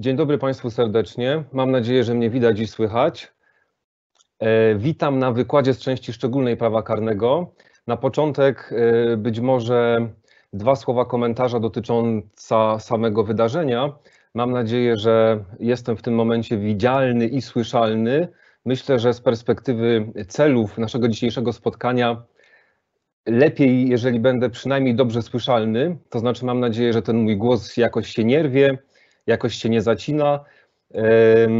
Dzień dobry Państwu serdecznie. Mam nadzieję, że mnie widać i słychać. E, witam na wykładzie z części szczególnej prawa karnego. Na początek e, być może dwa słowa komentarza dotyczące samego wydarzenia. Mam nadzieję, że jestem w tym momencie widzialny i słyszalny. Myślę, że z perspektywy celów naszego dzisiejszego spotkania lepiej, jeżeli będę przynajmniej dobrze słyszalny. To znaczy mam nadzieję, że ten mój głos jakoś się nie rwie jakoś się nie zacina.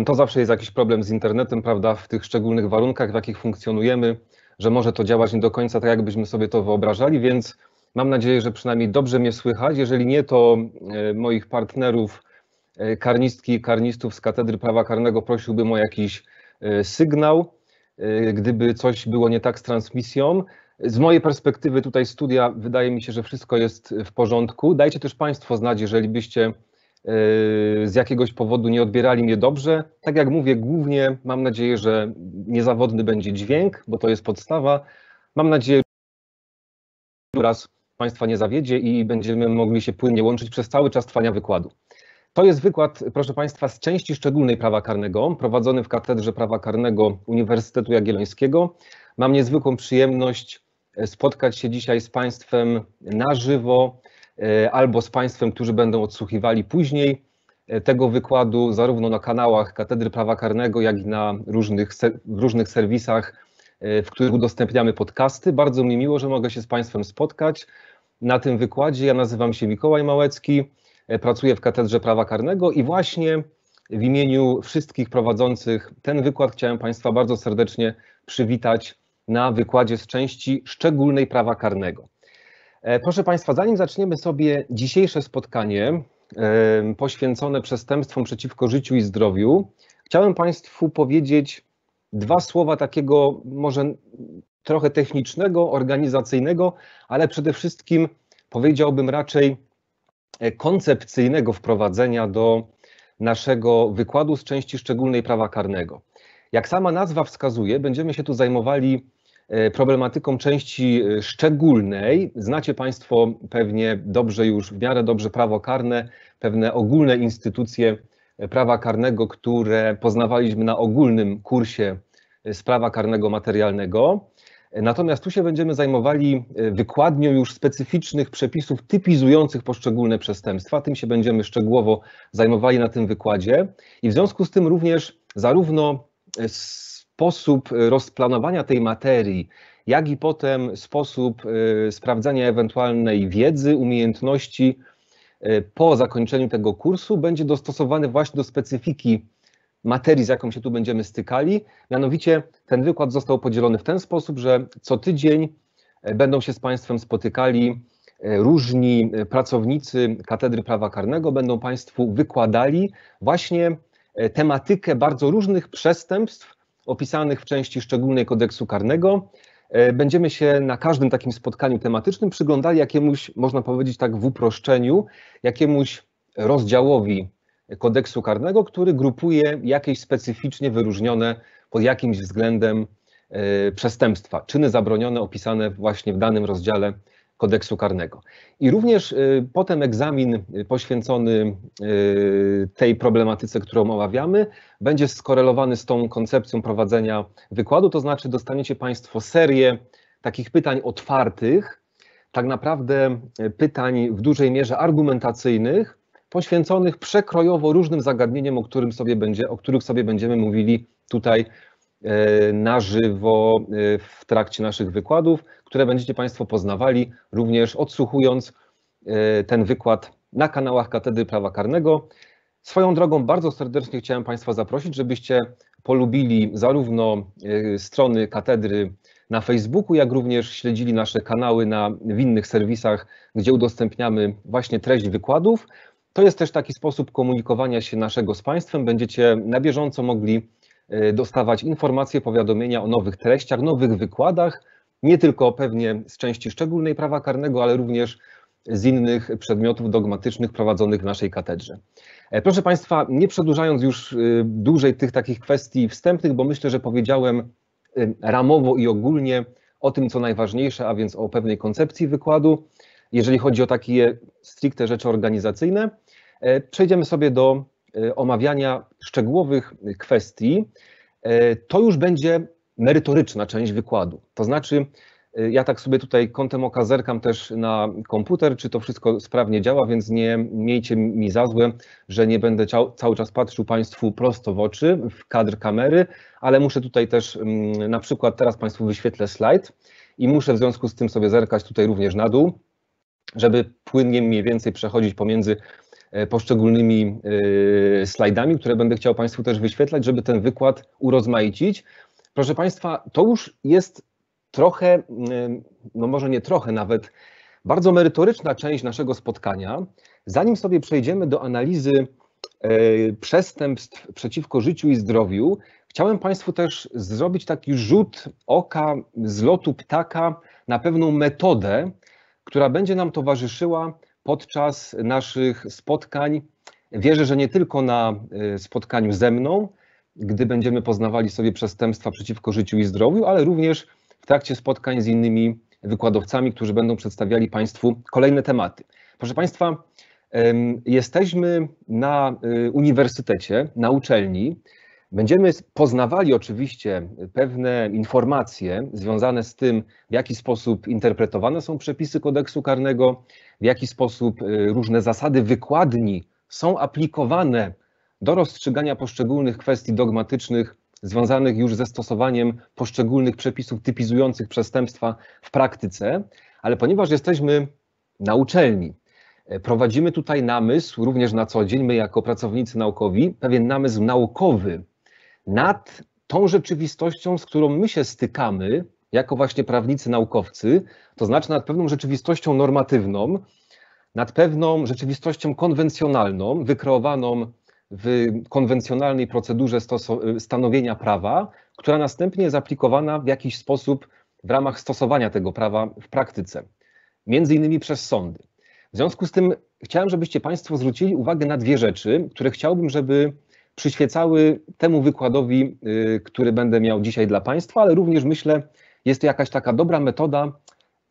To zawsze jest jakiś problem z internetem, prawda, w tych szczególnych warunkach, w jakich funkcjonujemy, że może to działać nie do końca tak, jakbyśmy sobie to wyobrażali, więc mam nadzieję, że przynajmniej dobrze mnie słychać. Jeżeli nie, to e, moich partnerów, e, karnistki i karnistów z Katedry Prawa Karnego prosiłbym o jakiś e, sygnał, gdyby coś było nie tak z transmisją. Z mojej perspektywy tutaj studia wydaje mi się, że wszystko jest w porządku. Dajcie też Państwo znać, jeżeli byście Y, z jakiegoś powodu nie odbierali mnie dobrze. Tak jak mówię, głównie mam nadzieję, że niezawodny będzie dźwięk, bo to jest podstawa. Mam nadzieję, że raz Państwa nie zawiedzie i będziemy mogli się płynnie łączyć przez cały czas trwania wykładu. To jest wykład, proszę Państwa, z części szczególnej prawa karnego, prowadzony w Katedrze Prawa Karnego Uniwersytetu Jagiellońskiego. Mam niezwykłą przyjemność spotkać się dzisiaj z Państwem na żywo E, albo z Państwem, którzy będą odsłuchiwali później e, tego wykładu, zarówno na kanałach Katedry Prawa Karnego, jak i na różnych, różnych serwisach, e, w których udostępniamy podcasty. Bardzo mi miło, że mogę się z Państwem spotkać na tym wykładzie. Ja nazywam się Mikołaj Małecki, pracuję w Katedrze Prawa Karnego i właśnie w imieniu wszystkich prowadzących ten wykład chciałem Państwa bardzo serdecznie przywitać na wykładzie z części szczególnej prawa karnego. E, proszę Państwa, zanim zaczniemy sobie dzisiejsze spotkanie e, poświęcone przestępstwom przeciwko życiu i zdrowiu, chciałem Państwu powiedzieć dwa słowa takiego może trochę technicznego, organizacyjnego, ale przede wszystkim powiedziałbym raczej e, koncepcyjnego wprowadzenia do naszego wykładu z części szczególnej prawa karnego. Jak sama nazwa wskazuje, będziemy się tu zajmowali E, problematyką części e, szczególnej. Znacie Państwo pewnie dobrze już, w miarę dobrze prawo karne, pewne ogólne instytucje e, prawa karnego, które poznawaliśmy na ogólnym kursie z prawa karnego materialnego. Natomiast tu się będziemy zajmowali wykładnią już specyficznych przepisów typizujących poszczególne przestępstwa. Tym się będziemy szczegółowo zajmowali na tym wykładzie. I w związku z tym również zarówno z sposób y, rozplanowania tej materii, jak i potem sposób y, sprawdzania ewentualnej wiedzy, umiejętności y, po zakończeniu tego kursu będzie dostosowany właśnie do specyfiki materii, z jaką się tu będziemy stykali. Mianowicie ten wykład został podzielony w ten sposób, że co tydzień będą się z Państwem spotykali różni pracownicy Katedry Prawa Karnego, będą Państwu wykładali właśnie tematykę bardzo różnych przestępstw, opisanych w części szczególnej kodeksu karnego. E, będziemy się na każdym takim spotkaniu tematycznym przyglądali jakiemuś, można powiedzieć tak w uproszczeniu, jakiemuś rozdziałowi kodeksu karnego, który grupuje jakieś specyficznie wyróżnione pod jakimś względem e, przestępstwa, czyny zabronione opisane właśnie w danym rozdziale kodeksu karnego. I również y, potem egzamin poświęcony y, tej problematyce, którą omawiamy, będzie skorelowany z tą koncepcją prowadzenia wykładu, to znaczy dostaniecie Państwo serię takich pytań otwartych, tak naprawdę y, pytań w dużej mierze argumentacyjnych, poświęconych przekrojowo różnym zagadnieniom, o, którym sobie będzie, o których sobie będziemy mówili tutaj na żywo w trakcie naszych wykładów które będziecie Państwo poznawali, również odsłuchując e, ten wykład na kanałach Katedry Prawa Karnego. Swoją drogą bardzo serdecznie chciałem Państwa zaprosić, żebyście polubili zarówno e, strony katedry na Facebooku, jak również śledzili nasze kanały na, w innych serwisach, gdzie udostępniamy właśnie treść wykładów. To jest też taki sposób komunikowania się naszego z Państwem. Będziecie na bieżąco mogli e, dostawać informacje, powiadomienia o nowych treściach, nowych wykładach, nie tylko pewnie z części szczególnej prawa karnego, ale również z innych przedmiotów dogmatycznych prowadzonych w naszej katedrze. E, proszę Państwa, nie przedłużając już y, dłużej tych takich kwestii wstępnych, bo myślę, że powiedziałem y, ramowo i ogólnie o tym, co najważniejsze, a więc o pewnej koncepcji wykładu, jeżeli chodzi o takie stricte rzeczy organizacyjne. E, przejdziemy sobie do e, omawiania szczegółowych kwestii. To już będzie merytoryczna część wykładu. To znaczy, y, ja tak sobie tutaj kątem oka zerkam też na komputer, czy to wszystko sprawnie działa, więc nie miejcie mi za złe, że nie będę cały czas patrzył Państwu prosto w oczy, w kadr kamery, ale muszę tutaj też mm, na przykład teraz Państwu wyświetlę slajd i muszę w związku z tym sobie zerkać tutaj również na dół, żeby płynnie mniej więcej przechodzić pomiędzy e, poszczególnymi e, slajdami, które będę chciał Państwu też wyświetlać, żeby ten wykład urozmaicić Proszę Państwa, to już jest trochę, mm, no może nie trochę nawet, bardzo merytoryczna część naszego spotkania. Zanim sobie przejdziemy do analizy e, przestępstw przeciwko życiu i zdrowiu, chciałem Państwu też zrobić taki rzut oka z lotu ptaka na pewną metodę, która będzie nam towarzyszyła podczas naszych spotkań. Wierzę, że nie tylko na e, spotkaniu ze mną, gdy będziemy poznawali sobie przestępstwa przeciwko życiu i zdrowiu, ale również w trakcie spotkań z innymi wykładowcami, którzy będą przedstawiali Państwu kolejne tematy. Proszę Państwa, jesteśmy na y, uniwersytecie, na uczelni. Będziemy poznawali oczywiście pewne informacje związane z tym, w jaki sposób interpretowane są przepisy kodeksu karnego, w jaki sposób y, różne zasady wykładni są aplikowane do rozstrzygania poszczególnych kwestii dogmatycznych związanych już ze stosowaniem poszczególnych przepisów typizujących przestępstwa w praktyce, ale ponieważ jesteśmy na uczelni, e, prowadzimy tutaj namysł, również na co dzień, my jako pracownicy naukowi, pewien namysł naukowy nad tą rzeczywistością, z którą my się stykamy, jako właśnie prawnicy, naukowcy, to znaczy nad pewną rzeczywistością normatywną, nad pewną rzeczywistością konwencjonalną, wykreowaną w konwencjonalnej procedurze stanowienia prawa, która następnie jest aplikowana w jakiś sposób w ramach stosowania tego prawa w praktyce, między innymi przez sądy. W związku z tym chciałem, żebyście Państwo zwrócili uwagę na dwie rzeczy, które chciałbym, żeby przyświecały temu wykładowi, y, który będę miał dzisiaj dla Państwa, ale również myślę, jest to jakaś taka dobra metoda,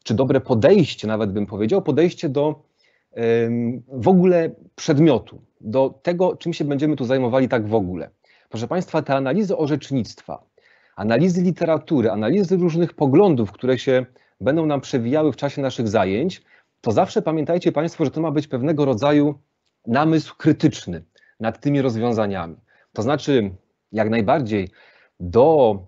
czy dobre podejście, nawet bym powiedział, podejście do w ogóle przedmiotu, do tego, czym się będziemy tu zajmowali tak w ogóle. Proszę Państwa, te analizy orzecznictwa, analizy literatury, analizy różnych poglądów, które się będą nam przewijały w czasie naszych zajęć, to zawsze pamiętajcie Państwo, że to ma być pewnego rodzaju namysł krytyczny nad tymi rozwiązaniami. To znaczy, jak najbardziej do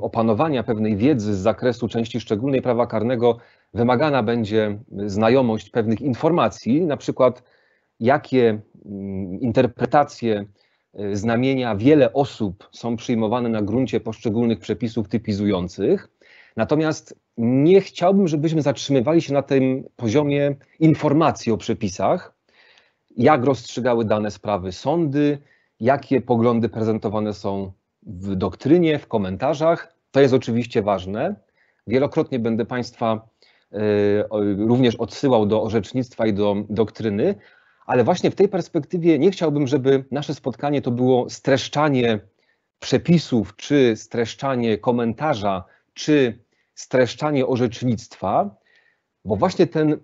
opanowania pewnej wiedzy z zakresu części szczególnej prawa karnego wymagana będzie znajomość pewnych informacji, na przykład jakie mm, interpretacje y, znamienia wiele osób są przyjmowane na gruncie poszczególnych przepisów typizujących. Natomiast nie chciałbym, żebyśmy zatrzymywali się na tym poziomie informacji o przepisach, jak rozstrzygały dane sprawy sądy, jakie poglądy prezentowane są w doktrynie, w komentarzach. To jest oczywiście ważne. Wielokrotnie będę Państwa E, również odsyłał do orzecznictwa i do doktryny, ale właśnie w tej perspektywie nie chciałbym, żeby nasze spotkanie to było streszczanie przepisów, czy streszczanie komentarza, czy streszczanie orzecznictwa, bo właśnie ten e,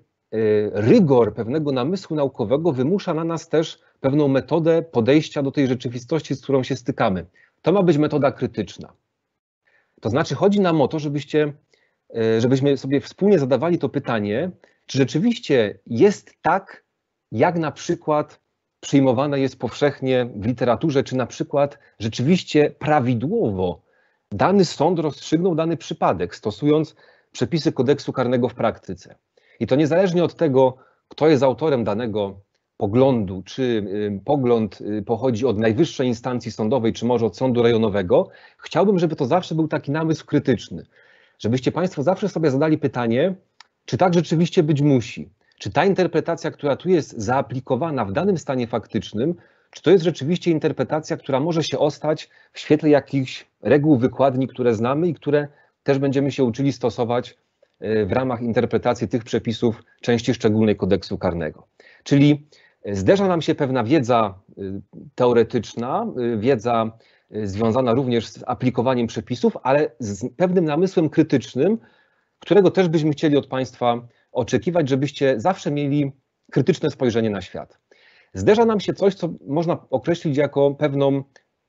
rygor pewnego namysłu naukowego wymusza na nas też pewną metodę podejścia do tej rzeczywistości, z którą się stykamy. To ma być metoda krytyczna. To znaczy, chodzi nam o to, żebyście E, żebyśmy sobie wspólnie zadawali to pytanie, czy rzeczywiście jest tak, jak na przykład przyjmowane jest powszechnie w literaturze, czy na przykład rzeczywiście prawidłowo dany sąd rozstrzygnął dany przypadek, stosując przepisy kodeksu karnego w praktyce. I to niezależnie od tego, kto jest autorem danego poglądu, czy y, pogląd y, pochodzi od najwyższej instancji sądowej, czy może od sądu rejonowego, chciałbym, żeby to zawsze był taki namysł krytyczny, żebyście Państwo zawsze sobie zadali pytanie, czy tak rzeczywiście być musi? Czy ta interpretacja, która tu jest zaaplikowana w danym stanie faktycznym, czy to jest rzeczywiście interpretacja, która może się ostać w świetle jakichś reguł wykładni, które znamy i które też będziemy się uczyli stosować e, w ramach interpretacji tych przepisów części szczególnej kodeksu karnego. Czyli e, zderza nam się pewna wiedza e, teoretyczna, wiedza Y, związana również z aplikowaniem przepisów, ale z pewnym namysłem krytycznym, którego też byśmy chcieli od Państwa oczekiwać, żebyście zawsze mieli krytyczne spojrzenie na świat. Zderza nam się coś, co można określić jako pewną,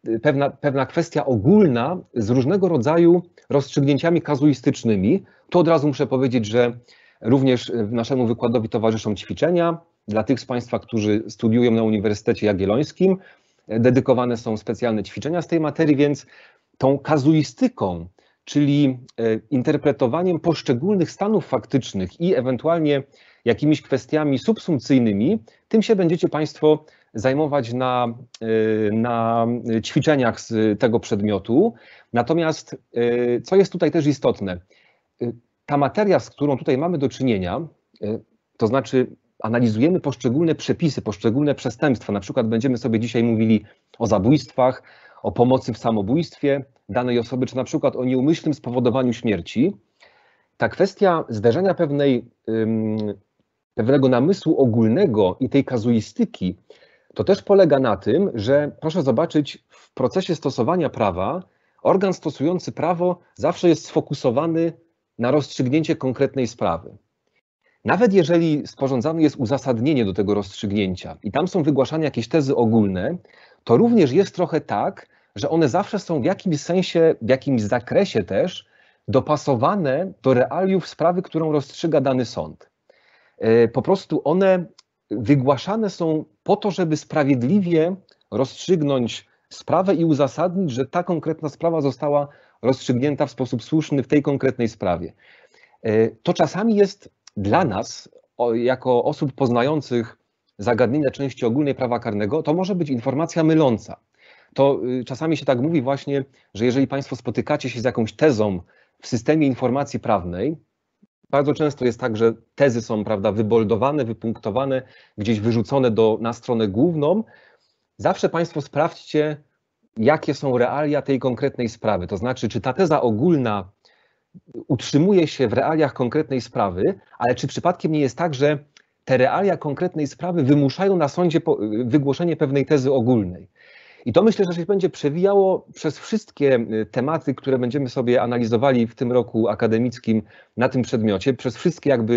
y, pewna, pewna kwestia ogólna z różnego rodzaju rozstrzygnięciami kazuistycznymi. Tu od razu muszę powiedzieć, że również y, naszemu wykładowi towarzyszą ćwiczenia dla tych z Państwa, którzy studiują na Uniwersytecie Jagiellońskim dedykowane są specjalne ćwiczenia z tej materii, więc tą kazuistyką, czyli e, interpretowaniem poszczególnych stanów faktycznych i ewentualnie jakimiś kwestiami subsumpcyjnymi, tym się będziecie Państwo zajmować na, e, na ćwiczeniach z tego przedmiotu. Natomiast e, co jest tutaj też istotne, ta materia, z którą tutaj mamy do czynienia, to znaczy analizujemy poszczególne przepisy, poszczególne przestępstwa, na przykład będziemy sobie dzisiaj mówili o zabójstwach, o pomocy w samobójstwie danej osoby, czy na przykład o nieumyślnym spowodowaniu śmierci, ta kwestia zderzenia pewnej, pewnego namysłu ogólnego i tej kazuistyki, to też polega na tym, że proszę zobaczyć, w procesie stosowania prawa organ stosujący prawo zawsze jest sfokusowany na rozstrzygnięcie konkretnej sprawy. Nawet jeżeli sporządzane jest uzasadnienie do tego rozstrzygnięcia i tam są wygłaszane jakieś tezy ogólne, to również jest trochę tak, że one zawsze są w jakimś sensie, w jakimś zakresie też dopasowane do realiów sprawy, którą rozstrzyga dany sąd. E, po prostu one wygłaszane są po to, żeby sprawiedliwie rozstrzygnąć sprawę i uzasadnić, że ta konkretna sprawa została rozstrzygnięta w sposób słuszny w tej konkretnej sprawie. E, to czasami jest dla nas, jako osób poznających zagadnienia części ogólnej prawa karnego, to może być informacja myląca. To y, czasami się tak mówi właśnie, że jeżeli Państwo spotykacie się z jakąś tezą w systemie informacji prawnej, bardzo często jest tak, że tezy są prawda, wyboldowane, wypunktowane, gdzieś wyrzucone do, na stronę główną. Zawsze Państwo sprawdźcie, jakie są realia tej konkretnej sprawy. To znaczy, czy ta teza ogólna utrzymuje się w realiach konkretnej sprawy, ale czy przypadkiem nie jest tak, że te realia konkretnej sprawy wymuszają na sądzie wygłoszenie pewnej tezy ogólnej? I to myślę, że się będzie przewijało przez wszystkie y, tematy, które będziemy sobie analizowali w tym roku akademickim na tym przedmiocie, przez wszystkie jakby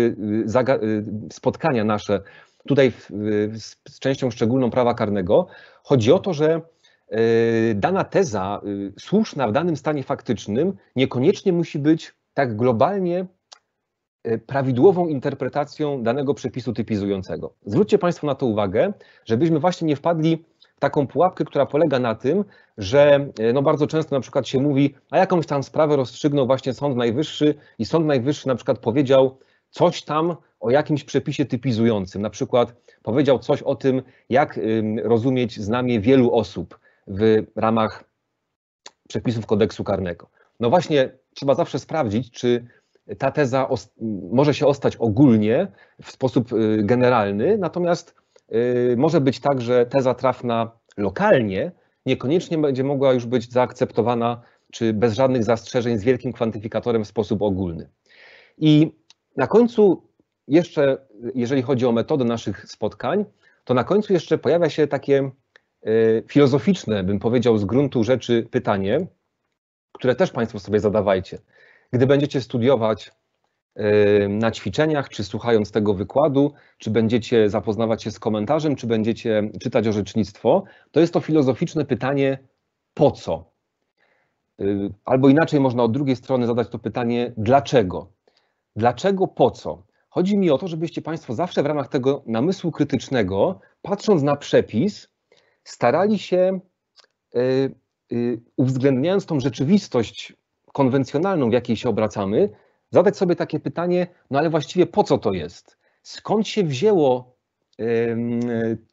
y, y, spotkania nasze tutaj z częścią szczególną prawa karnego. Chodzi o to, że Yy, dana teza yy, słuszna w danym stanie faktycznym niekoniecznie musi być tak globalnie yy, prawidłową interpretacją danego przepisu typizującego. Zwróćcie Państwo na to uwagę, żebyśmy właśnie nie wpadli w taką pułapkę, która polega na tym, że no bardzo często na przykład się mówi, a jakąś tam sprawę rozstrzygnął właśnie Sąd Najwyższy i Sąd Najwyższy na przykład powiedział coś tam o jakimś przepisie typizującym, na przykład powiedział coś o tym, jak rozumieć znamie wielu osób, w ramach przepisów kodeksu karnego. No właśnie, trzeba zawsze sprawdzić, czy ta teza może się ostać ogólnie, w sposób y, generalny, natomiast y, może być tak, że teza trafna lokalnie niekoniecznie będzie mogła już być zaakceptowana czy bez żadnych zastrzeżeń z wielkim kwantyfikatorem w sposób ogólny. I na końcu jeszcze, jeżeli chodzi o metodę naszych spotkań, to na końcu jeszcze pojawia się takie E, filozoficzne, bym powiedział, z gruntu rzeczy pytanie, które też Państwo sobie zadawajcie. Gdy będziecie studiować e, na ćwiczeniach, czy słuchając tego wykładu, czy będziecie zapoznawać się z komentarzem, czy będziecie czytać orzecznictwo, to jest to filozoficzne pytanie po co? E, albo inaczej można od drugiej strony zadać to pytanie dlaczego? Dlaczego po co? Chodzi mi o to, żebyście Państwo zawsze w ramach tego namysłu krytycznego, patrząc na przepis, starali się, e, e, uwzględniając tą rzeczywistość konwencjonalną, w jakiej się obracamy, zadać sobie takie pytanie, no ale właściwie po co to jest? Skąd się wzięło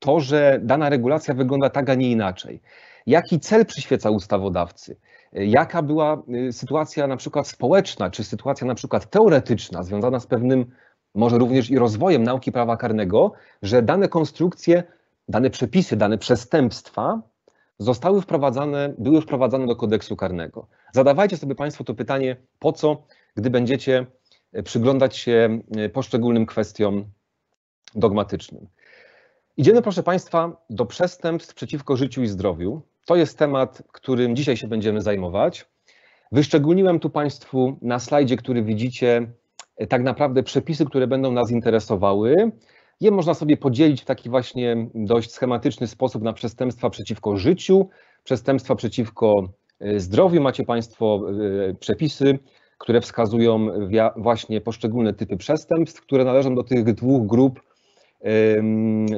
to, że dana regulacja wygląda tak, a nie inaczej? Jaki cel przyświeca ustawodawcy? Jaka była y, sytuacja na przykład społeczna, czy sytuacja na przykład teoretyczna, związana z pewnym może również i rozwojem nauki prawa karnego, że dane konstrukcje dane przepisy, dane przestępstwa zostały wprowadzane, były wprowadzane do kodeksu karnego. Zadawajcie sobie Państwo to pytanie, po co, gdy będziecie e, przyglądać się e, poszczególnym kwestiom dogmatycznym. Idziemy, proszę Państwa, do przestępstw przeciwko życiu i zdrowiu. To jest temat, którym dzisiaj się będziemy zajmować. Wyszczególniłem tu Państwu na slajdzie, który widzicie, e, tak naprawdę przepisy, które będą nas interesowały. Je można sobie podzielić w taki właśnie dość schematyczny sposób na przestępstwa przeciwko życiu, przestępstwa przeciwko e, zdrowiu. Macie Państwo e, przepisy, które wskazują właśnie poszczególne typy przestępstw, które należą do tych dwóch grup,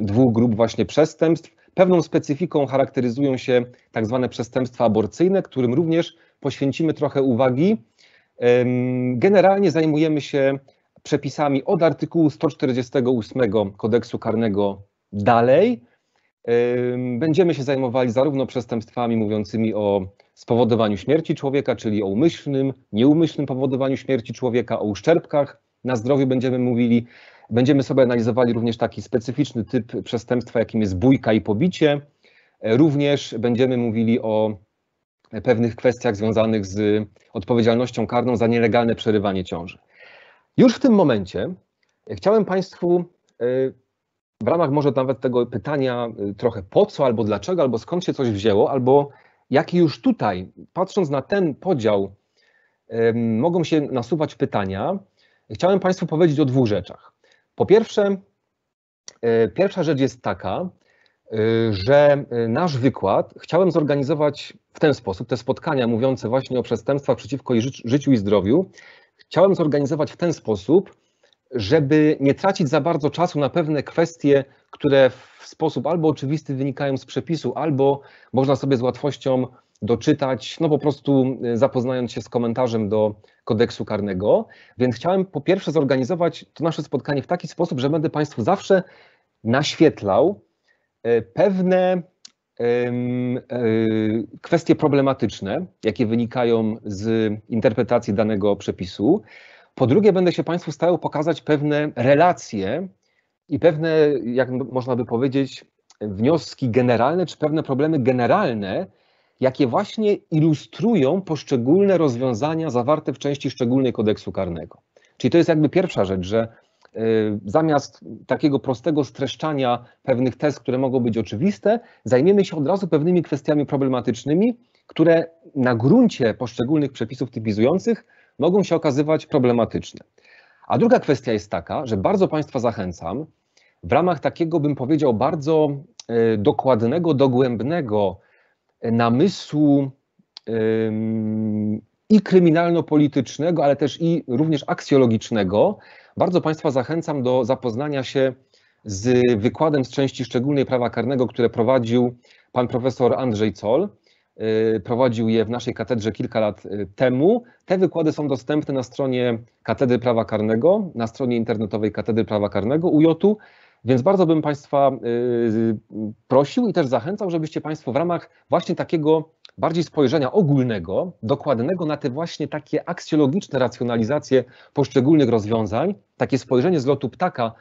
dwóch grup właśnie przestępstw. Pewną specyfiką charakteryzują się tak zwane przestępstwa aborcyjne, którym również poświęcimy trochę uwagi. Generalnie zajmujemy się przepisami od artykułu 148 kodeksu karnego dalej. Będziemy się zajmowali zarówno przestępstwami mówiącymi o spowodowaniu śmierci człowieka, czyli o umyślnym, nieumyślnym powodowaniu śmierci człowieka, o uszczerbkach na zdrowiu będziemy mówili. Będziemy sobie analizowali również taki specyficzny typ przestępstwa, jakim jest bójka i pobicie. E, również będziemy mówili o pewnych kwestiach związanych z odpowiedzialnością karną za nielegalne przerywanie ciąży. Już w tym momencie e, chciałem Państwu e, w ramach może nawet tego pytania e, trochę po co, albo dlaczego, albo skąd się coś wzięło, albo jaki już tutaj, patrząc na ten podział, mogą się nasuwać pytania, chciałem Państwu powiedzieć o dwóch rzeczach. Po pierwsze, pierwsza rzecz jest taka, że nasz wykład chciałem zorganizować w ten sposób, te spotkania mówiące właśnie o przestępstwach przeciwko życiu i zdrowiu, Chciałem zorganizować w ten sposób, żeby nie tracić za bardzo czasu na pewne kwestie, które w sposób albo oczywisty wynikają z przepisu, albo można sobie z łatwością doczytać, no po prostu y, zapoznając się z komentarzem do kodeksu karnego. Więc chciałem po pierwsze zorganizować to nasze spotkanie w taki sposób, że będę Państwu zawsze naświetlał y, pewne E, kwestie problematyczne, jakie wynikają z interpretacji danego przepisu. Po drugie, będę się Państwu starał pokazać pewne relacje i pewne, jak można by powiedzieć, wnioski generalne, czy pewne problemy generalne, jakie właśnie ilustrują poszczególne rozwiązania zawarte w części szczególnej kodeksu karnego. Czyli to jest jakby pierwsza rzecz, że Y, zamiast takiego prostego streszczania pewnych tez, które mogą być oczywiste, zajmiemy się od razu pewnymi kwestiami problematycznymi, które na gruncie poszczególnych przepisów typizujących mogą się okazywać problematyczne. A druga kwestia jest taka, że bardzo Państwa zachęcam w ramach takiego, bym powiedział, bardzo y, dokładnego, dogłębnego namysłu i kryminalno-politycznego, ale też i również aksjologicznego bardzo Państwa zachęcam do zapoznania się z wykładem z części szczególnej prawa karnego, które prowadził pan profesor Andrzej Col. Y, prowadził je w naszej katedrze kilka lat y, temu. Te wykłady są dostępne na stronie Katedry Prawa Karnego, na stronie internetowej Katedry Prawa Karnego UJOT-u. Więc bardzo bym Państwa y, prosił i też zachęcał, żebyście Państwo w ramach właśnie takiego bardziej spojrzenia ogólnego, dokładnego na te właśnie takie aksjologiczne racjonalizacje poszczególnych rozwiązań, takie spojrzenie z lotu ptaka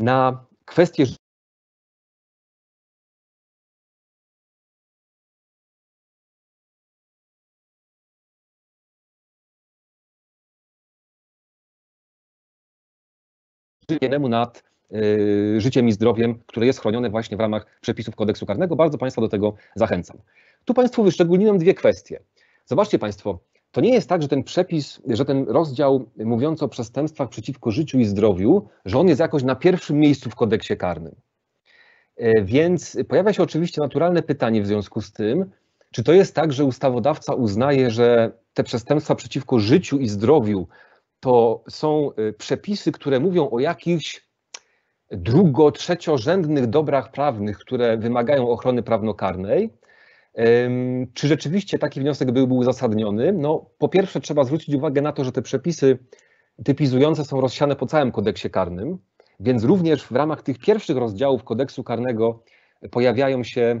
na kwestie nad Y, życiem i zdrowiem, które jest chronione właśnie w ramach przepisów kodeksu karnego. Bardzo Państwa do tego zachęcam. Tu Państwu wyszczególniłem dwie kwestie. Zobaczcie Państwo, to nie jest tak, że ten przepis, że ten rozdział mówiący o przestępstwach przeciwko życiu i zdrowiu, że on jest jakoś na pierwszym miejscu w kodeksie karnym. E, więc pojawia się oczywiście naturalne pytanie w związku z tym, czy to jest tak, że ustawodawca uznaje, że te przestępstwa przeciwko życiu i zdrowiu to są e, przepisy, które mówią o jakichś drugo, trzeciorzędnych dobrach prawnych, które wymagają ochrony prawnokarnej. Czy rzeczywiście taki wniosek byłby uzasadniony? No, po pierwsze, trzeba zwrócić uwagę na to, że te przepisy typizujące są rozsiane po całym kodeksie karnym, więc również w ramach tych pierwszych rozdziałów kodeksu karnego pojawiają się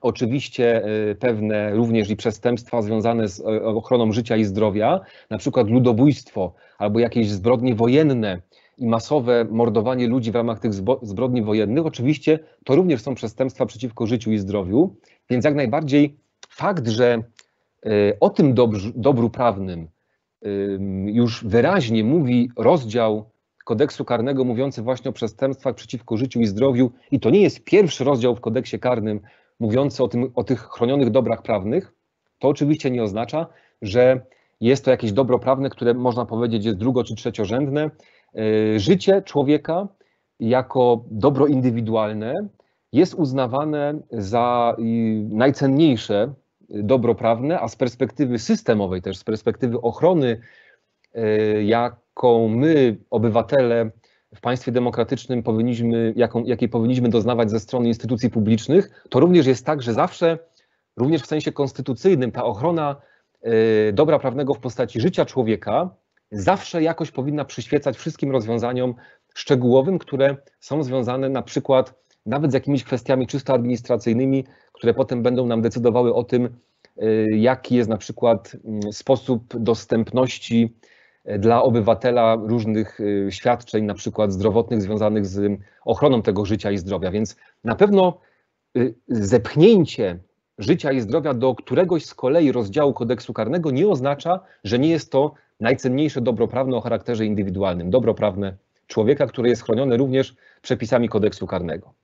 oczywiście y, pewne również i przestępstwa związane z y, ochroną życia i zdrowia, na przykład ludobójstwo albo jakieś zbrodnie wojenne, i masowe mordowanie ludzi w ramach tych zbrodni wojennych, oczywiście to również są przestępstwa przeciwko życiu i zdrowiu, więc jak najbardziej fakt, że y, o tym dobru prawnym y, już wyraźnie mówi rozdział kodeksu karnego mówiący właśnie o przestępstwach przeciwko życiu i zdrowiu i to nie jest pierwszy rozdział w kodeksie karnym mówiący o, tym, o tych chronionych dobrach prawnych, to oczywiście nie oznacza, że jest to jakieś dobro prawne, które można powiedzieć jest drugo czy trzeciorzędne E, życie człowieka jako dobro indywidualne jest uznawane za najcenniejsze dobro prawne, a z perspektywy systemowej, też z perspektywy ochrony, e, jaką my, obywatele w państwie demokratycznym, powinniśmy, jaką, jakiej powinniśmy doznawać ze strony instytucji publicznych, to również jest tak, że zawsze, również w sensie konstytucyjnym, ta ochrona e, dobra prawnego w postaci życia człowieka zawsze jakoś powinna przyświecać wszystkim rozwiązaniom szczegółowym, które są związane na przykład nawet z jakimiś kwestiami czysto administracyjnymi, które potem będą nam decydowały o tym, y, jaki jest na przykład mm, sposób dostępności y, dla obywatela różnych y, świadczeń, na przykład zdrowotnych, związanych z ochroną tego życia i zdrowia. Więc na pewno zepchnięcie życia i zdrowia do któregoś z kolei rozdziału kodeksu karnego nie oznacza, że nie jest to najcenniejsze dobro prawne o charakterze indywidualnym, dobro prawne człowieka, które jest chronione również przepisami kodeksu karnego.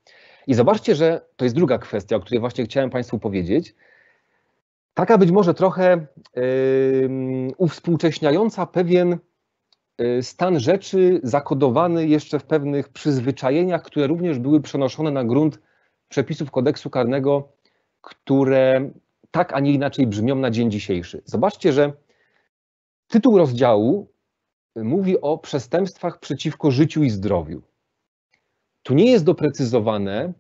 I zobaczcie, że to jest druga kwestia, o której właśnie chciałem Państwu powiedzieć. Taka być może trochę yy, uwspółcześniająca pewien y, stan rzeczy zakodowany jeszcze w pewnych przyzwyczajeniach, które również były przenoszone na grunt przepisów kodeksu karnego, które tak, a nie inaczej brzmią na dzień dzisiejszy. Zobaczcie, że Tytuł rozdziału mówi o przestępstwach przeciwko życiu i zdrowiu. Tu nie jest doprecyzowane,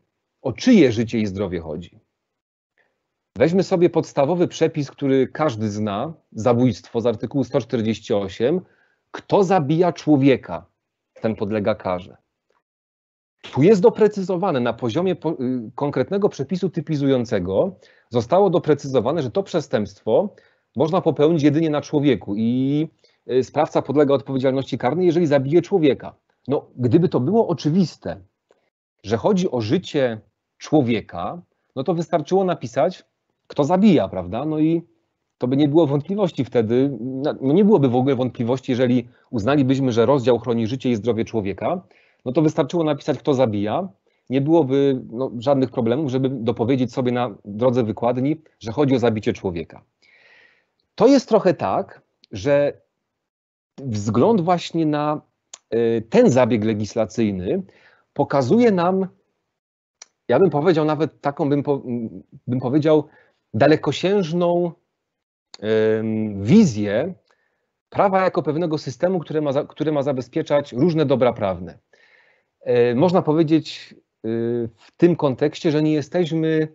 o czyje życie i zdrowie chodzi. Weźmy sobie podstawowy przepis, który każdy zna, zabójstwo z artykułu 148. Kto zabija człowieka, ten podlega karze. Tu jest doprecyzowane na poziomie po, y, konkretnego przepisu typizującego, zostało doprecyzowane, że to przestępstwo można popełnić jedynie na człowieku i e, sprawca podlega odpowiedzialności karnej, jeżeli zabije człowieka. No, gdyby to było oczywiste, że chodzi o życie człowieka, no to wystarczyło napisać, kto zabija, prawda? No i to by nie było wątpliwości wtedy, no nie byłoby w ogóle wątpliwości, jeżeli uznalibyśmy, że rozdział chroni życie i zdrowie człowieka, no to wystarczyło napisać, kto zabija. Nie byłoby no, żadnych problemów, żeby dopowiedzieć sobie na drodze wykładni, że chodzi o zabicie człowieka to jest trochę tak, że wzgląd właśnie na y, ten zabieg legislacyjny pokazuje nam, ja bym powiedział nawet taką, bym, po, bym powiedział, dalekosiężną wizję prawa jako pewnego systemu, który ma, który ma zabezpieczać różne dobra prawne. Y, można powiedzieć y, w tym kontekście, że nie jesteśmy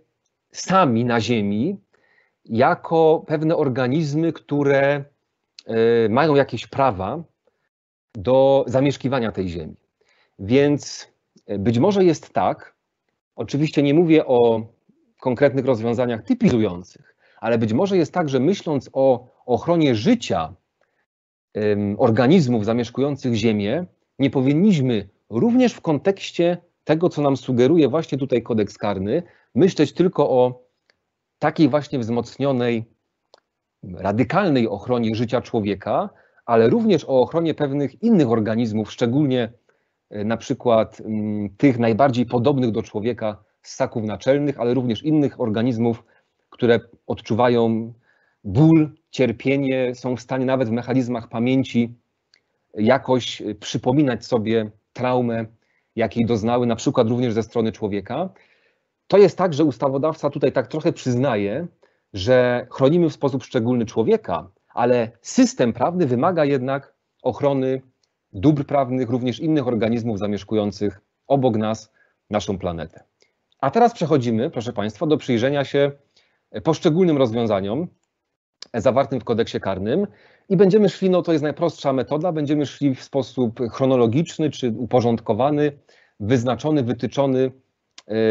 sami na Ziemi, jako pewne organizmy, które e, mają jakieś prawa do zamieszkiwania tej ziemi. Więc e, być może jest tak, oczywiście nie mówię o konkretnych rozwiązaniach typizujących, ale być może jest tak, że myśląc o ochronie życia organizmów zamieszkujących Ziemię, nie powinniśmy również w kontekście tego, co nam sugeruje właśnie tutaj kodeks karny, myśleć tylko o takiej właśnie wzmocnionej, radykalnej ochronie życia człowieka, ale również o ochronie pewnych innych organizmów, szczególnie e, na przykład mm, tych najbardziej podobnych do człowieka ssaków naczelnych, ale również innych organizmów, które odczuwają ból, cierpienie, są w stanie nawet w mechanizmach pamięci e, jakoś e, przypominać sobie traumę, jakiej doznały, na przykład również ze strony człowieka to jest tak, że ustawodawca tutaj tak trochę przyznaje, że chronimy w sposób szczególny człowieka, ale system prawny wymaga jednak ochrony dóbr prawnych również innych organizmów zamieszkujących obok nas naszą planetę. A teraz przechodzimy, proszę Państwa, do przyjrzenia się poszczególnym rozwiązaniom zawartym w kodeksie karnym i będziemy szli, no to jest najprostsza metoda, będziemy szli w sposób chronologiczny czy uporządkowany, wyznaczony, wytyczony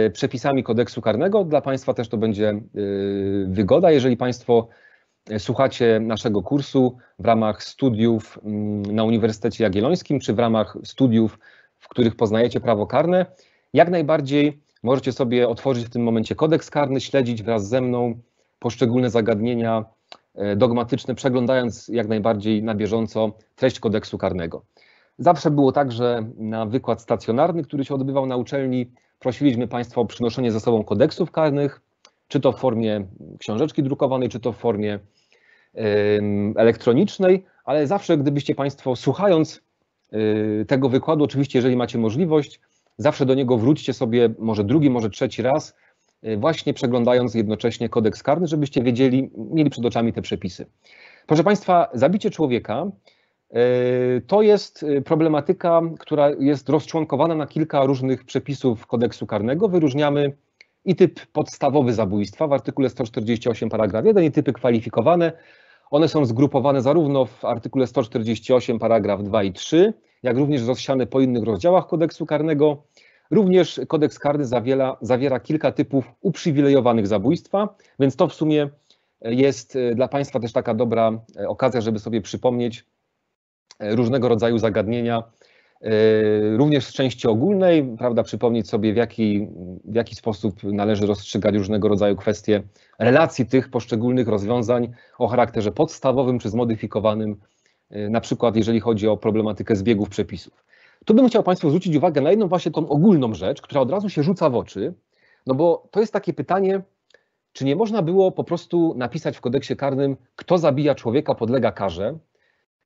Y, przepisami kodeksu karnego. Dla Państwa też to będzie y, wygoda, jeżeli Państwo y, słuchacie naszego kursu w ramach studiów mm, na Uniwersytecie Jagiellońskim, czy w ramach studiów, w których poznajecie prawo karne. Jak najbardziej możecie sobie otworzyć w tym momencie kodeks karny, śledzić wraz ze mną poszczególne zagadnienia dogmatyczne, przeglądając jak najbardziej na bieżąco treść kodeksu karnego. Zawsze było tak, że na wykład stacjonarny, który się odbywał na uczelni, Prosiliśmy Państwa o przynoszenie ze sobą kodeksów karnych, czy to w formie książeczki drukowanej, czy to w formie elektronicznej, ale zawsze gdybyście Państwo słuchając y, tego wykładu, oczywiście jeżeli macie możliwość, zawsze do niego wróćcie sobie może drugi, może trzeci raz, y, właśnie przeglądając jednocześnie kodeks karny, żebyście wiedzieli, mieli przed oczami te przepisy. Proszę Państwa, zabicie człowieka E, to jest e, problematyka, która jest rozczłonkowana na kilka różnych przepisów kodeksu karnego. Wyróżniamy i typ podstawowy zabójstwa w artykule 148 paragraf 1 i typy kwalifikowane. One są zgrupowane zarówno w artykule 148 paragraf 2 i 3, jak również rozsiane po innych rozdziałach kodeksu karnego. Również kodeks karny zawiera, zawiera kilka typów uprzywilejowanych zabójstwa, więc to w sumie jest e, dla Państwa też taka dobra okazja, żeby sobie przypomnieć, różnego rodzaju zagadnienia, y, również z części ogólnej, prawda, przypomnieć sobie, w jaki, w jaki sposób należy rozstrzygać różnego rodzaju kwestie relacji tych poszczególnych rozwiązań o charakterze podstawowym czy zmodyfikowanym, y, na przykład jeżeli chodzi o problematykę zbiegów przepisów. Tu bym chciał Państwu zwrócić uwagę na jedną właśnie tą ogólną rzecz, która od razu się rzuca w oczy, no bo to jest takie pytanie, czy nie można było po prostu napisać w kodeksie karnym, kto zabija człowieka podlega karze,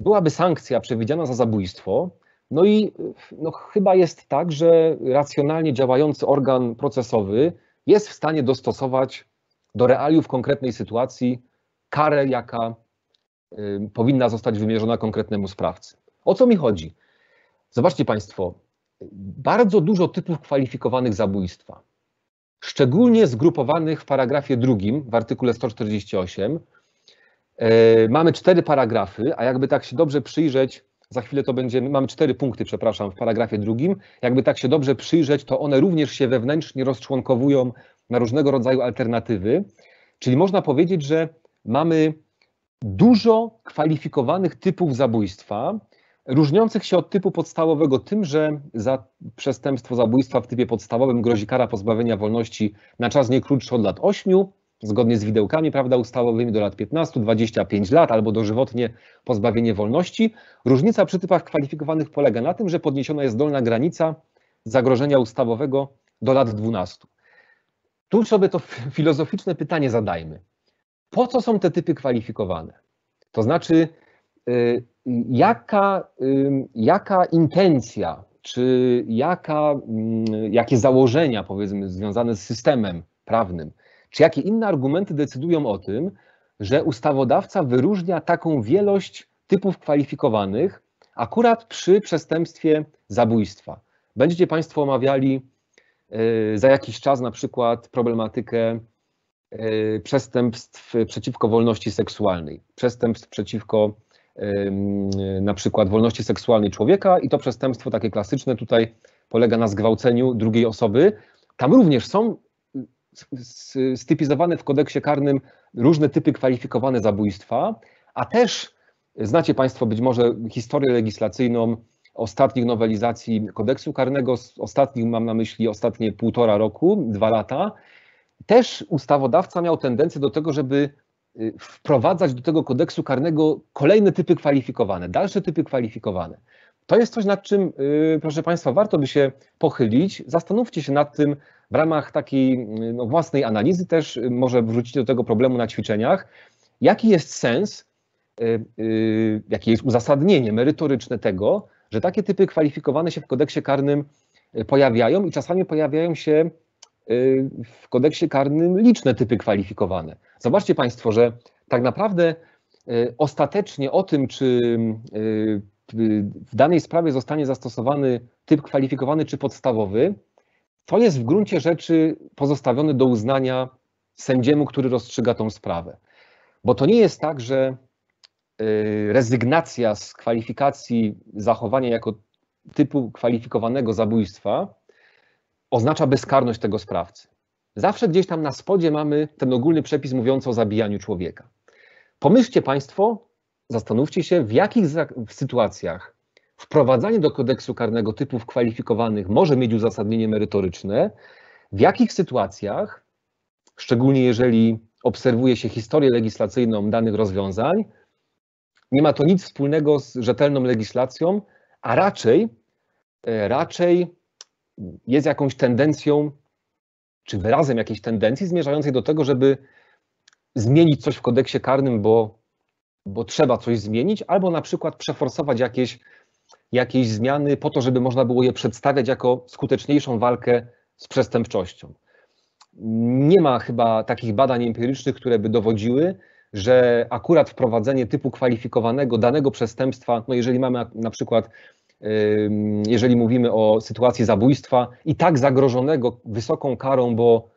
byłaby sankcja przewidziana za zabójstwo, no i no, chyba jest tak, że racjonalnie działający organ procesowy jest w stanie dostosować do realiów konkretnej sytuacji karę, jaka y, powinna zostać wymierzona konkretnemu sprawcy. O co mi chodzi? Zobaczcie Państwo, bardzo dużo typów kwalifikowanych zabójstwa, szczególnie zgrupowanych w paragrafie drugim w artykule 148, E, mamy cztery paragrafy, a jakby tak się dobrze przyjrzeć, za chwilę to będziemy, mamy cztery punkty, przepraszam, w paragrafie drugim. Jakby tak się dobrze przyjrzeć, to one również się wewnętrznie rozczłonkowują na różnego rodzaju alternatywy. Czyli można powiedzieć, że mamy dużo kwalifikowanych typów zabójstwa, różniących się od typu podstawowego tym, że za przestępstwo zabójstwa w typie podstawowym grozi kara pozbawienia wolności na czas nie krótszy od lat ośmiu, zgodnie z widełkami prawda, ustawowymi do lat 15-25 lat albo dożywotnie pozbawienie wolności. Różnica przy typach kwalifikowanych polega na tym, że podniesiona jest dolna granica zagrożenia ustawowego do lat 12. Tu sobie to filozoficzne pytanie zadajmy. Po co są te typy kwalifikowane? To znaczy, y, jaka, jaka intencja, czy jaka, mm, jakie założenia, powiedzmy, związane z systemem prawnym czy jakie inne argumenty decydują o tym, że ustawodawca wyróżnia taką wielość typów kwalifikowanych akurat przy przestępstwie zabójstwa. Będziecie Państwo omawiali e, za jakiś czas na przykład problematykę e, przestępstw przeciwko wolności seksualnej, przestępstw przeciwko na przykład wolności seksualnej człowieka i to przestępstwo takie klasyczne tutaj polega na zgwałceniu drugiej osoby. Tam również są stypizowane w kodeksie karnym różne typy kwalifikowane zabójstwa, a też znacie Państwo być może historię legislacyjną ostatnich nowelizacji kodeksu karnego, ostatnich mam na myśli ostatnie półtora roku, dwa lata. Też ustawodawca miał tendencję do tego, żeby y, wprowadzać do tego kodeksu karnego kolejne typy kwalifikowane, dalsze typy kwalifikowane. To jest coś, nad czym, y, proszę Państwa, warto by się pochylić. Zastanówcie się nad tym, w ramach takiej no, własnej analizy też y, może wrócić do tego problemu na ćwiczeniach. Jaki jest sens, y, y, jakie jest uzasadnienie merytoryczne tego, że takie typy kwalifikowane się w kodeksie karnym pojawiają i czasami pojawiają się w kodeksie karnym liczne typy kwalifikowane. Zobaczcie Państwo, że tak naprawdę ostatecznie o tym, czy w danej sprawie zostanie zastosowany typ kwalifikowany czy podstawowy, to jest w gruncie rzeczy pozostawione do uznania sędziemu, który rozstrzyga tą sprawę. Bo to nie jest tak, że y, rezygnacja z kwalifikacji zachowania jako typu kwalifikowanego zabójstwa oznacza bezkarność tego sprawcy. Zawsze gdzieś tam na spodzie mamy ten ogólny przepis mówiący o zabijaniu człowieka. Pomyślcie Państwo, zastanówcie się, w jakich sytuacjach wprowadzanie do kodeksu karnego typów kwalifikowanych może mieć uzasadnienie merytoryczne, w jakich sytuacjach, szczególnie jeżeli obserwuje się historię legislacyjną danych rozwiązań, nie ma to nic wspólnego z rzetelną legislacją, a raczej, e, raczej jest jakąś tendencją, czy wyrazem jakiejś tendencji zmierzającej do tego, żeby zmienić coś w kodeksie karnym, bo, bo trzeba coś zmienić, albo na przykład przeforsować jakieś jakieś zmiany po to, żeby można było je przedstawiać jako skuteczniejszą walkę z przestępczością. Nie ma chyba takich badań empirycznych, które by dowodziły, że akurat wprowadzenie typu kwalifikowanego danego przestępstwa, no jeżeli mamy na przykład, jeżeli mówimy o sytuacji zabójstwa i tak zagrożonego wysoką karą, bo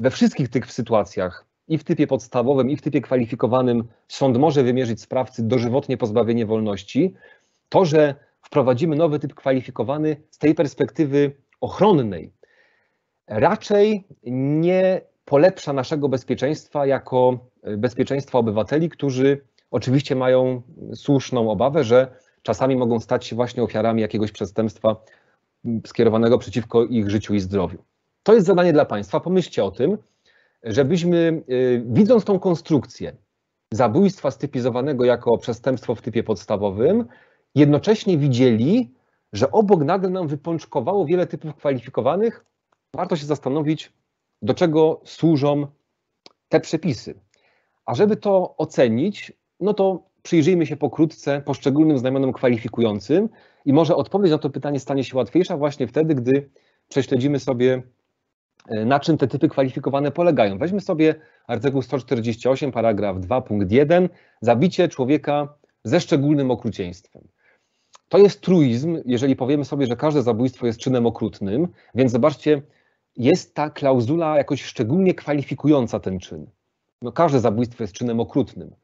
we wszystkich tych sytuacjach, i w typie podstawowym, i w typie kwalifikowanym, sąd może wymierzyć sprawcy dożywotnie pozbawienie wolności, to, że wprowadzimy nowy typ kwalifikowany z tej perspektywy ochronnej, raczej nie polepsza naszego bezpieczeństwa jako e, bezpieczeństwa obywateli, którzy oczywiście mają słuszną obawę, że czasami mogą stać się właśnie ofiarami jakiegoś przestępstwa skierowanego przeciwko ich życiu i zdrowiu. To jest zadanie dla państwa. Pomyślcie o tym, żebyśmy, e, widząc tą konstrukcję zabójstwa stypizowanego jako przestępstwo w typie podstawowym, jednocześnie widzieli, że obok nagle nam wypączkowało wiele typów kwalifikowanych, warto się zastanowić, do czego służą te przepisy. A żeby to ocenić, no to przyjrzyjmy się pokrótce poszczególnym znamionom kwalifikującym i może odpowiedź na to pytanie stanie się łatwiejsza właśnie wtedy, gdy prześledzimy sobie, e, na czym te typy kwalifikowane polegają. Weźmy sobie artykuł 148, paragraf 2, punkt 1, zabicie człowieka ze szczególnym okrucieństwem. To jest truizm, jeżeli powiemy sobie, że każde zabójstwo jest czynem okrutnym, więc zobaczcie, jest ta klauzula jakoś szczególnie kwalifikująca ten czyn. No, każde zabójstwo jest czynem okrutnym.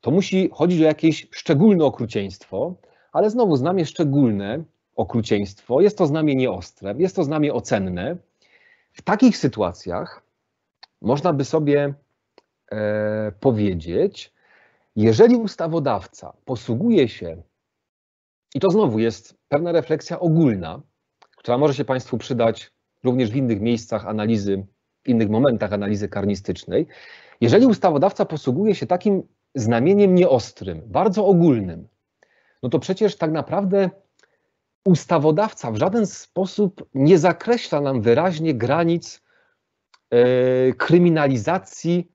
To musi chodzić o jakieś szczególne okrucieństwo, ale znowu znamie szczególne okrucieństwo jest to znamie nieostre, jest to znamie ocenne. W takich sytuacjach można by sobie e, powiedzieć, jeżeli ustawodawca posługuje się i to znowu jest pewna refleksja ogólna, która może się Państwu przydać również w innych miejscach analizy, w innych momentach analizy karnistycznej. Jeżeli ustawodawca posługuje się takim znamieniem nieostrym, bardzo ogólnym, no to przecież tak naprawdę ustawodawca w żaden sposób nie zakreśla nam wyraźnie granic e, kryminalizacji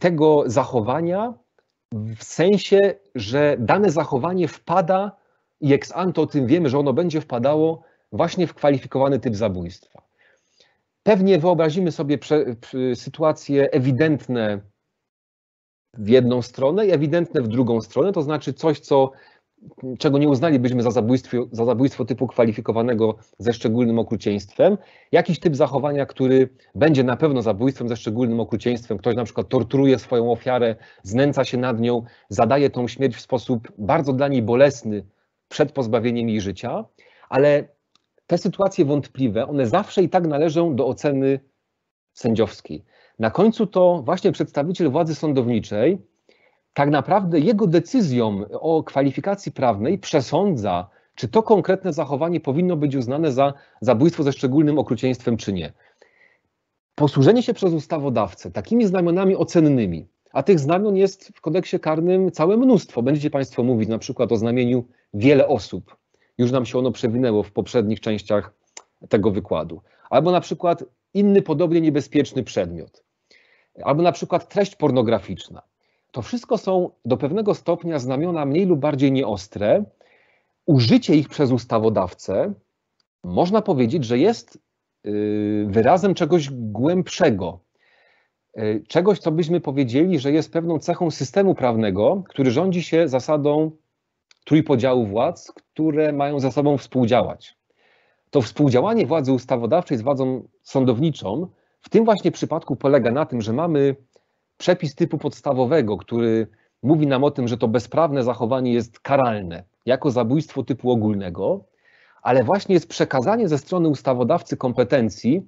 tego zachowania w sensie, że dane zachowanie wpada i ex ante o tym wiemy, że ono będzie wpadało właśnie w kwalifikowany typ zabójstwa. Pewnie wyobrazimy sobie prze, sytuacje ewidentne w jedną stronę i ewidentne w drugą stronę, to znaczy coś, co czego nie uznalibyśmy za zabójstwo, za zabójstwo typu kwalifikowanego ze szczególnym okrucieństwem, jakiś typ zachowania, który będzie na pewno zabójstwem ze szczególnym okrucieństwem, ktoś na przykład torturuje swoją ofiarę, znęca się nad nią, zadaje tą śmierć w sposób bardzo dla niej bolesny przed pozbawieniem jej życia, ale te sytuacje wątpliwe, one zawsze i tak należą do oceny sędziowskiej. Na końcu to właśnie przedstawiciel władzy sądowniczej tak naprawdę jego decyzją o kwalifikacji prawnej przesądza, czy to konkretne zachowanie powinno być uznane za zabójstwo ze szczególnym okrucieństwem, czy nie. Posłużenie się przez ustawodawcę takimi znamionami ocennymi, a tych znamion jest w kodeksie karnym całe mnóstwo. Będziecie Państwo mówić na przykład o znamieniu wiele osób. Już nam się ono przewinęło w poprzednich częściach tego wykładu. Albo na przykład inny podobnie niebezpieczny przedmiot. Albo na przykład treść pornograficzna to wszystko są do pewnego stopnia znamiona mniej lub bardziej nieostre. Użycie ich przez ustawodawcę można powiedzieć, że jest y, wyrazem czegoś głębszego, y, czegoś, co byśmy powiedzieli, że jest pewną cechą systemu prawnego, który rządzi się zasadą trójpodziału władz, które mają ze sobą współdziałać. To współdziałanie władzy ustawodawczej z władzą sądowniczą w tym właśnie przypadku polega na tym, że mamy przepis typu podstawowego, który mówi nam o tym, że to bezprawne zachowanie jest karalne jako zabójstwo typu ogólnego, ale właśnie jest przekazanie ze strony ustawodawcy kompetencji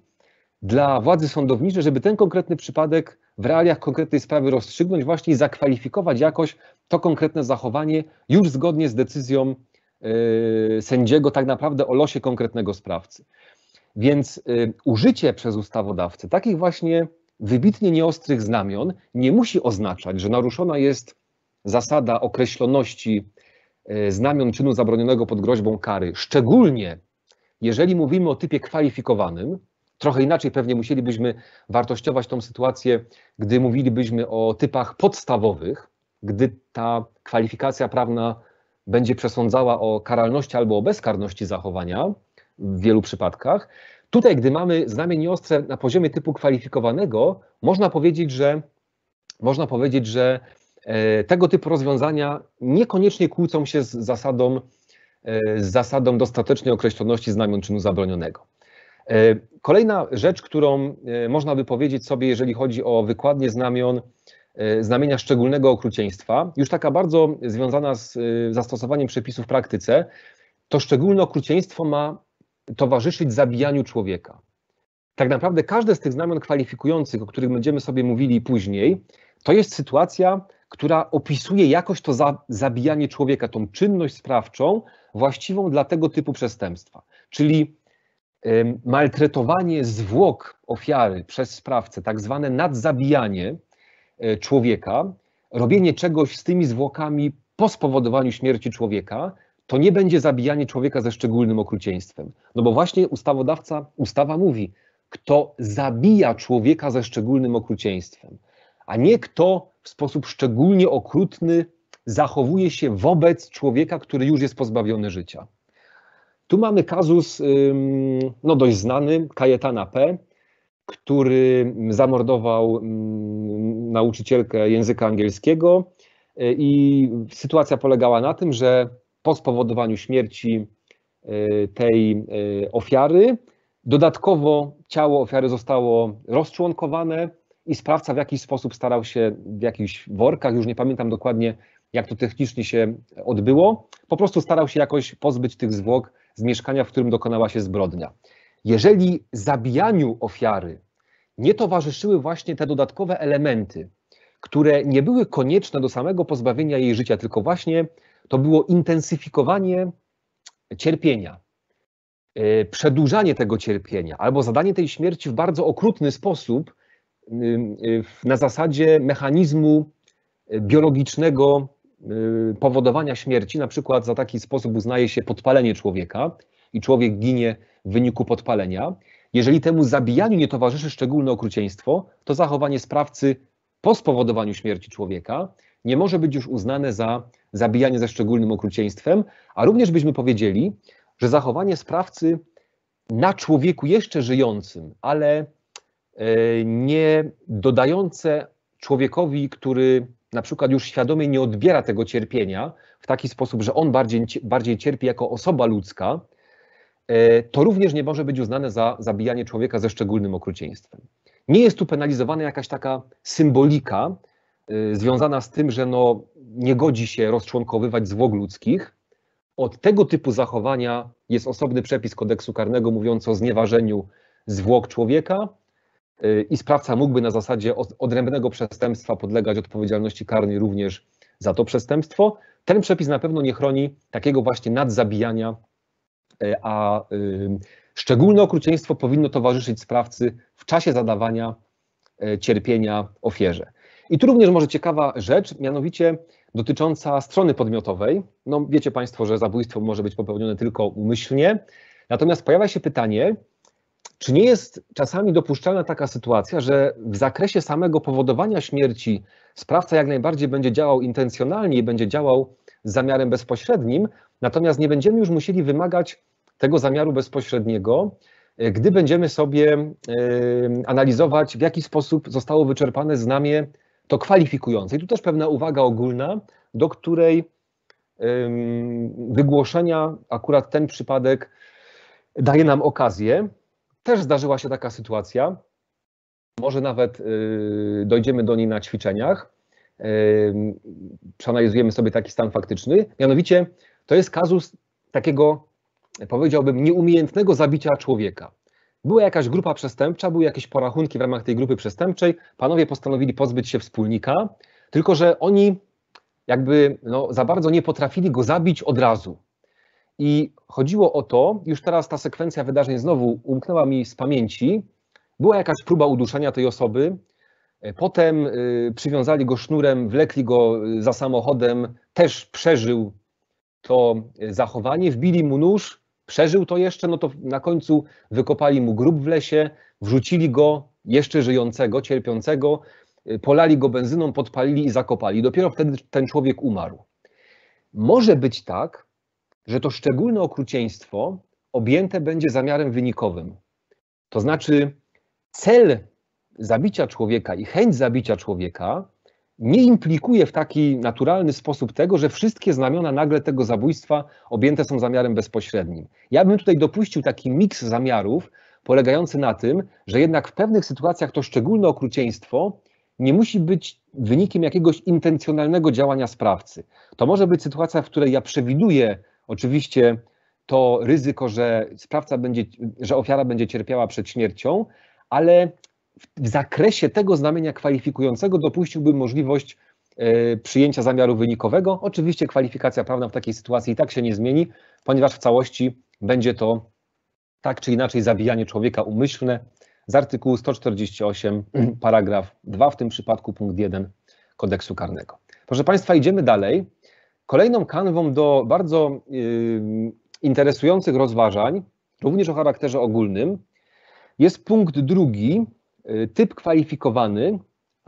dla władzy sądowniczej, żeby ten konkretny przypadek w realiach konkretnej sprawy rozstrzygnąć, właśnie i zakwalifikować jakoś to konkretne zachowanie już zgodnie z decyzją yy, sędziego, tak naprawdę o losie konkretnego sprawcy. Więc yy, użycie przez ustawodawcę takich właśnie wybitnie nieostrych znamion nie musi oznaczać, że naruszona jest zasada określoności e, znamion czynu zabronionego pod groźbą kary, szczególnie jeżeli mówimy o typie kwalifikowanym, trochę inaczej pewnie musielibyśmy wartościować tą sytuację, gdy mówilibyśmy o typach podstawowych, gdy ta kwalifikacja prawna będzie przesądzała o karalności albo o bezkarności zachowania w wielu przypadkach, Tutaj, gdy mamy znamię nieostre na poziomie typu kwalifikowanego, można powiedzieć, że, można powiedzieć, że e, tego typu rozwiązania niekoniecznie kłócą się z zasadą, e, z zasadą dostatecznej określoności znamion czynu zabronionego. E, kolejna rzecz, którą można by powiedzieć sobie, jeżeli chodzi o wykładnię znamion, znamienia szczególnego okrucieństwa, już taka bardzo związana z zastosowaniem przepisów w praktyce, to szczególne okrucieństwo ma towarzyszyć zabijaniu człowieka. Tak naprawdę każde z tych znamion kwalifikujących, o których będziemy sobie mówili później, to jest sytuacja, która opisuje jakoś to za, zabijanie człowieka, tą czynność sprawczą właściwą dla tego typu przestępstwa. Czyli y, maltretowanie zwłok ofiary przez sprawcę, tak zwane nadzabijanie y, człowieka, robienie czegoś z tymi zwłokami po spowodowaniu śmierci człowieka, to nie będzie zabijanie człowieka ze szczególnym okrucieństwem. No bo właśnie ustawodawca, ustawa mówi, kto zabija człowieka ze szczególnym okrucieństwem, a nie kto w sposób szczególnie okrutny zachowuje się wobec człowieka, który już jest pozbawiony życia. Tu mamy kazus no dość znany Kajetana P., który zamordował nauczycielkę języka angielskiego. Y, I sytuacja polegała na tym, że po spowodowaniu śmierci e, tej e, ofiary. Dodatkowo ciało ofiary zostało rozczłonkowane i sprawca w jakiś sposób starał się w jakichś workach, już nie pamiętam dokładnie jak to technicznie się odbyło, po prostu starał się jakoś pozbyć tych zwłok z mieszkania, w którym dokonała się zbrodnia. Jeżeli zabijaniu ofiary nie towarzyszyły właśnie te dodatkowe elementy, które nie były konieczne do samego pozbawienia jej życia, tylko właśnie to było intensyfikowanie cierpienia, e, przedłużanie tego cierpienia albo zadanie tej śmierci w bardzo okrutny sposób y, na zasadzie mechanizmu e, biologicznego y, powodowania śmierci. Na przykład za taki sposób uznaje się podpalenie człowieka i człowiek ginie w wyniku podpalenia. Jeżeli temu zabijaniu nie towarzyszy szczególne okrucieństwo, to zachowanie sprawcy po spowodowaniu śmierci człowieka nie może być już uznane za zabijanie ze szczególnym okrucieństwem, a również byśmy powiedzieli, że zachowanie sprawcy na człowieku jeszcze żyjącym, ale e, nie dodające człowiekowi, który na przykład już świadomie nie odbiera tego cierpienia w taki sposób, że on bardziej, bardziej cierpi jako osoba ludzka, e, to również nie może być uznane za zabijanie człowieka ze szczególnym okrucieństwem. Nie jest tu penalizowana jakaś taka symbolika, Y, związana z tym, że no, nie godzi się rozczłonkowywać zwłok ludzkich. Od tego typu zachowania jest osobny przepis kodeksu karnego mówiący o znieważeniu zwłok człowieka y, i sprawca mógłby na zasadzie odrębnego przestępstwa podlegać odpowiedzialności karnej również za to przestępstwo. Ten przepis na pewno nie chroni takiego właśnie nadzabijania, y, a szczególne okrucieństwo powinno towarzyszyć sprawcy w czasie zadawania cierpienia ofierze. I tu również może ciekawa rzecz, mianowicie dotycząca strony podmiotowej. No wiecie Państwo, że zabójstwo może być popełnione tylko umyślnie. Natomiast pojawia się pytanie, czy nie jest czasami dopuszczalna taka sytuacja, że w zakresie samego powodowania śmierci sprawca jak najbardziej będzie działał intencjonalnie i będzie działał z zamiarem bezpośrednim, natomiast nie będziemy już musieli wymagać tego zamiaru bezpośredniego, e, gdy będziemy sobie e, analizować, w jaki sposób zostało wyczerpane znamie to kwalifikujące. I tu też pewna uwaga ogólna, do której wygłoszenia akurat ten przypadek daje nam okazję. Też zdarzyła się taka sytuacja. Może nawet y, dojdziemy do niej na ćwiczeniach. Przeanalizujemy sobie taki stan faktyczny. Mianowicie to jest kazus takiego, powiedziałbym, nieumiejętnego zabicia człowieka. Była jakaś grupa przestępcza, były jakieś porachunki w ramach tej grupy przestępczej. Panowie postanowili pozbyć się wspólnika, tylko że oni jakby no, za bardzo nie potrafili go zabić od razu. I chodziło o to, już teraz ta sekwencja wydarzeń znowu umknęła mi z pamięci. Była jakaś próba uduszenia tej osoby. Potem y, przywiązali go sznurem, wlekli go y, za samochodem, też przeżył to y, zachowanie, wbili mu nóż, przeżył to jeszcze, no to na końcu wykopali mu grób w lesie, wrzucili go jeszcze żyjącego, cierpiącego, y, polali go benzyną, podpalili i zakopali. Dopiero wtedy ten człowiek umarł. Może być tak, że to szczególne okrucieństwo objęte będzie zamiarem wynikowym. To znaczy, cel zabicia człowieka i chęć zabicia człowieka nie implikuje w taki naturalny sposób tego, że wszystkie znamiona nagle tego zabójstwa objęte są zamiarem bezpośrednim. Ja bym tutaj dopuścił taki miks zamiarów, polegający na tym, że jednak w pewnych sytuacjach to szczególne okrucieństwo nie musi być wynikiem jakiegoś intencjonalnego działania sprawcy. To może być sytuacja, w której ja przewiduję oczywiście to ryzyko, że sprawca będzie, że ofiara będzie cierpiała przed śmiercią, ale w zakresie tego znamienia kwalifikującego dopuściłbym możliwość e, przyjęcia zamiaru wynikowego. Oczywiście kwalifikacja prawna w takiej sytuacji i tak się nie zmieni, ponieważ w całości będzie to tak czy inaczej zabijanie człowieka umyślne z artykułu 148, paragraf 2, w tym przypadku punkt 1 kodeksu karnego. Proszę Państwa, idziemy dalej. Kolejną kanwą do bardzo yy, interesujących rozważań, również o charakterze ogólnym, jest punkt drugi Y, typ kwalifikowany,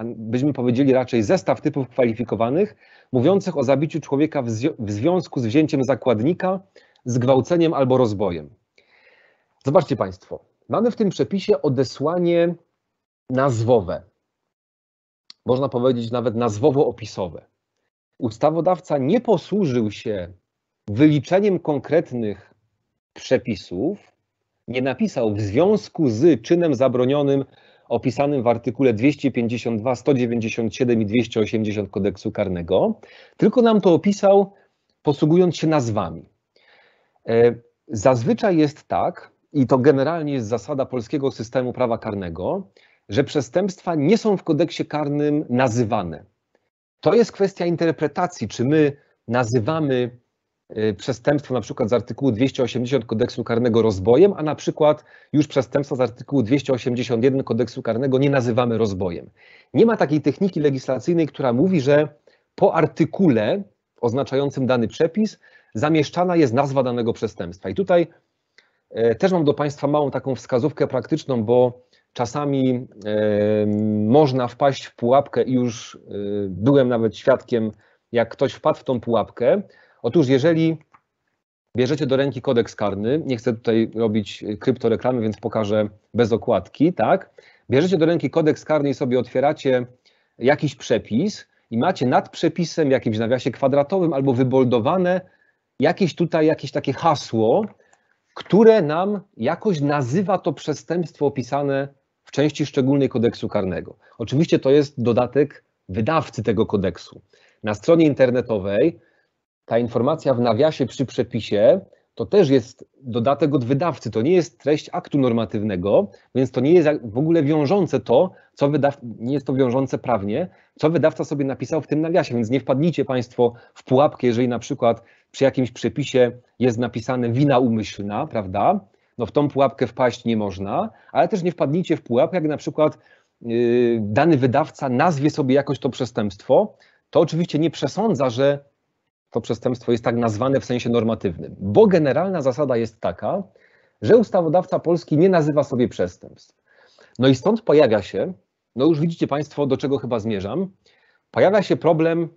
byśmy powiedzieli raczej zestaw typów kwalifikowanych, mówiących o zabiciu człowieka w, zwi w związku z wzięciem zakładnika, zgwałceniem albo rozbojem. Zobaczcie Państwo, mamy w tym przepisie odesłanie nazwowe, można powiedzieć nawet nazwowo-opisowe. Ustawodawca nie posłużył się wyliczeniem konkretnych przepisów, nie napisał w związku z czynem zabronionym opisanym w artykule 252, 197 i 280 kodeksu karnego, tylko nam to opisał posługując się nazwami. E, zazwyczaj jest tak, i to generalnie jest zasada polskiego systemu prawa karnego, że przestępstwa nie są w kodeksie karnym nazywane. To jest kwestia interpretacji, czy my nazywamy Y, przestępstwo na przykład z artykułu 280 kodeksu karnego rozbojem, a na przykład już przestępstwa z artykułu 281 kodeksu karnego nie nazywamy rozbojem. Nie ma takiej techniki legislacyjnej, która mówi, że po artykule oznaczającym dany przepis zamieszczana jest nazwa danego przestępstwa. I tutaj e, też mam do Państwa małą taką wskazówkę praktyczną, bo czasami e, można wpaść w pułapkę i już e, byłem nawet świadkiem, jak ktoś wpadł w tą pułapkę, Otóż jeżeli bierzecie do ręki kodeks karny, nie chcę tutaj robić kryptoreklamy, więc pokażę bez okładki, tak? Bierzecie do ręki kodeks karny i sobie otwieracie jakiś przepis i macie nad przepisem, jakimś nawiasie kwadratowym albo wyboldowane jakieś tutaj, jakieś takie hasło, które nam jakoś nazywa to przestępstwo opisane w części szczególnej kodeksu karnego. Oczywiście to jest dodatek wydawcy tego kodeksu. Na stronie internetowej ta informacja w nawiasie przy przepisie to też jest dodatek od wydawcy, to nie jest treść aktu normatywnego, więc to nie jest w ogóle wiążące to, co wydawca, nie jest to wiążące prawnie, co wydawca sobie napisał w tym nawiasie, więc nie wpadnijcie Państwo w pułapkę, jeżeli na przykład przy jakimś przepisie jest napisane wina umyślna, prawda? No w tą pułapkę wpaść nie można, ale też nie wpadnijcie w pułapkę, jak na przykład yy, dany wydawca nazwie sobie jakoś to przestępstwo, to oczywiście nie przesądza, że to przestępstwo jest tak nazwane w sensie normatywnym. Bo generalna zasada jest taka, że ustawodawca polski nie nazywa sobie przestępstw. No i stąd pojawia się, no już widzicie Państwo, do czego chyba zmierzam, pojawia się problem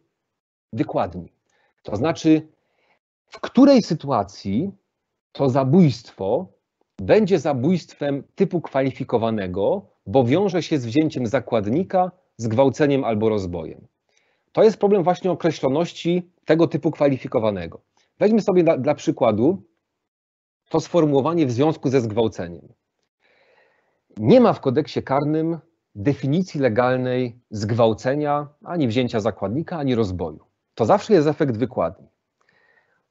wykładni. To znaczy, w której sytuacji to zabójstwo będzie zabójstwem typu kwalifikowanego, bo wiąże się z wzięciem zakładnika, zgwałceniem albo rozbojem. To jest problem właśnie określoności tego typu kwalifikowanego. Weźmy sobie dla, dla przykładu to sformułowanie w związku ze zgwałceniem. Nie ma w kodeksie karnym definicji legalnej zgwałcenia, ani wzięcia zakładnika, ani rozboju. To zawsze jest efekt wykładni.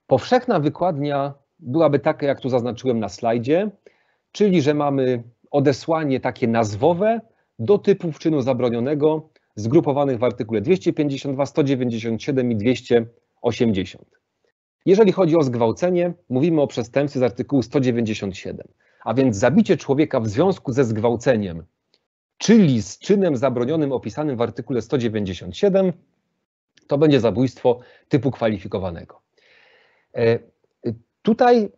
Powszechna wykładnia byłaby taka, jak tu zaznaczyłem na slajdzie, czyli że mamy odesłanie takie nazwowe do typów czynu zabronionego, zgrupowanych w artykule 252, 197 i 280. Jeżeli chodzi o zgwałcenie, mówimy o przestępstwie z artykułu 197, a więc zabicie człowieka w związku ze zgwałceniem, czyli z czynem zabronionym opisanym w artykule 197, to będzie zabójstwo typu kwalifikowanego. E, tutaj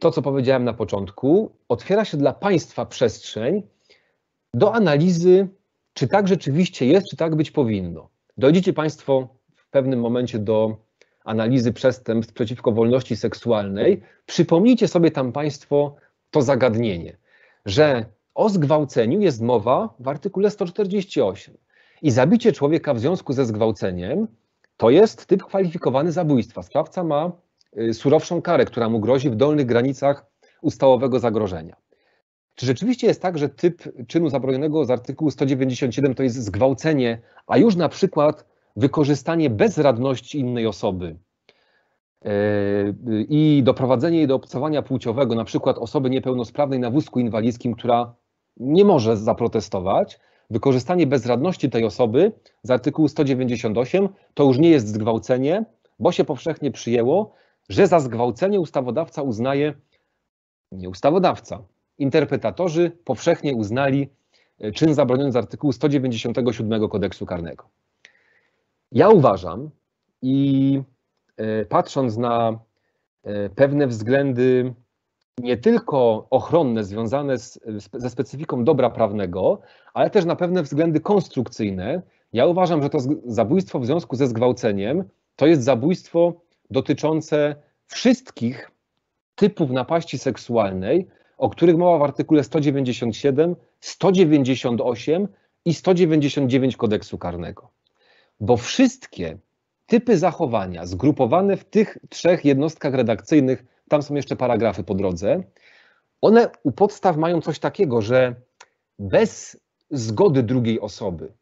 to, co powiedziałem na początku, otwiera się dla państwa przestrzeń do analizy czy tak rzeczywiście jest, czy tak być powinno. Dojdziecie Państwo w pewnym momencie do analizy przestępstw przeciwko wolności seksualnej. Przypomnijcie sobie tam Państwo to zagadnienie, że o zgwałceniu jest mowa w artykule 148 i zabicie człowieka w związku ze zgwałceniem to jest typ kwalifikowany zabójstwa. Sprawca ma y, surowszą karę, która mu grozi w dolnych granicach ustałowego zagrożenia. Czy rzeczywiście jest tak, że typ czynu zabronionego z artykułu 197 to jest zgwałcenie, a już na przykład wykorzystanie bezradności innej osoby e, i doprowadzenie jej do obcowania płciowego, na przykład osoby niepełnosprawnej na wózku inwalidzkim, która nie może zaprotestować, wykorzystanie bezradności tej osoby z artykułu 198 to już nie jest zgwałcenie, bo się powszechnie przyjęło, że za zgwałcenie ustawodawca uznaje nie ustawodawca, interpretatorzy powszechnie uznali e, czyn zabroniony z artykułu 197 kodeksu karnego. Ja uważam i e, patrząc na e, pewne względy nie tylko ochronne związane z, ze specyfiką dobra prawnego, ale też na pewne względy konstrukcyjne, ja uważam, że to zabójstwo w związku ze zgwałceniem to jest zabójstwo dotyczące wszystkich typów napaści seksualnej, o których mowa w artykule 197, 198 i 199 kodeksu karnego. Bo wszystkie typy zachowania zgrupowane w tych trzech jednostkach redakcyjnych, tam są jeszcze paragrafy po drodze, one u podstaw mają coś takiego, że bez zgody drugiej osoby,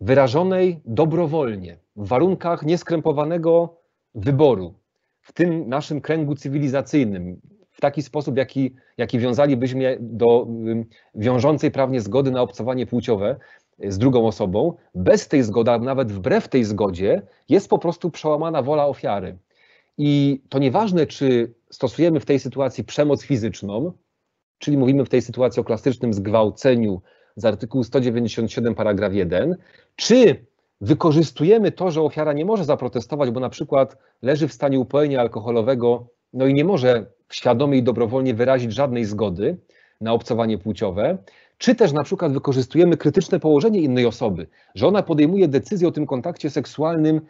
wyrażonej dobrowolnie, w warunkach nieskrępowanego wyboru, w tym naszym kręgu cywilizacyjnym, w taki sposób, jaki, jaki wiązalibyśmy do wiążącej prawnie zgody na obcowanie płciowe y, z drugą osobą, bez tej zgody, a nawet wbrew tej zgodzie, jest po prostu przełamana wola ofiary. I to nieważne, czy stosujemy w tej sytuacji przemoc fizyczną, czyli mówimy w tej sytuacji o klasycznym zgwałceniu z artykułu 197 paragraf 1, czy wykorzystujemy to, że ofiara nie może zaprotestować, bo na przykład leży w stanie upojenia alkoholowego, no i nie może świadomie i dobrowolnie wyrazić żadnej zgody na obcowanie płciowe, czy też na przykład wykorzystujemy krytyczne położenie innej osoby, że ona podejmuje decyzję o tym kontakcie seksualnym,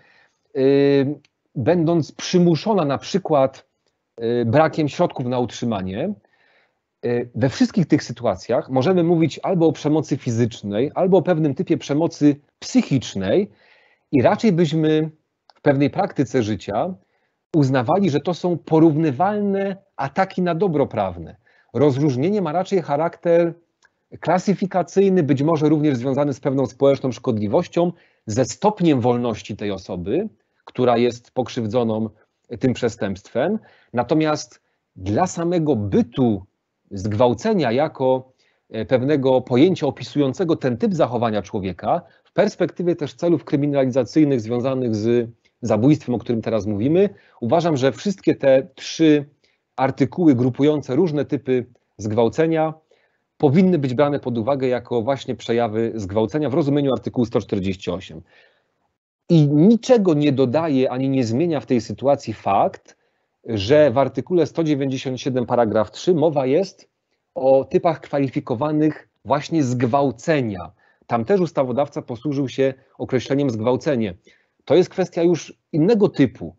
yy, będąc przymuszona na przykład yy, brakiem środków na utrzymanie. Y, we wszystkich tych sytuacjach możemy mówić albo o przemocy fizycznej, albo o pewnym typie przemocy psychicznej, i raczej byśmy w pewnej praktyce życia uznawali, że to są porównywalne ataki na dobro prawne. Rozróżnienie ma raczej charakter klasyfikacyjny, być może również związany z pewną społeczną szkodliwością, ze stopniem wolności tej osoby, która jest pokrzywdzoną tym przestępstwem. Natomiast dla samego bytu zgwałcenia jako e, pewnego pojęcia opisującego ten typ zachowania człowieka, w perspektywie też celów kryminalizacyjnych związanych z zabójstwem, o którym teraz mówimy. Uważam, że wszystkie te trzy artykuły grupujące różne typy zgwałcenia powinny być brane pod uwagę jako właśnie przejawy zgwałcenia w rozumieniu artykułu 148. I niczego nie dodaje ani nie zmienia w tej sytuacji fakt, że w artykule 197 paragraf 3 mowa jest o typach kwalifikowanych właśnie zgwałcenia. Tam też ustawodawca posłużył się określeniem zgwałcenie. To jest kwestia już innego typu.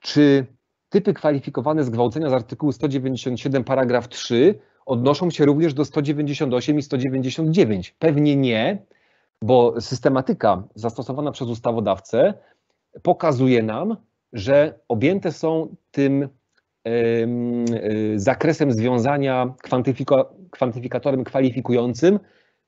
Czy typy kwalifikowane zgwałcenia z artykułu 197 paragraf 3 odnoszą się również do 198 i 199? Pewnie nie, bo systematyka zastosowana przez ustawodawcę pokazuje nam, że objęte są tym y, zakresem związania kwantyfikatorem kwalifikującym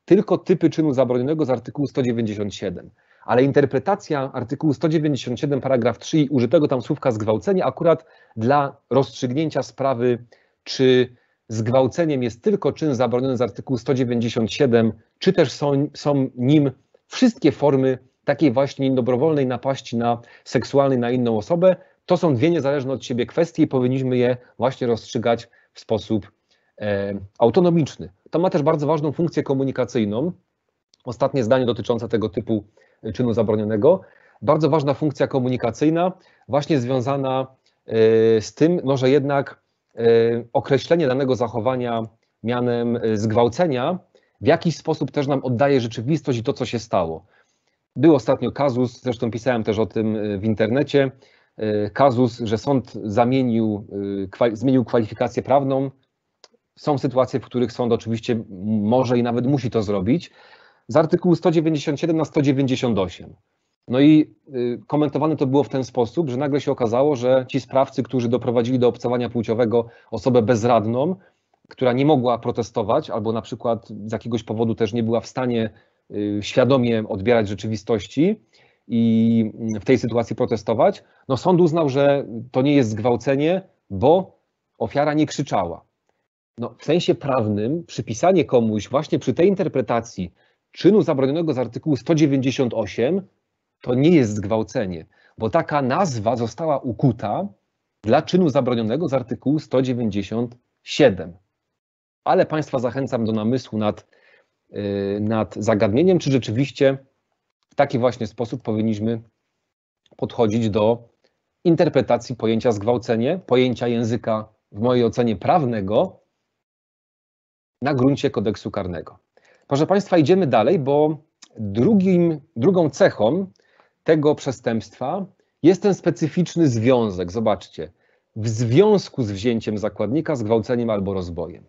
tylko typy czynu zabronionego z artykułu 197 ale interpretacja artykułu 197 paragraf 3 użytego tam słówka zgwałcenie akurat dla rozstrzygnięcia sprawy, czy zgwałceniem jest tylko czyn zabroniony z artykułu 197, czy też są, są nim wszystkie formy takiej właśnie dobrowolnej napaści na seksualnej na inną osobę, to są dwie niezależne od siebie kwestie i powinniśmy je właśnie rozstrzygać w sposób e, autonomiczny. To ma też bardzo ważną funkcję komunikacyjną. Ostatnie zdanie dotyczące tego typu czynu zabronionego. Bardzo ważna funkcja komunikacyjna, właśnie związana e, z tym, no, że jednak e, określenie danego zachowania mianem e, zgwałcenia w jakiś sposób też nam oddaje rzeczywistość i to, co się stało. Był ostatnio kazus, zresztą pisałem też o tym w internecie, kazus, że sąd zamienił, zmienił kwalifikację prawną. Są sytuacje, w których sąd oczywiście może i nawet musi to zrobić, z artykułu 197 na 198. No i y, komentowane to było w ten sposób, że nagle się okazało, że ci sprawcy, którzy doprowadzili do obcowania płciowego osobę bezradną, która nie mogła protestować albo na przykład z jakiegoś powodu też nie była w stanie y, świadomie odbierać rzeczywistości i y, w tej sytuacji protestować, no sąd uznał, że to nie jest zgwałcenie, bo ofiara nie krzyczała. No, w sensie prawnym przypisanie komuś właśnie przy tej interpretacji czynu zabronionego z artykułu 198 to nie jest zgwałcenie, bo taka nazwa została ukuta dla czynu zabronionego z artykułu 197. Ale Państwa zachęcam do namysłu nad, y, nad zagadnieniem, czy rzeczywiście w taki właśnie sposób powinniśmy podchodzić do interpretacji pojęcia zgwałcenie, pojęcia języka, w mojej ocenie, prawnego na gruncie kodeksu karnego. Proszę Państwa, idziemy dalej, bo drugim, drugą cechą tego przestępstwa jest ten specyficzny związek. Zobaczcie, w związku z wzięciem zakładnika, zgwałceniem albo rozbojem.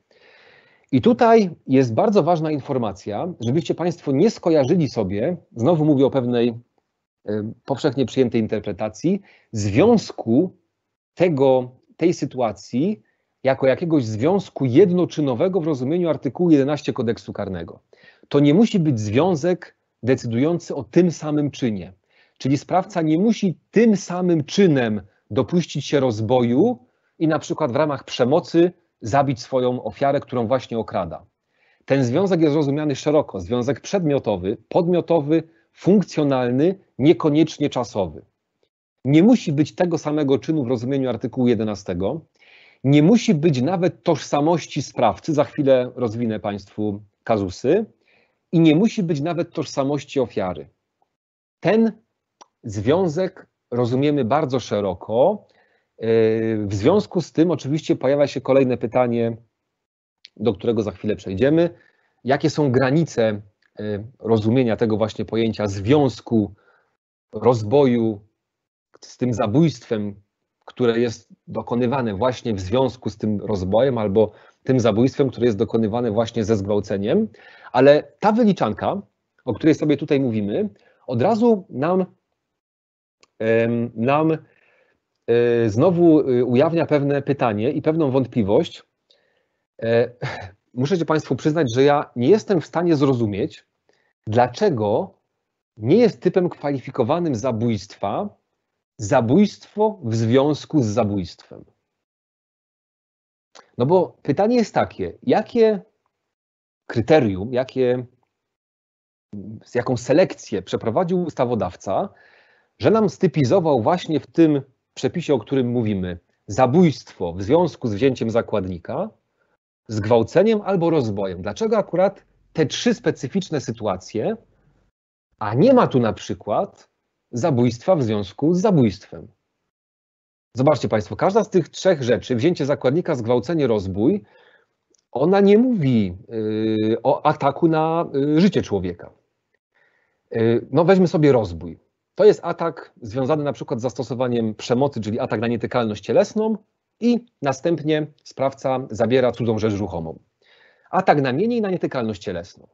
I tutaj jest bardzo ważna informacja, żebyście Państwo nie skojarzyli sobie, znowu mówię o pewnej e, powszechnie przyjętej interpretacji, związku tego, tej sytuacji jako jakiegoś związku jednoczynowego w rozumieniu artykułu 11 kodeksu karnego to nie musi być związek decydujący o tym samym czynie. Czyli sprawca nie musi tym samym czynem dopuścić się rozboju i na przykład w ramach przemocy zabić swoją ofiarę, którą właśnie okrada. Ten związek jest rozumiany szeroko: związek przedmiotowy, podmiotowy, funkcjonalny, niekoniecznie czasowy. Nie musi być tego samego czynu w rozumieniu artykułu 11. Nie musi być nawet tożsamości sprawcy. Za chwilę rozwinę Państwu kazusy i nie musi być nawet tożsamości ofiary. Ten związek rozumiemy bardzo szeroko. E, w związku z tym, oczywiście, pojawia się kolejne pytanie, do którego za chwilę przejdziemy. Jakie są granice e, rozumienia tego właśnie pojęcia związku, rozboju z tym zabójstwem, które jest dokonywane właśnie w związku z tym rozbojem albo tym zabójstwem, które jest dokonywane właśnie ze zgwałceniem, ale ta wyliczanka, o której sobie tutaj mówimy, od razu nam, nam e, znowu y, ujawnia pewne pytanie i pewną wątpliwość. E, muszę się Państwu przyznać, że ja nie jestem w stanie zrozumieć, dlaczego nie jest typem kwalifikowanym zabójstwa zabójstwo w związku z zabójstwem. No bo pytanie jest takie, jakie kryterium, jakie, jaką selekcję przeprowadził ustawodawca, że nam stypizował właśnie w tym przepisie, o którym mówimy, zabójstwo w związku z wzięciem zakładnika, zgwałceniem albo rozbojem. Dlaczego akurat te trzy specyficzne sytuacje, a nie ma tu na przykład zabójstwa w związku z zabójstwem? Zobaczcie Państwo, każda z tych trzech rzeczy, wzięcie zakładnika, zgwałcenie, rozbój, ona nie mówi y, o ataku na y, życie człowieka. Y, no weźmy sobie rozbój. To jest atak związany na przykład z zastosowaniem przemocy, czyli atak na nietykalność cielesną i następnie sprawca zabiera cudzą rzecz ruchomą. Atak na mienie i na nietykalność cielesną.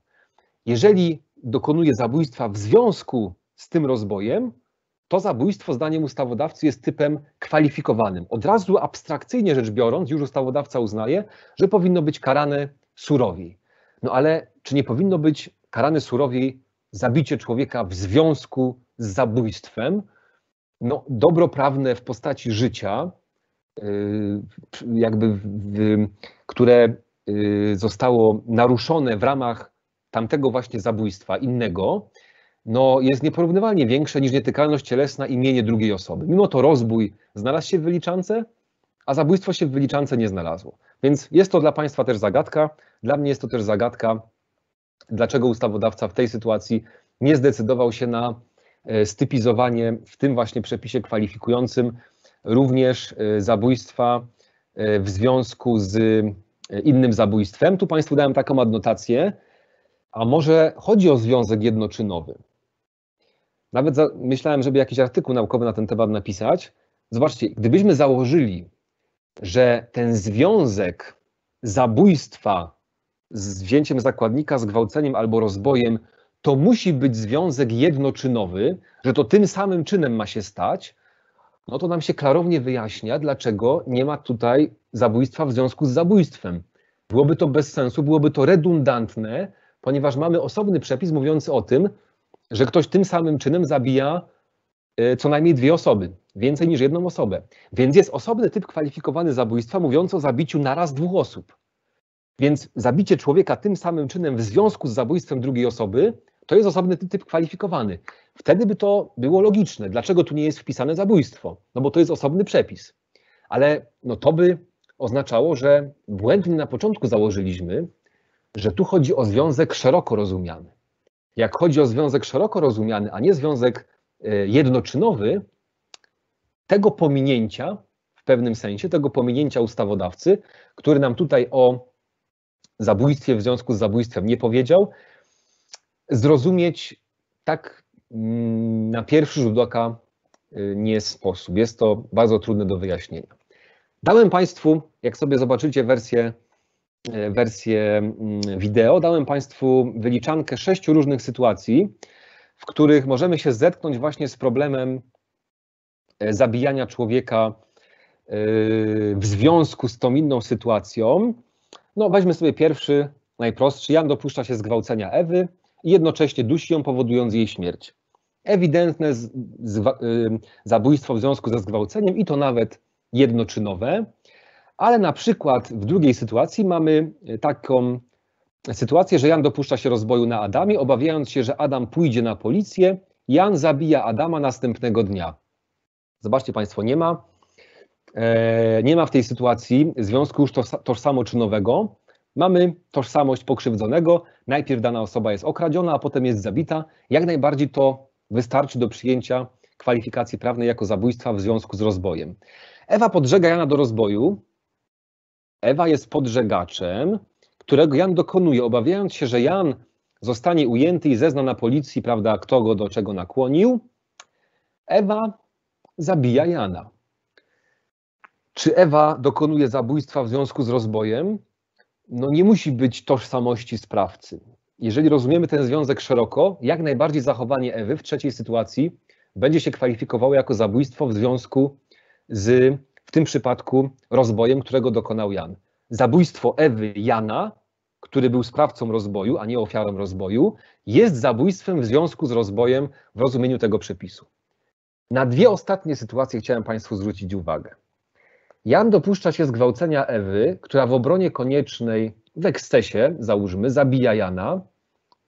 Jeżeli dokonuje zabójstwa w związku z tym rozbojem, to zabójstwo, zdaniem ustawodawcy, jest typem kwalifikowanym. Od razu abstrakcyjnie rzecz biorąc, już ustawodawca uznaje, że powinno być karane surowiej. No ale czy nie powinno być karane surowiej zabicie człowieka w związku z zabójstwem? No, dobro prawne w postaci życia, yy, jakby, które yy, zostało naruszone w ramach tamtego właśnie zabójstwa innego, no, jest nieporównywalnie większe niż nietykalność cielesna i mienie drugiej osoby. Mimo to rozbój znalazł się w wyliczance, a zabójstwo się w wyliczance nie znalazło. Więc jest to dla Państwa też zagadka. Dla mnie jest to też zagadka, dlaczego ustawodawca w tej sytuacji nie zdecydował się na e, stypizowanie w tym właśnie przepisie kwalifikującym również e, zabójstwa e, w związku z innym zabójstwem. Tu Państwu dałem taką adnotację, a może chodzi o związek jednoczynowy. Nawet za, myślałem, żeby jakiś artykuł naukowy na ten temat napisać. Zobaczcie, gdybyśmy założyli, że ten związek zabójstwa z wzięciem zakładnika, z gwałceniem albo rozbojem, to musi być związek jednoczynowy, że to tym samym czynem ma się stać, no to nam się klarownie wyjaśnia, dlaczego nie ma tutaj zabójstwa w związku z zabójstwem. Byłoby to bez sensu, byłoby to redundantne, ponieważ mamy osobny przepis mówiący o tym, że ktoś tym samym czynem zabija e, co najmniej dwie osoby, więcej niż jedną osobę. Więc jest osobny typ kwalifikowany zabójstwa, mówiący o zabiciu naraz dwóch osób. Więc zabicie człowieka tym samym czynem w związku z zabójstwem drugiej osoby to jest osobny typ kwalifikowany. Wtedy by to było logiczne. Dlaczego tu nie jest wpisane zabójstwo? No bo to jest osobny przepis. Ale no to by oznaczało, że błędnie na początku założyliśmy, że tu chodzi o związek szeroko rozumiany. Jak chodzi o związek szeroko rozumiany, a nie związek e, jednoczynowy, tego pominięcia w pewnym sensie, tego pominięcia ustawodawcy, który nam tutaj o zabójstwie w związku z zabójstwem nie powiedział, zrozumieć tak mm, na pierwszy rzut oka e, nie sposób. Jest to bardzo trudne do wyjaśnienia. Dałem Państwu, jak sobie zobaczycie wersję E, wersję mm, wideo, dałem Państwu wyliczankę sześciu różnych sytuacji, w których możemy się zetknąć właśnie z problemem e, zabijania człowieka e, w związku z tą inną sytuacją. No, weźmy sobie pierwszy, najprostszy. Jan dopuszcza się zgwałcenia Ewy i jednocześnie dusi ją, powodując jej śmierć. Ewidentne zabójstwo w związku ze zgwałceniem i to nawet jednoczynowe. Ale na przykład w drugiej sytuacji mamy e, taką sytuację, że Jan dopuszcza się rozboju na Adamie, obawiając się, że Adam pójdzie na policję. Jan zabija Adama następnego dnia. Zobaczcie Państwo, nie ma, e, nie ma w tej sytuacji związku już tożsamoczynowego. Mamy tożsamość pokrzywdzonego. Najpierw dana osoba jest okradziona, a potem jest zabita. Jak najbardziej to wystarczy do przyjęcia kwalifikacji prawnej jako zabójstwa w związku z rozbojem. Ewa podżega Jana do rozboju, Ewa jest podżegaczem, którego Jan dokonuje, obawiając się, że Jan zostanie ujęty i zezna na policji, prawda, kto go do czego nakłonił. Ewa zabija Jana. Czy Ewa dokonuje zabójstwa w związku z rozbojem? No nie musi być tożsamości sprawcy. Jeżeli rozumiemy ten związek szeroko, jak najbardziej zachowanie Ewy w trzeciej sytuacji będzie się kwalifikowało jako zabójstwo w związku z tym przypadku rozbojem, którego dokonał Jan. Zabójstwo Ewy Jana, który był sprawcą rozboju, a nie ofiarą rozboju, jest zabójstwem w związku z rozbojem w rozumieniu tego przepisu. Na dwie ostatnie sytuacje chciałem Państwu zwrócić uwagę. Jan dopuszcza się zgwałcenia Ewy, która w obronie koniecznej, w ekscesie, załóżmy, zabija Jana.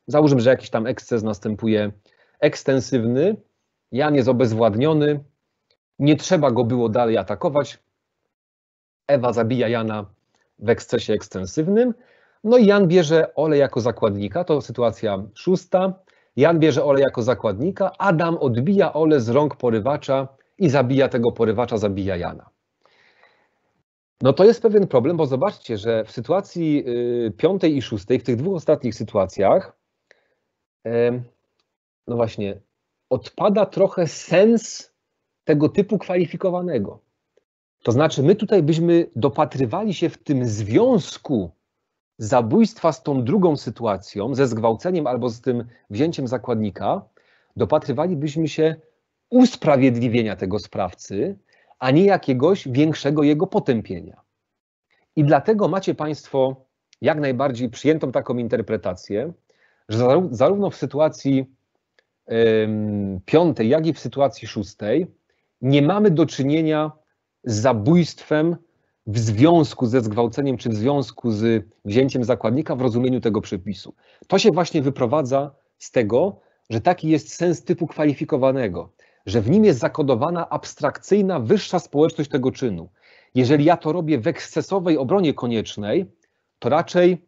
Załóżmy, że jakiś tam eksces następuje ekstensywny. Jan jest obezwładniony, nie trzeba go było dalej atakować. Ewa zabija Jana w ekscesie ekstensywnym. No i Jan bierze Ole jako zakładnika, to sytuacja szósta. Jan bierze Ole jako zakładnika, Adam odbija Ole z rąk porywacza i zabija tego porywacza, zabija Jana. No to jest pewien problem, bo zobaczcie, że w sytuacji y, piątej i szóstej, w tych dwóch ostatnich sytuacjach, no właśnie, odpada trochę sens tego typu kwalifikowanego. To znaczy, my tutaj byśmy dopatrywali się w tym związku zabójstwa z tą drugą sytuacją, ze zgwałceniem albo z tym wzięciem zakładnika, dopatrywalibyśmy się usprawiedliwienia tego sprawcy, a nie jakiegoś większego jego potępienia. I dlatego macie Państwo jak najbardziej przyjętą taką interpretację, że zarówno w sytuacji piątej, jak i w sytuacji szóstej nie mamy do czynienia z zabójstwem w związku ze zgwałceniem czy w związku z wzięciem zakładnika w rozumieniu tego przepisu. To się właśnie wyprowadza z tego, że taki jest sens typu kwalifikowanego, że w nim jest zakodowana abstrakcyjna, wyższa społeczność tego czynu. Jeżeli ja to robię w ekscesowej obronie koniecznej, to raczej,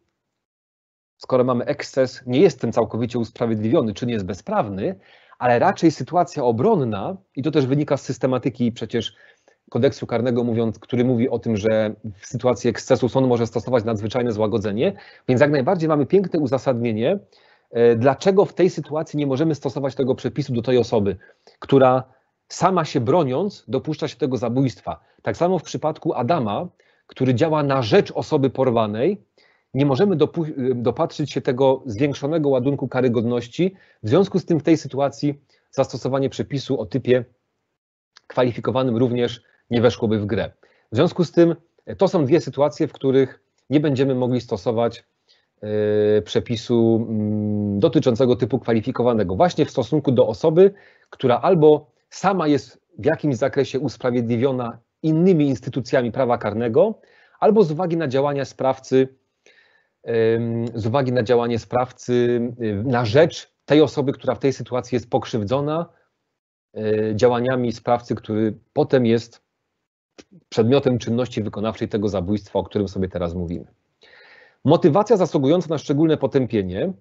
skoro mamy eksces, nie jestem całkowicie usprawiedliwiony, czyn jest bezprawny, ale raczej sytuacja obronna, i to też wynika z systematyki przecież kodeksu karnego, mówiąc, który mówi o tym, że w sytuacji ekscesu sąd może stosować nadzwyczajne złagodzenie, więc jak najbardziej mamy piękne uzasadnienie, e, dlaczego w tej sytuacji nie możemy stosować tego przepisu do tej osoby, która sama się broniąc dopuszcza się tego zabójstwa. Tak samo w przypadku Adama, który działa na rzecz osoby porwanej, nie możemy dopatrzyć się tego zwiększonego ładunku karygodności. W związku z tym w tej sytuacji zastosowanie przepisu o typie kwalifikowanym również nie weszłoby w grę. W związku z tym e, to są dwie sytuacje, w których nie będziemy mogli stosować e, przepisu mm, dotyczącego typu kwalifikowanego, właśnie w stosunku do osoby, która albo sama jest w jakimś zakresie usprawiedliwiona innymi instytucjami prawa karnego, albo z uwagi na działania sprawcy z uwagi na działanie sprawcy y, na rzecz tej osoby, która w tej sytuacji jest pokrzywdzona, y, działaniami sprawcy, który potem jest przedmiotem czynności wykonawczej tego zabójstwa, o którym sobie teraz mówimy. Motywacja zasługująca na szczególne potępienie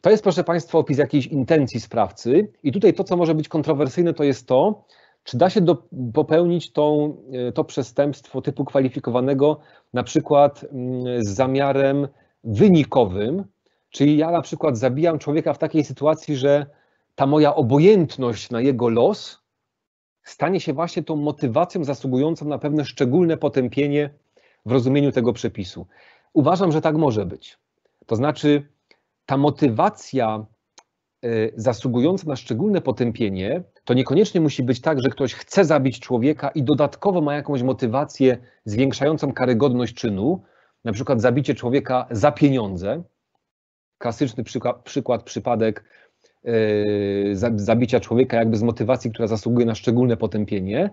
to jest, proszę Państwa, opis jakiejś intencji sprawcy, i tutaj to, co może być kontrowersyjne, to jest to, czy da się do, popełnić tą, y, to przestępstwo typu kwalifikowanego, na przykład mm, z zamiarem wynikowym, czyli ja na przykład zabijam człowieka w takiej sytuacji, że ta moja obojętność na jego los stanie się właśnie tą motywacją zasługującą na pewne szczególne potępienie w rozumieniu tego przepisu. Uważam, że tak może być. To znaczy, ta motywacja e, zasługująca na szczególne potępienie, to niekoniecznie musi być tak, że ktoś chce zabić człowieka i dodatkowo ma jakąś motywację zwiększającą karygodność czynu, na przykład zabicie człowieka za pieniądze. Klasyczny przykład, przykład przypadek yy, zabicia człowieka jakby z motywacji, która zasługuje na szczególne potępienie.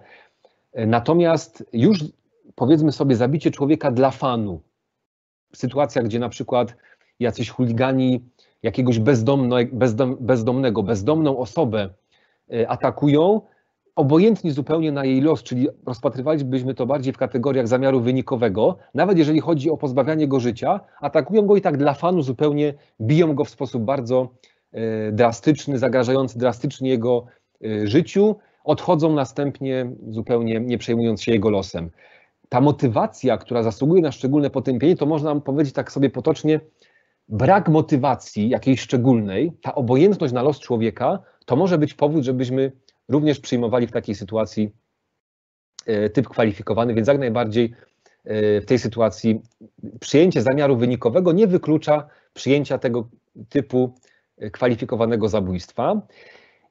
Natomiast już powiedzmy sobie zabicie człowieka dla fanu. Sytuacja, gdzie na przykład jacyś chuligani jakiegoś bezdomno, bezdom, bezdomnego, bezdomną osobę yy, atakują, obojętni zupełnie na jej los, czyli rozpatrywalibyśmy to bardziej w kategoriach zamiaru wynikowego, nawet jeżeli chodzi o pozbawianie go życia, atakują go i tak dla fanu zupełnie, biją go w sposób bardzo e, drastyczny, zagrażający drastycznie jego e, życiu, odchodzą następnie zupełnie nie przejmując się jego losem. Ta motywacja, która zasługuje na szczególne potępienie, to można powiedzieć tak sobie potocznie, brak motywacji jakiejś szczególnej, ta obojętność na los człowieka, to może być powód, żebyśmy również przyjmowali w takiej sytuacji e, typ kwalifikowany, więc jak najbardziej e, w tej sytuacji przyjęcie zamiaru wynikowego nie wyklucza przyjęcia tego typu e, kwalifikowanego zabójstwa.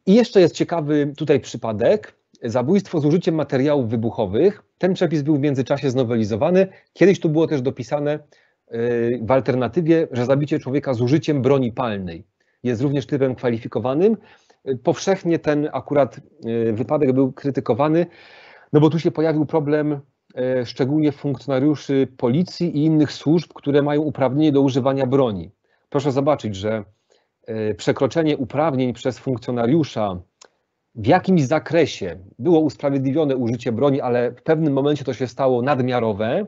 I jeszcze jest ciekawy tutaj przypadek, zabójstwo z użyciem materiałów wybuchowych. Ten przepis był w międzyczasie znowelizowany. Kiedyś tu było też dopisane w alternatywie, że zabicie człowieka z użyciem broni palnej jest również typem kwalifikowanym powszechnie ten akurat e, wypadek był krytykowany, no bo tu się pojawił problem e, szczególnie funkcjonariuszy policji i innych służb, które mają uprawnienie do używania broni. Proszę zobaczyć, że e, przekroczenie uprawnień przez funkcjonariusza w jakimś zakresie było usprawiedliwione użycie broni, ale w pewnym momencie to się stało nadmiarowe,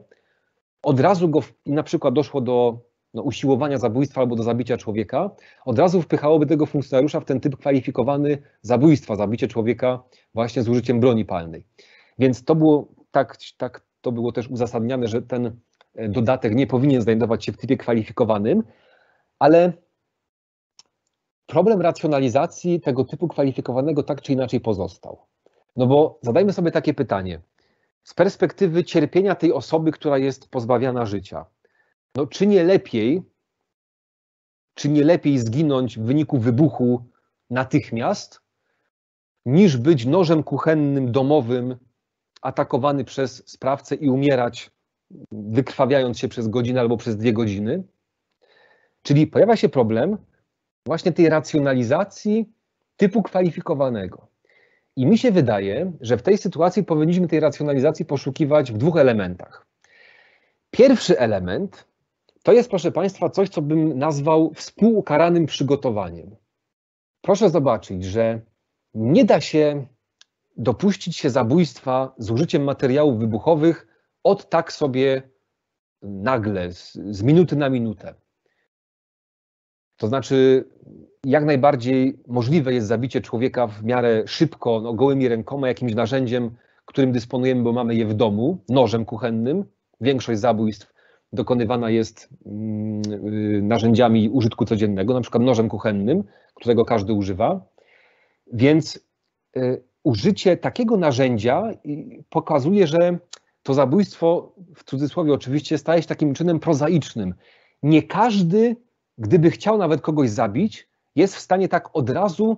od razu go na przykład doszło do no, usiłowania zabójstwa albo do zabicia człowieka, od razu wpychałoby tego funkcjonariusza w ten typ kwalifikowany zabójstwa, zabicie człowieka właśnie z użyciem broni palnej. Więc to było tak, tak to było też uzasadniane, że ten e, dodatek nie powinien znajdować się w typie kwalifikowanym, ale problem racjonalizacji tego typu kwalifikowanego tak czy inaczej pozostał. No bo zadajmy sobie takie pytanie. Z perspektywy cierpienia tej osoby, która jest pozbawiana życia, no, czy nie lepiej, czy nie lepiej zginąć w wyniku wybuchu natychmiast, niż być nożem kuchennym, domowym, atakowany przez sprawcę i umierać, wykrwawiając się przez godzinę albo przez dwie godziny. Czyli pojawia się problem właśnie tej racjonalizacji typu kwalifikowanego. I mi się wydaje, że w tej sytuacji powinniśmy tej racjonalizacji poszukiwać w dwóch elementach. Pierwszy element to jest, proszę Państwa, coś, co bym nazwał współukaranym przygotowaniem. Proszę zobaczyć, że nie da się dopuścić się zabójstwa z użyciem materiałów wybuchowych od tak sobie nagle, z, z minuty na minutę. To znaczy, jak najbardziej możliwe jest zabicie człowieka w miarę szybko, no, gołymi rękoma, jakimś narzędziem, którym dysponujemy, bo mamy je w domu, nożem kuchennym. Większość zabójstw dokonywana jest mm, y, narzędziami użytku codziennego, na przykład nożem kuchennym, którego każdy używa. Więc y, użycie takiego narzędzia y, pokazuje, że to zabójstwo, w cudzysłowie oczywiście, staje się takim czynem prozaicznym. Nie każdy, gdyby chciał nawet kogoś zabić, jest w stanie tak od razu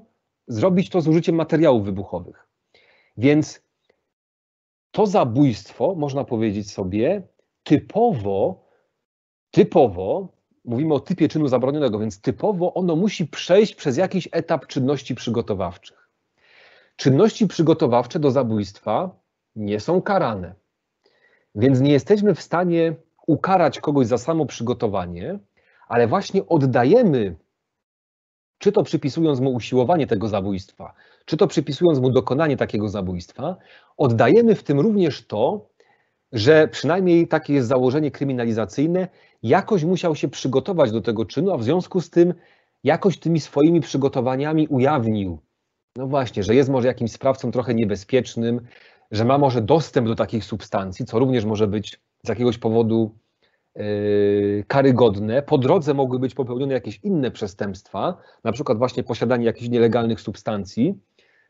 zrobić to z użyciem materiałów wybuchowych. Więc to zabójstwo, można powiedzieć sobie, typowo typowo, mówimy o typie czynu zabronionego, więc typowo ono musi przejść przez jakiś etap czynności przygotowawczych. Czynności przygotowawcze do zabójstwa nie są karane, więc nie jesteśmy w stanie ukarać kogoś za samo przygotowanie, ale właśnie oddajemy, czy to przypisując mu usiłowanie tego zabójstwa, czy to przypisując mu dokonanie takiego zabójstwa, oddajemy w tym również to, że przynajmniej takie jest założenie kryminalizacyjne, jakoś musiał się przygotować do tego czynu, a w związku z tym jakoś tymi swoimi przygotowaniami ujawnił, no właśnie, że jest może jakimś sprawcą trochę niebezpiecznym, że ma może dostęp do takich substancji, co również może być z jakiegoś powodu yy, karygodne. Po drodze mogły być popełnione jakieś inne przestępstwa, na przykład właśnie posiadanie jakichś nielegalnych substancji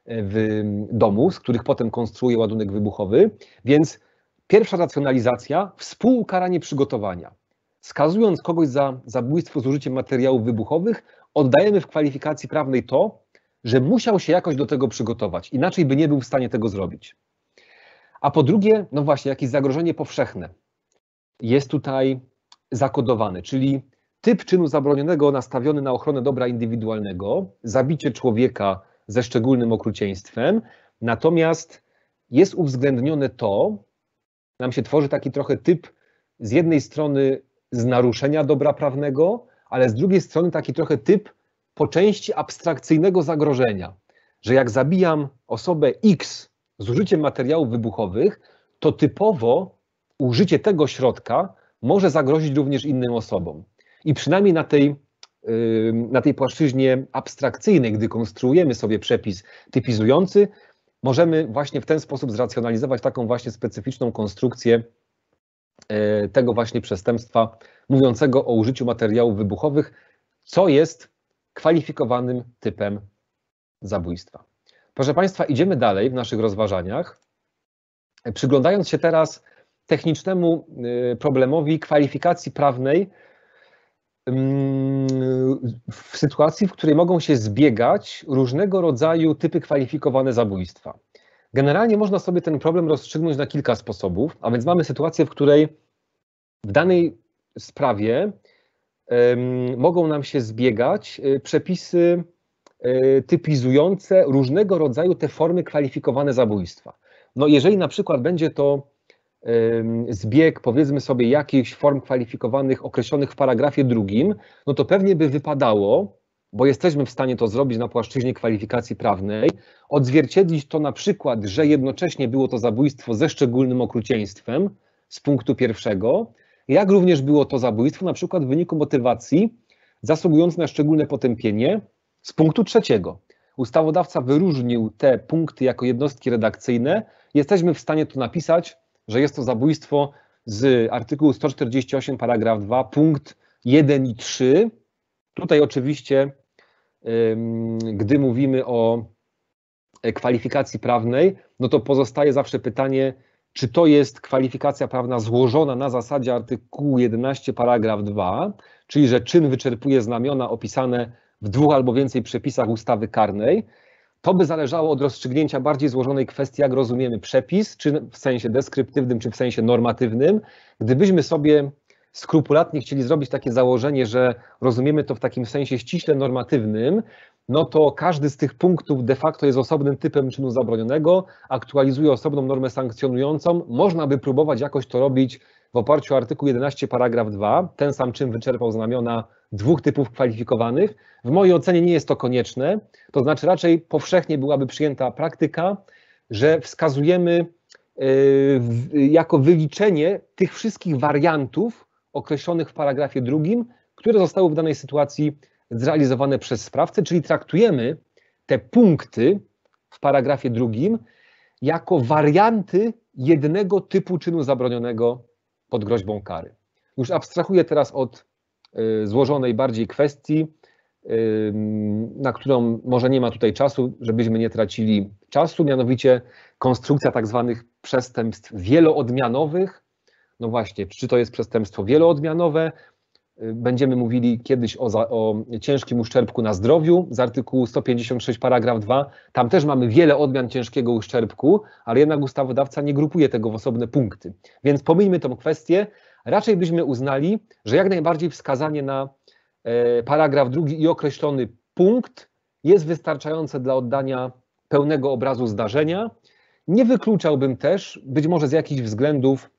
yy, w domu, z których potem konstruuje ładunek wybuchowy. Więc pierwsza racjonalizacja, współkaranie przygotowania skazując kogoś za zabójstwo z użyciem materiałów wybuchowych, oddajemy w kwalifikacji prawnej to, że musiał się jakoś do tego przygotować, inaczej by nie był w stanie tego zrobić. A po drugie, no właśnie, jakieś zagrożenie powszechne jest tutaj zakodowane, czyli typ czynu zabronionego nastawiony na ochronę dobra indywidualnego, zabicie człowieka ze szczególnym okrucieństwem, natomiast jest uwzględnione to, nam się tworzy taki trochę typ z jednej strony z naruszenia dobra prawnego, ale z drugiej strony taki trochę typ po części abstrakcyjnego zagrożenia, że jak zabijam osobę X z użyciem materiałów wybuchowych, to typowo użycie tego środka może zagrozić również innym osobom. I przynajmniej na tej, na tej płaszczyźnie abstrakcyjnej, gdy konstruujemy sobie przepis typizujący, możemy właśnie w ten sposób zracjonalizować taką właśnie specyficzną konstrukcję E, tego właśnie przestępstwa mówiącego o użyciu materiałów wybuchowych, co jest kwalifikowanym typem zabójstwa. Proszę Państwa, idziemy dalej w naszych rozważaniach, e, przyglądając się teraz technicznemu e, problemowi kwalifikacji prawnej mm, w sytuacji, w której mogą się zbiegać różnego rodzaju typy kwalifikowane zabójstwa. Generalnie można sobie ten problem rozstrzygnąć na kilka sposobów, a więc mamy sytuację, w której w danej sprawie mogą nam się zbiegać y, przepisy y, typizujące różnego rodzaju te formy kwalifikowane zabójstwa. No jeżeli na przykład będzie to zbieg, powiedzmy sobie, jakichś form kwalifikowanych określonych w paragrafie drugim, no to pewnie by wypadało, bo jesteśmy w stanie to zrobić na płaszczyźnie kwalifikacji prawnej, odzwierciedlić to na przykład, że jednocześnie było to zabójstwo ze szczególnym okrucieństwem z punktu pierwszego, jak również było to zabójstwo na przykład w wyniku motywacji zasługujące na szczególne potępienie z punktu trzeciego. Ustawodawca wyróżnił te punkty jako jednostki redakcyjne. Jesteśmy w stanie tu napisać, że jest to zabójstwo z artykułu 148 paragraf 2 punkt 1 i 3. Tutaj oczywiście gdy mówimy o e, kwalifikacji prawnej, no to pozostaje zawsze pytanie, czy to jest kwalifikacja prawna złożona na zasadzie artykułu 11 paragraf 2, czyli że czyn wyczerpuje znamiona opisane w dwóch albo więcej przepisach ustawy karnej. To by zależało od rozstrzygnięcia bardziej złożonej kwestii, jak rozumiemy przepis, czy w sensie deskryptywnym, czy w sensie normatywnym. Gdybyśmy sobie skrupulatnie chcieli zrobić takie założenie, że rozumiemy to w takim sensie ściśle normatywnym, no to każdy z tych punktów de facto jest osobnym typem czynu zabronionego, aktualizuje osobną normę sankcjonującą. Można by próbować jakoś to robić w oparciu o artykuł 11 paragraf 2. Ten sam czyn wyczerpał znamiona dwóch typów kwalifikowanych. W mojej ocenie nie jest to konieczne, to znaczy raczej powszechnie byłaby przyjęta praktyka, że wskazujemy yy, jako wyliczenie tych wszystkich wariantów, określonych w paragrafie drugim, które zostały w danej sytuacji zrealizowane przez sprawcę, czyli traktujemy te punkty w paragrafie drugim jako warianty jednego typu czynu zabronionego pod groźbą kary. Już abstrahuję teraz od y, złożonej bardziej kwestii, y, na którą może nie ma tutaj czasu, żebyśmy nie tracili czasu, mianowicie konstrukcja tak zwanych przestępstw wieloodmianowych, no właśnie, czy to jest przestępstwo wieloodmianowe? Y, będziemy mówili kiedyś o, za, o ciężkim uszczerbku na zdrowiu z artykułu 156 paragraf 2. Tam też mamy wiele odmian ciężkiego uszczerbku, ale jednak ustawodawca nie grupuje tego w osobne punkty. Więc pomijmy tą kwestię. Raczej byśmy uznali, że jak najbardziej wskazanie na e, paragraf drugi i określony punkt jest wystarczające dla oddania pełnego obrazu zdarzenia. Nie wykluczałbym też, być może z jakichś względów,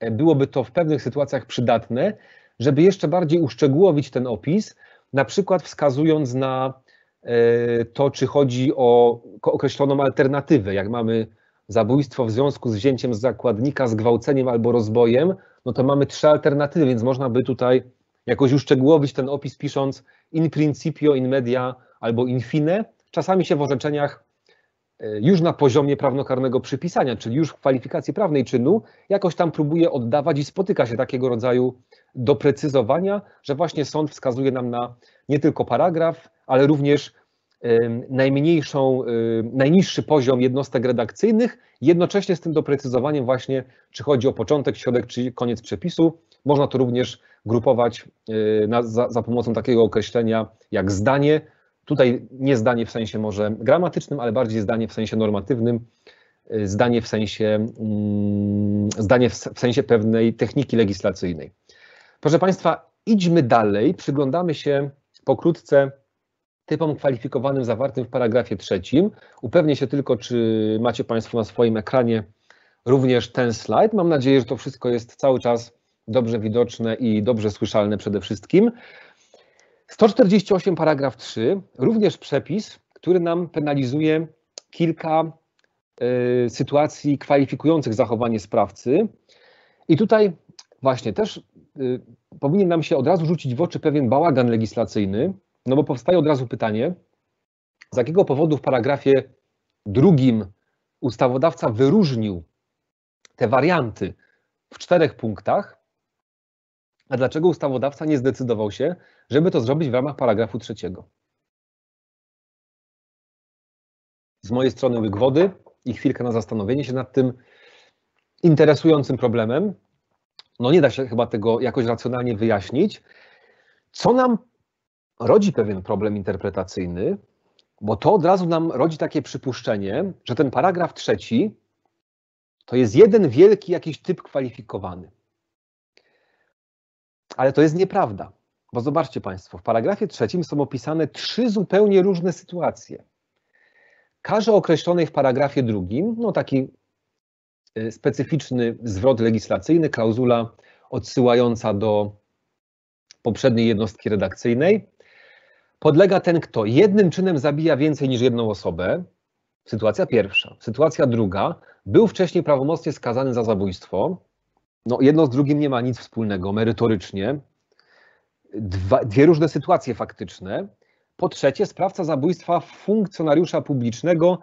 E, byłoby to w pewnych sytuacjach przydatne, żeby jeszcze bardziej uszczegółowić ten opis, na przykład wskazując na e, to, czy chodzi o określoną alternatywę. Jak mamy zabójstwo w związku z wzięciem zakładnika, zgwałceniem albo rozbojem, no to mamy trzy alternatywy, więc można by tutaj jakoś uszczegółowić ten opis, pisząc in principio, in media albo in fine. Czasami się w orzeczeniach E, już na poziomie prawnokarnego przypisania, czyli już w kwalifikacji prawnej czynu, jakoś tam próbuje oddawać i spotyka się takiego rodzaju doprecyzowania, że właśnie sąd wskazuje nam na nie tylko paragraf, ale również e, najmniejszą, e, najniższy poziom jednostek redakcyjnych, jednocześnie z tym doprecyzowaniem właśnie, czy chodzi o początek, środek, czy koniec przepisu. Można to również grupować na, za, za pomocą takiego określenia jak zdanie, Tutaj nie zdanie w sensie może gramatycznym, ale bardziej zdanie w sensie normatywnym, y, zdanie w sensie, mm, zdanie w sensie pewnej techniki legislacyjnej. Proszę Państwa, idźmy dalej, przyglądamy się pokrótce typom kwalifikowanym zawartym w paragrafie trzecim. Upewnię się tylko, czy macie Państwo na swoim ekranie również ten slajd. Mam nadzieję, że to wszystko jest cały czas dobrze widoczne i dobrze słyszalne przede wszystkim. 148 paragraf 3, również przepis, który nam penalizuje kilka y, sytuacji kwalifikujących zachowanie sprawcy. I tutaj właśnie też y, powinien nam się od razu rzucić w oczy pewien bałagan legislacyjny, no bo powstaje od razu pytanie, z jakiego powodu w paragrafie drugim ustawodawca wyróżnił te warianty w czterech punktach, a dlaczego ustawodawca nie zdecydował się, żeby to zrobić w ramach paragrafu trzeciego? Z mojej strony łyk wody i chwilkę na zastanowienie się nad tym interesującym problemem. No nie da się chyba tego jakoś racjonalnie wyjaśnić. Co nam rodzi pewien problem interpretacyjny, bo to od razu nam rodzi takie przypuszczenie, że ten paragraf trzeci to jest jeden wielki jakiś typ kwalifikowany. Ale to jest nieprawda, bo zobaczcie Państwo, w paragrafie trzecim są opisane trzy zupełnie różne sytuacje. Karze określonej w paragrafie drugim, no taki e, specyficzny zwrot legislacyjny, klauzula odsyłająca do poprzedniej jednostki redakcyjnej, podlega ten, kto jednym czynem zabija więcej niż jedną osobę. Sytuacja pierwsza. Sytuacja druga. Był wcześniej prawomocnie skazany za zabójstwo, no, jedno z drugim nie ma nic wspólnego merytorycznie. Dwa, dwie różne sytuacje faktyczne. Po trzecie, sprawca zabójstwa funkcjonariusza publicznego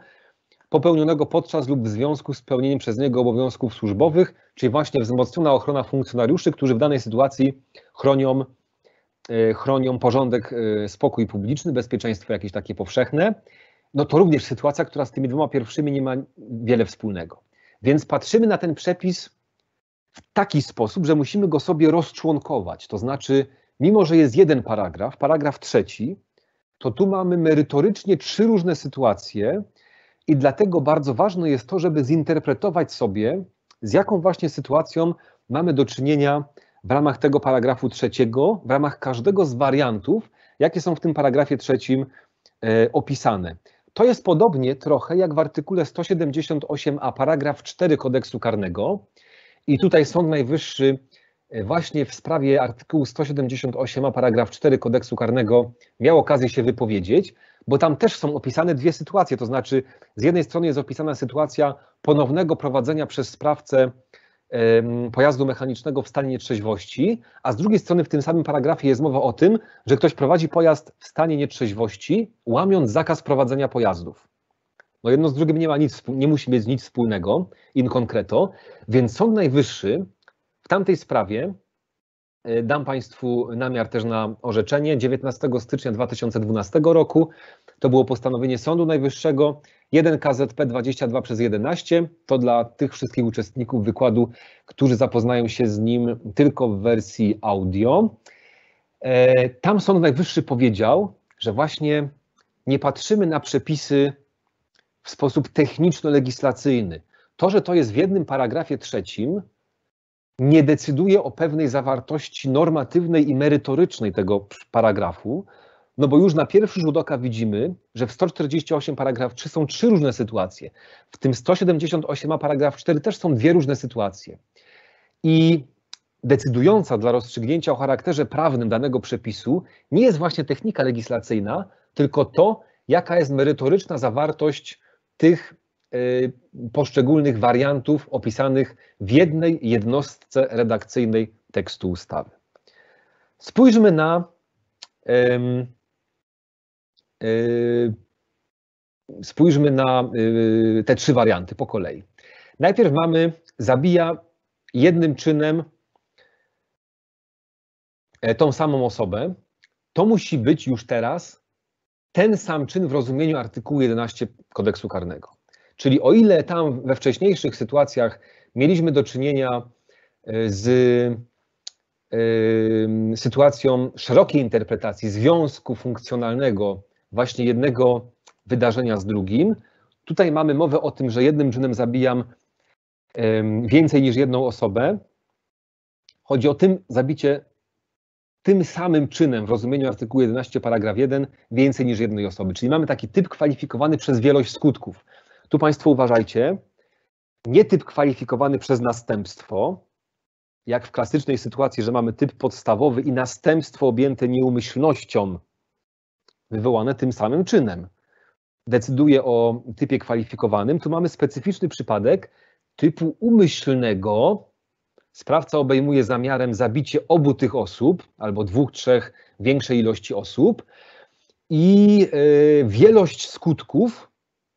popełnionego podczas lub w związku z pełnieniem przez niego obowiązków służbowych, czyli właśnie wzmocniona ochrona funkcjonariuszy, którzy w danej sytuacji chronią, e, chronią porządek, e, spokój publiczny, bezpieczeństwo jakieś takie powszechne. No to również sytuacja, która z tymi dwoma pierwszymi nie ma wiele wspólnego. Więc patrzymy na ten przepis w taki sposób, że musimy go sobie rozczłonkować. To znaczy, mimo że jest jeden paragraf, paragraf trzeci, to tu mamy merytorycznie trzy różne sytuacje i dlatego bardzo ważne jest to, żeby zinterpretować sobie, z jaką właśnie sytuacją mamy do czynienia w ramach tego paragrafu trzeciego, w ramach każdego z wariantów, jakie są w tym paragrafie trzecim e, opisane. To jest podobnie trochę jak w artykule 178a paragraf 4 kodeksu karnego, i tutaj Sąd Najwyższy e, właśnie w sprawie artykułu 178 paragraf 4 kodeksu karnego miał okazję się wypowiedzieć, bo tam też są opisane dwie sytuacje, to znaczy z jednej strony jest opisana sytuacja ponownego prowadzenia przez sprawcę pojazdu mechanicznego w stanie nietrzeźwości, a z drugiej strony w tym samym paragrafie jest mowa o tym, że ktoś prowadzi pojazd w stanie nietrzeźwości, łamiąc zakaz prowadzenia pojazdów. No jedno z drugim nie ma nic, nie musi mieć nic wspólnego in concreto, więc Sąd Najwyższy w tamtej sprawie y, Dam Państwu namiar też na orzeczenie 19 stycznia 2012 roku. To było postanowienie Sądu Najwyższego 1 KZP 22 przez 11. To dla tych wszystkich uczestników wykładu, którzy zapoznają się z nim tylko w wersji audio. E, tam Sąd Najwyższy powiedział, że właśnie nie patrzymy na przepisy w sposób techniczno-legislacyjny. To, że to jest w jednym paragrafie trzecim, nie decyduje o pewnej zawartości normatywnej i merytorycznej tego paragrafu, no bo już na pierwszy rzut oka widzimy, że w 148 paragraf 3 są trzy różne sytuacje. W tym 178 a paragraf 4 też są dwie różne sytuacje. I decydująca dla rozstrzygnięcia o charakterze prawnym danego przepisu nie jest właśnie technika legislacyjna, tylko to, jaka jest merytoryczna zawartość tych e, poszczególnych wariantów opisanych w jednej jednostce redakcyjnej tekstu ustawy. Spójrzmy na e, spójrzmy na e, te trzy warianty po kolei. Najpierw mamy zabija jednym czynem tą samą osobę. To musi być już teraz ten sam czyn w rozumieniu artykułu 11 kodeksu karnego. Czyli o ile tam we wcześniejszych sytuacjach mieliśmy do czynienia e, z e, sytuacją szerokiej interpretacji związku funkcjonalnego właśnie jednego wydarzenia z drugim, tutaj mamy mowę o tym, że jednym czynem zabijam więcej niż jedną osobę. Chodzi o tym zabicie tym samym czynem w rozumieniu artykułu 11 paragraf 1 więcej niż jednej osoby. Czyli mamy taki typ kwalifikowany przez wielość skutków. Tu Państwo uważajcie, nie typ kwalifikowany przez następstwo, jak w klasycznej sytuacji, że mamy typ podstawowy i następstwo objęte nieumyślnością wywołane tym samym czynem. Decyduje o typie kwalifikowanym. Tu mamy specyficzny przypadek typu umyślnego, Sprawca obejmuje zamiarem zabicie obu tych osób albo dwóch, trzech większej ilości osób i e, wielość skutków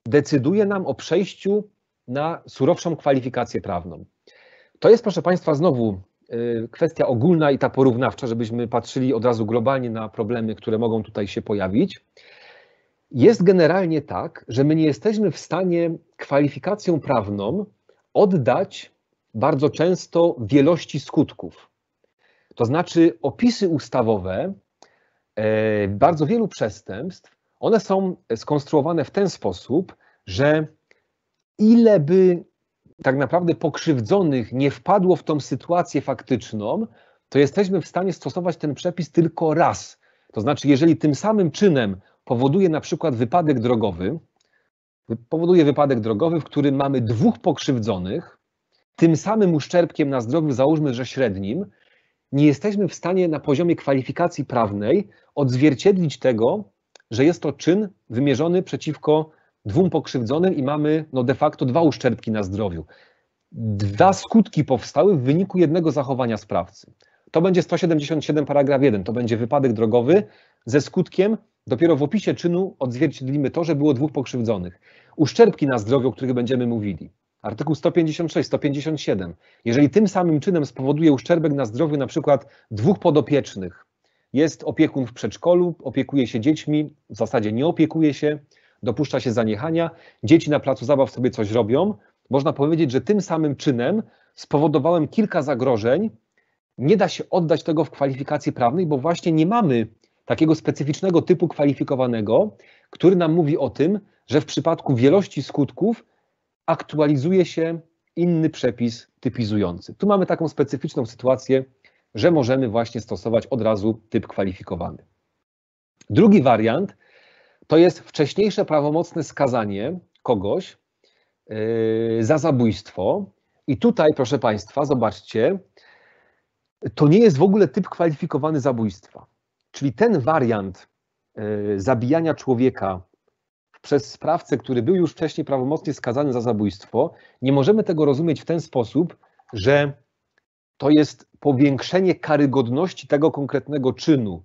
decyduje nam o przejściu na surowszą kwalifikację prawną. To jest, proszę Państwa, znowu e, kwestia ogólna i ta porównawcza, żebyśmy patrzyli od razu globalnie na problemy, które mogą tutaj się pojawić. Jest generalnie tak, że my nie jesteśmy w stanie kwalifikacją prawną oddać bardzo często wielości skutków. To znaczy opisy ustawowe e, bardzo wielu przestępstw, one są skonstruowane w ten sposób, że ile by tak naprawdę pokrzywdzonych nie wpadło w tą sytuację faktyczną, to jesteśmy w stanie stosować ten przepis tylko raz. To znaczy, jeżeli tym samym czynem powoduje na przykład wypadek drogowy, powoduje wypadek drogowy, w którym mamy dwóch pokrzywdzonych, tym samym uszczerbkiem na zdrowiu, załóżmy, że średnim, nie jesteśmy w stanie na poziomie kwalifikacji prawnej odzwierciedlić tego, że jest to czyn wymierzony przeciwko dwóm pokrzywdzonym i mamy no de facto dwa uszczerbki na zdrowiu. Dwa skutki powstały w wyniku jednego zachowania sprawcy. To będzie 177 paragraf 1, to będzie wypadek drogowy ze skutkiem, dopiero w opisie czynu odzwierciedlimy to, że było dwóch pokrzywdzonych. Uszczerbki na zdrowiu, o których będziemy mówili. Artykuł 156, 157. Jeżeli tym samym czynem spowoduje uszczerbek na zdrowiu na przykład dwóch podopiecznych, jest opiekun w przedszkolu, opiekuje się dziećmi, w zasadzie nie opiekuje się, dopuszcza się zaniechania, dzieci na placu zabaw sobie coś robią, można powiedzieć, że tym samym czynem spowodowałem kilka zagrożeń. Nie da się oddać tego w kwalifikacji prawnej, bo właśnie nie mamy takiego specyficznego typu kwalifikowanego, który nam mówi o tym, że w przypadku wielości skutków aktualizuje się inny przepis typizujący. Tu mamy taką specyficzną sytuację, że możemy właśnie stosować od razu typ kwalifikowany. Drugi wariant to jest wcześniejsze prawomocne skazanie kogoś yy, za zabójstwo. I tutaj, proszę Państwa, zobaczcie, to nie jest w ogóle typ kwalifikowany zabójstwa. Czyli ten wariant yy, zabijania człowieka przez sprawcę, który był już wcześniej prawomocnie skazany za zabójstwo, nie możemy tego rozumieć w ten sposób, że to jest powiększenie karygodności tego konkretnego czynu.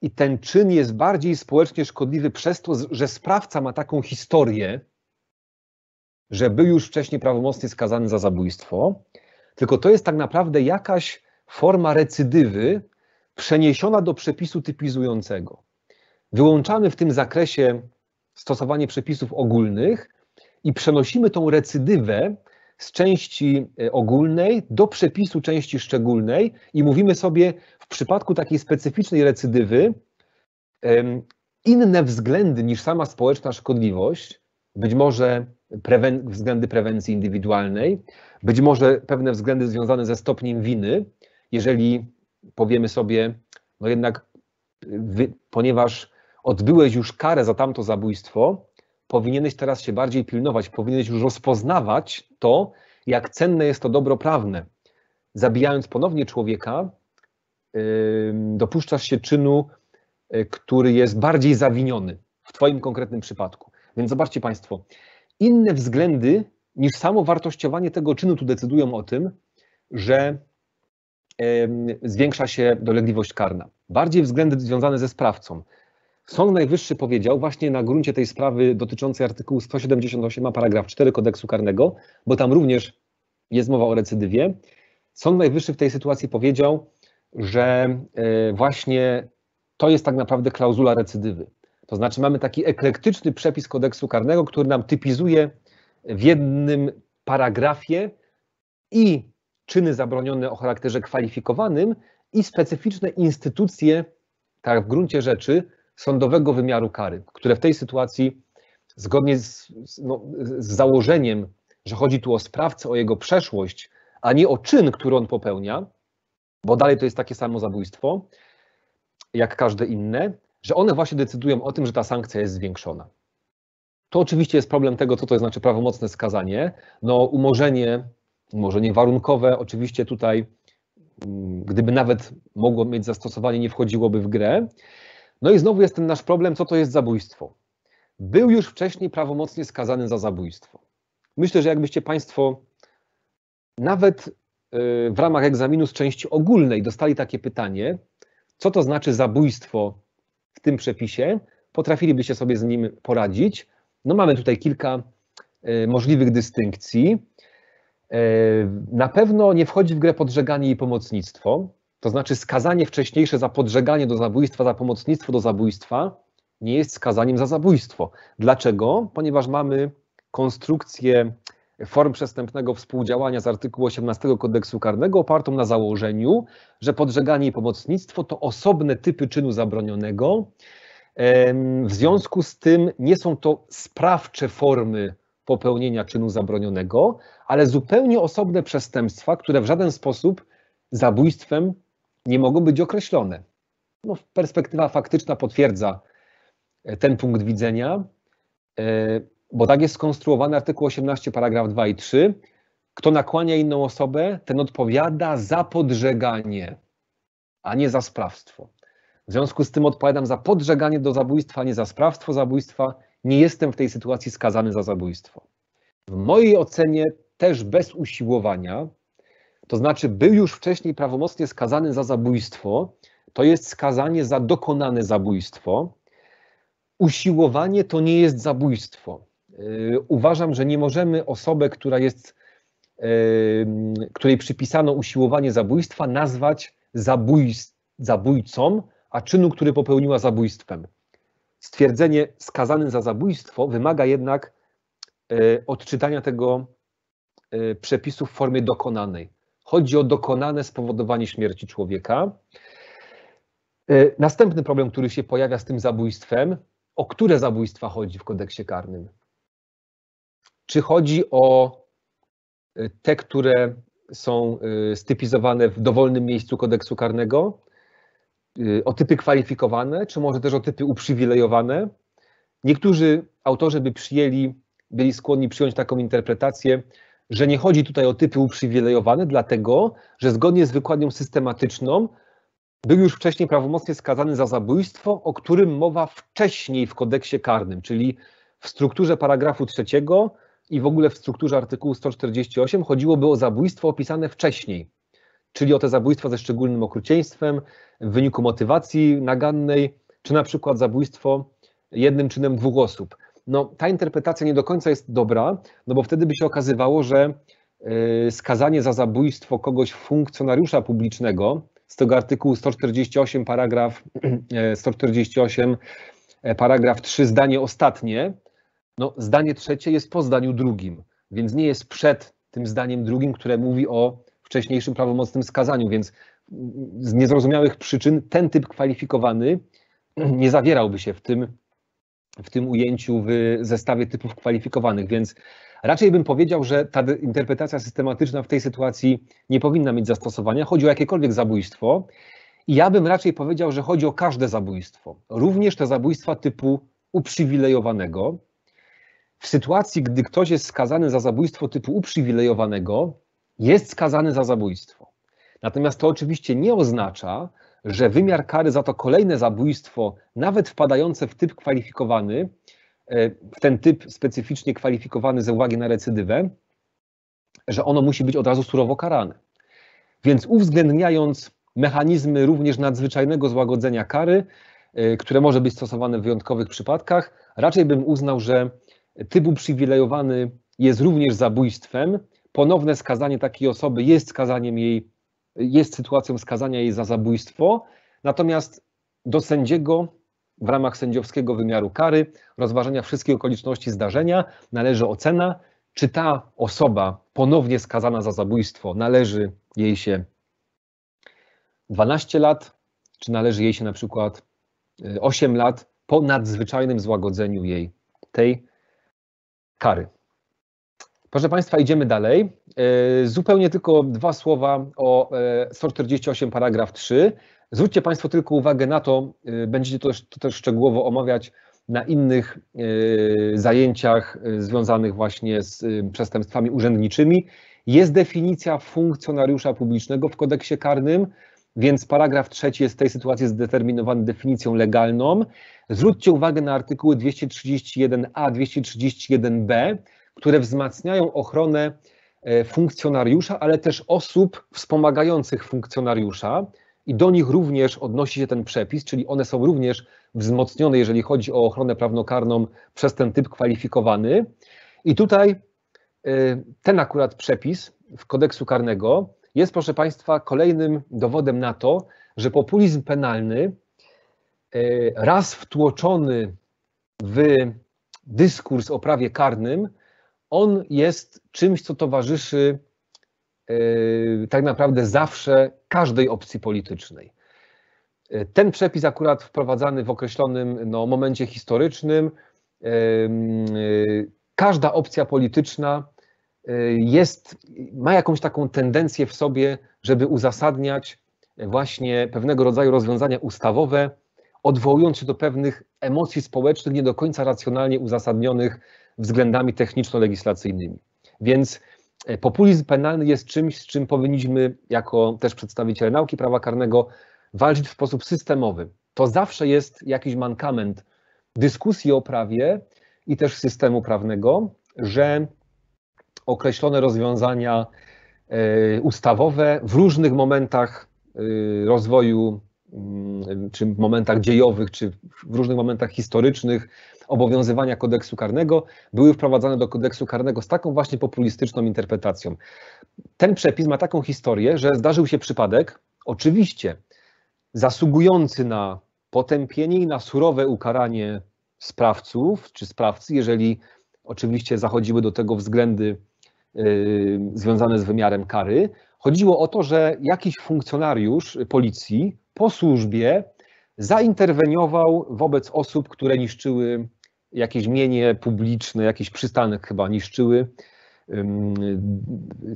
I ten czyn jest bardziej społecznie szkodliwy przez to, że sprawca ma taką historię, że był już wcześniej prawomocnie skazany za zabójstwo, tylko to jest tak naprawdę jakaś forma recydywy przeniesiona do przepisu typizującego. Wyłączamy w tym zakresie stosowanie przepisów ogólnych i przenosimy tą recydywę z części e, ogólnej do przepisu części szczególnej i mówimy sobie w przypadku takiej specyficznej recydywy inne względy niż sama społeczna szkodliwość, być może prewen względy prewencji indywidualnej, być może pewne względy związane ze stopniem winy, jeżeli powiemy sobie, no jednak, y, ponieważ odbyłeś już karę za tamto zabójstwo, powinieneś teraz się bardziej pilnować, powinieneś już rozpoznawać to, jak cenne jest to dobro prawne. Zabijając ponownie człowieka, dopuszczasz się czynu, y, który jest bardziej zawiniony w Twoim konkretnym przypadku. Więc zobaczcie Państwo, inne względy niż samo wartościowanie tego czynu tu decydują o tym, że zwiększa się dolegliwość karna. Bardziej względy związane ze sprawcą, Sąd Najwyższy powiedział właśnie na gruncie tej sprawy dotyczącej artykułu 178 paragraf 4 kodeksu karnego, bo tam również jest mowa o recydywie. Sąd Najwyższy w tej sytuacji powiedział, że e, właśnie to jest tak naprawdę klauzula recydywy. To znaczy mamy taki eklektyczny przepis kodeksu karnego, który nam typizuje w jednym paragrafie i czyny zabronione o charakterze kwalifikowanym i specyficzne instytucje, tak w gruncie rzeczy, sądowego wymiaru kary, które w tej sytuacji, zgodnie z, no, z założeniem, że chodzi tu o sprawcę, o jego przeszłość, a nie o czyn, który on popełnia, bo dalej to jest takie samo zabójstwo, jak każde inne, że one właśnie decydują o tym, że ta sankcja jest zwiększona. To oczywiście jest problem tego, co to znaczy prawomocne skazanie. No, umorzenie, umorzenie warunkowe, oczywiście tutaj, mm, gdyby nawet mogło mieć zastosowanie, nie wchodziłoby w grę. No i znowu jest ten nasz problem, co to jest zabójstwo. Był już wcześniej prawomocnie skazany za zabójstwo. Myślę, że jakbyście Państwo nawet y, w ramach egzaminu z części ogólnej dostali takie pytanie, co to znaczy zabójstwo w tym przepisie, potrafilibyście sobie z nim poradzić. No mamy tutaj kilka y, możliwych dystynkcji. Y, na pewno nie wchodzi w grę podżeganie i pomocnictwo. To znaczy skazanie wcześniejsze za podżeganie do zabójstwa, za pomocnictwo do zabójstwa nie jest skazaniem za zabójstwo. Dlaczego? Ponieważ mamy konstrukcję form przestępnego współdziałania z artykułu 18 kodeksu karnego opartą na założeniu, że podżeganie i pomocnictwo to osobne typy czynu zabronionego. W związku z tym nie są to sprawcze formy popełnienia czynu zabronionego, ale zupełnie osobne przestępstwa, które w żaden sposób zabójstwem nie mogą być określone. No, perspektywa faktyczna potwierdza e, ten punkt widzenia, e, bo tak jest skonstruowany artykuł 18, paragraf 2 i 3. Kto nakłania inną osobę, ten odpowiada za podżeganie, a nie za sprawstwo. W związku z tym odpowiadam za podżeganie do zabójstwa, a nie za sprawstwo zabójstwa. Nie jestem w tej sytuacji skazany za zabójstwo. W mojej ocenie też bez usiłowania to znaczy był już wcześniej prawomocnie skazany za zabójstwo, to jest skazanie za dokonane zabójstwo. Usiłowanie to nie jest zabójstwo. Yy, uważam, że nie możemy osobę, która jest, yy, której przypisano usiłowanie zabójstwa, nazwać zabójcą, a czynu, który popełniła zabójstwem. Stwierdzenie skazany za zabójstwo wymaga jednak yy, odczytania tego przepisu w formie dokonanej. Chodzi o dokonane spowodowanie śmierci człowieka. E, następny problem, który się pojawia z tym zabójstwem, o które zabójstwa chodzi w kodeksie karnym? Czy chodzi o e, te, które są e, stypizowane w dowolnym miejscu kodeksu karnego, o typy kwalifikowane, czy może też o typy uprzywilejowane? Niektórzy autorzy by przyjęli, byli skłonni przyjąć taką interpretację, że nie chodzi tutaj o typy uprzywilejowane, dlatego że zgodnie z wykładnią systematyczną był już wcześniej prawomocnie skazany za zabójstwo, o którym mowa wcześniej w kodeksie karnym, czyli w strukturze paragrafu trzeciego i w ogóle w strukturze artykułu 148 chodziłoby o zabójstwo opisane wcześniej, czyli o te zabójstwa ze szczególnym okrucieństwem w wyniku motywacji nagannej, czy na przykład zabójstwo jednym czynem dwóch osób no, ta interpretacja nie do końca jest dobra, no bo wtedy by się okazywało, że y, skazanie za zabójstwo kogoś funkcjonariusza publicznego z tego artykułu 148 paragraf 148 e, e, paragraf 3 zdanie ostatnie, no zdanie trzecie jest po zdaniu drugim, więc nie jest przed tym zdaniem drugim, które mówi o wcześniejszym prawomocnym skazaniu, więc z niezrozumiałych przyczyn ten typ kwalifikowany nie zawierałby się w tym w tym ujęciu w zestawie typów kwalifikowanych, więc raczej bym powiedział, że ta interpretacja systematyczna w tej sytuacji nie powinna mieć zastosowania. Chodzi o jakiekolwiek zabójstwo. I ja bym raczej powiedział, że chodzi o każde zabójstwo, również te zabójstwa typu uprzywilejowanego. W sytuacji, gdy ktoś jest skazany za zabójstwo typu uprzywilejowanego, jest skazany za zabójstwo. Natomiast to oczywiście nie oznacza, że wymiar kary za to kolejne zabójstwo, nawet wpadające w typ kwalifikowany, e, w ten typ specyficznie kwalifikowany ze uwagi na recydywę, że ono musi być od razu surowo karane. Więc uwzględniając mechanizmy również nadzwyczajnego złagodzenia kary, e, które może być stosowane w wyjątkowych przypadkach, raczej bym uznał, że typ uprzywilejowany jest również zabójstwem. Ponowne skazanie takiej osoby jest skazaniem jej jest sytuacją skazania jej za zabójstwo, natomiast do sędziego w ramach sędziowskiego wymiaru kary, rozważenia wszystkich okoliczności zdarzenia, należy ocena, czy ta osoba ponownie skazana za zabójstwo należy jej się 12 lat, czy należy jej się na przykład 8 e, lat po nadzwyczajnym złagodzeniu jej tej kary. Proszę Państwa, idziemy dalej. E, zupełnie tylko dwa słowa o 148 e, paragraf 3. Zwróćcie Państwo tylko uwagę na to, e, będziecie to, to też szczegółowo omawiać na innych zajęciach związanych właśnie z przestępstwami urzędniczymi. Jest definicja funkcjonariusza publicznego w kodeksie karnym, więc paragraf trzeci jest w tej sytuacji zdeterminowany definicją legalną. Zwróćcie uwagę na artykuły 231a, 231b które wzmacniają ochronę e, funkcjonariusza, ale też osób wspomagających funkcjonariusza i do nich również odnosi się ten przepis, czyli one są również wzmocnione, jeżeli chodzi o ochronę prawnokarną przez ten typ kwalifikowany. I tutaj e, ten akurat przepis w kodeksu karnego jest, proszę Państwa, kolejnym dowodem na to, że populizm penalny e, raz wtłoczony w dyskurs o prawie karnym on jest czymś, co towarzyszy yy, tak naprawdę zawsze każdej opcji politycznej. E, ten przepis akurat wprowadzany w określonym no, momencie historycznym, e, każda opcja polityczna jest, ma jakąś taką tendencję w sobie, żeby uzasadniać właśnie pewnego rodzaju rozwiązania ustawowe, odwołując się do pewnych emocji społecznych, nie do końca racjonalnie uzasadnionych względami techniczno-legislacyjnymi. Więc e, populizm penalny jest czymś, z czym powinniśmy, jako też przedstawiciele nauki prawa karnego, walczyć w sposób systemowy. To zawsze jest jakiś mankament dyskusji o prawie i też systemu prawnego, że określone rozwiązania e, ustawowe w różnych momentach e, rozwoju, mm, czy w momentach dziejowych, czy w różnych momentach historycznych, obowiązywania kodeksu karnego były wprowadzane do kodeksu karnego z taką właśnie populistyczną interpretacją. Ten przepis ma taką historię, że zdarzył się przypadek, oczywiście zasługujący na potępienie i na surowe ukaranie sprawców czy sprawcy, jeżeli oczywiście zachodziły do tego względy yy, związane z wymiarem kary. Chodziło o to, że jakiś funkcjonariusz policji po służbie zainterweniował wobec osób, które niszczyły jakieś mienie publiczne, jakiś przystanek chyba niszczyły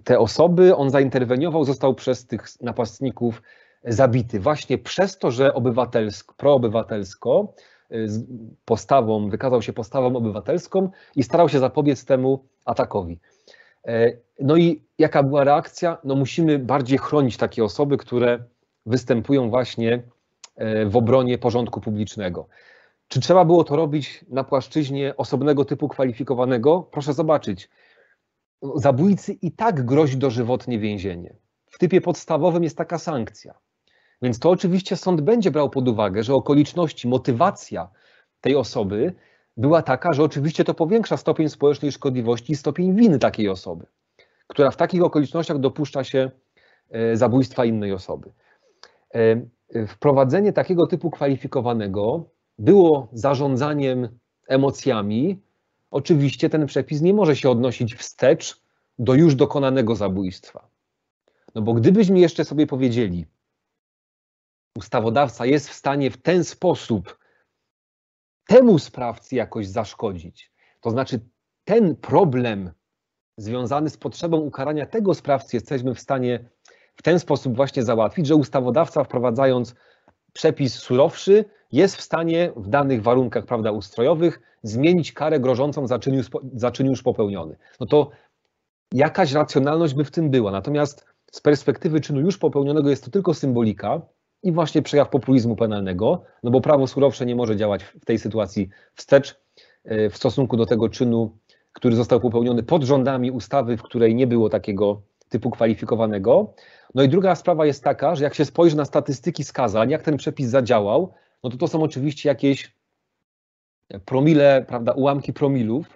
te osoby. On zainterweniował, został przez tych napastników zabity właśnie przez to, że obywatelsk, proobywatelsko y, postawą, wykazał się postawą obywatelską i starał się zapobiec temu atakowi. E, no i jaka była reakcja? No musimy bardziej chronić takie osoby, które występują właśnie w obronie porządku publicznego. Czy trzeba było to robić na płaszczyźnie osobnego typu kwalifikowanego? Proszę zobaczyć. Zabójcy i tak grozi dożywotnie więzienie. W typie podstawowym jest taka sankcja. Więc to oczywiście sąd będzie brał pod uwagę, że okoliczności, motywacja tej osoby była taka, że oczywiście to powiększa stopień społecznej szkodliwości i stopień winy takiej osoby, która w takich okolicznościach dopuszcza się e, zabójstwa innej osoby. E, Y, wprowadzenie takiego typu kwalifikowanego było zarządzaniem emocjami, oczywiście ten przepis nie może się odnosić wstecz do już dokonanego zabójstwa. No bo gdybyśmy jeszcze sobie powiedzieli, ustawodawca jest w stanie w ten sposób temu sprawcy jakoś zaszkodzić, to znaczy ten problem związany z potrzebą ukarania tego sprawcy jesteśmy w stanie w ten sposób właśnie załatwić, że ustawodawca wprowadzając przepis surowszy jest w stanie w danych warunkach prawda, ustrojowych zmienić karę grożącą za czyn, za czyn już popełniony. No to jakaś racjonalność by w tym była. Natomiast z perspektywy czynu już popełnionego jest to tylko symbolika i właśnie przejaw populizmu penalnego, no bo prawo surowsze nie może działać w tej sytuacji wstecz e, w stosunku do tego czynu, który został popełniony pod rządami ustawy, w której nie było takiego typu kwalifikowanego. No i druga sprawa jest taka, że jak się spojrzy na statystyki skazań, jak ten przepis zadziałał, no to to są oczywiście jakieś promile, prawda, ułamki promilów.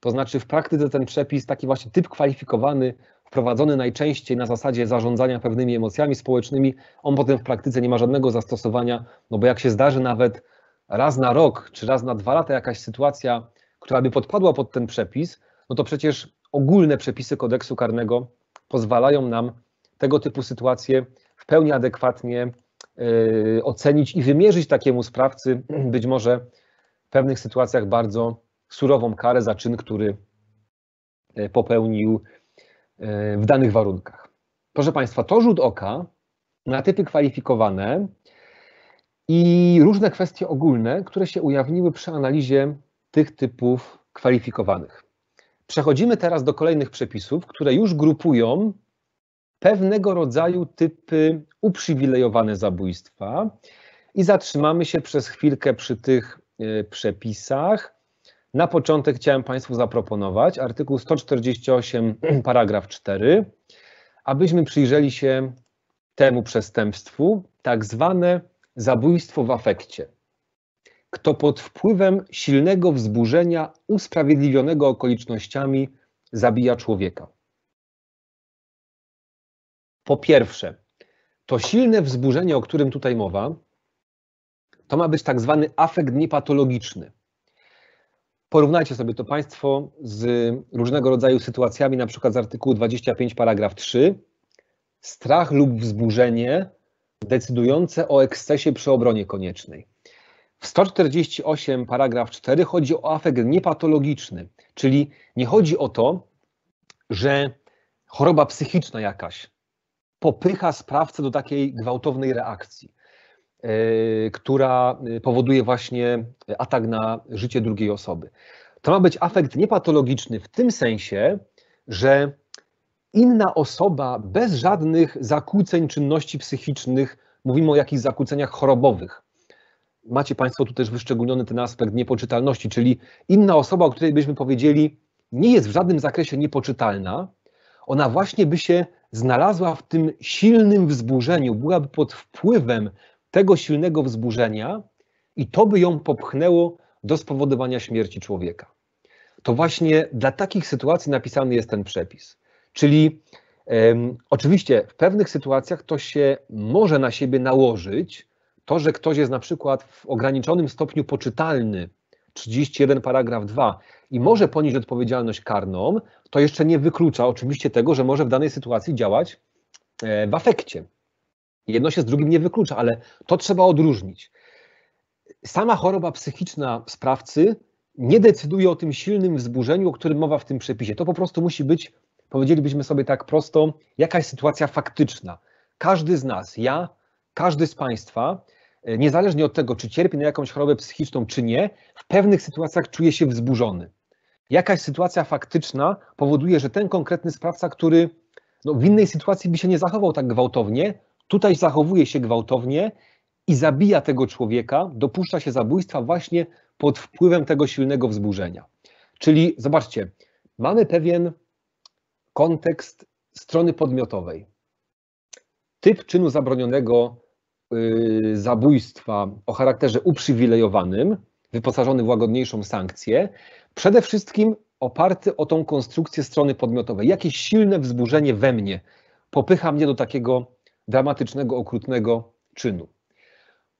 To znaczy w praktyce ten przepis, taki właśnie typ kwalifikowany, wprowadzony najczęściej na zasadzie zarządzania pewnymi emocjami społecznymi, on potem w praktyce nie ma żadnego zastosowania, no bo jak się zdarzy nawet raz na rok czy raz na dwa lata jakaś sytuacja, która by podpadła pod ten przepis, no to przecież ogólne przepisy kodeksu karnego pozwalają nam tego typu sytuacje w pełni adekwatnie e, ocenić i wymierzyć takiemu sprawcy być może w pewnych sytuacjach bardzo surową karę za czyn, który e, popełnił e, w danych warunkach. Proszę Państwa, to rzut oka na typy kwalifikowane i różne kwestie ogólne, które się ujawniły przy analizie tych typów kwalifikowanych. Przechodzimy teraz do kolejnych przepisów, które już grupują pewnego rodzaju typy uprzywilejowane zabójstwa i zatrzymamy się przez chwilkę przy tych e, przepisach. Na początek chciałem Państwu zaproponować artykuł 148, paragraf 4, abyśmy przyjrzeli się temu przestępstwu, tak zwane zabójstwo w afekcie kto pod wpływem silnego wzburzenia usprawiedliwionego okolicznościami zabija człowieka. Po pierwsze, to silne wzburzenie, o którym tutaj mowa, to ma być tak zwany afekt niepatologiczny. Porównajcie sobie to Państwo z różnego rodzaju sytuacjami, na przykład z artykułu 25 paragraf 3. Strach lub wzburzenie decydujące o ekscesie przy obronie koniecznej. W 148 paragraf 4 chodzi o afekt niepatologiczny, czyli nie chodzi o to, że choroba psychiczna jakaś popycha sprawcę do takiej gwałtownej reakcji, yy, która e, powoduje właśnie atak na życie drugiej osoby. To ma być afekt niepatologiczny w tym sensie, że inna osoba bez żadnych zakłóceń czynności psychicznych, mówimy o jakichś zakłóceniach chorobowych, macie Państwo tu też wyszczególniony ten aspekt niepoczytalności, czyli inna osoba, o której byśmy powiedzieli, nie jest w żadnym zakresie niepoczytalna, ona właśnie by się znalazła w tym silnym wzburzeniu, byłaby pod wpływem tego silnego wzburzenia i to by ją popchnęło do spowodowania śmierci człowieka. To właśnie dla takich sytuacji napisany jest ten przepis. Czyli um, oczywiście w pewnych sytuacjach to się może na siebie nałożyć, to, że ktoś jest na przykład w ograniczonym stopniu poczytalny, 31 paragraf 2 i mm. może ponieść odpowiedzialność karną, to jeszcze nie wyklucza oczywiście tego, że może w danej sytuacji działać e, w afekcie. Jedno się z drugim nie wyklucza, ale to trzeba odróżnić. Sama choroba psychiczna sprawcy nie decyduje o tym silnym wzburzeniu, o którym mowa w tym przepisie. To po prostu musi być, powiedzielibyśmy sobie tak prosto, jakaś sytuacja faktyczna. Każdy z nas, ja, każdy z Państwa E, niezależnie od tego, czy cierpi na jakąś chorobę psychiczną, czy nie, w pewnych sytuacjach czuje się wzburzony. Jakaś sytuacja faktyczna powoduje, że ten konkretny sprawca, który no, w innej sytuacji by się nie zachował tak gwałtownie, tutaj zachowuje się gwałtownie i zabija tego człowieka, dopuszcza się zabójstwa właśnie pod wpływem tego silnego wzburzenia. Czyli zobaczcie, mamy pewien kontekst strony podmiotowej. Typ czynu zabronionego Y, zabójstwa o charakterze uprzywilejowanym, wyposażony w łagodniejszą sankcję, przede wszystkim oparty o tą konstrukcję strony podmiotowej. Jakieś silne wzburzenie we mnie popycha mnie do takiego dramatycznego, okrutnego czynu.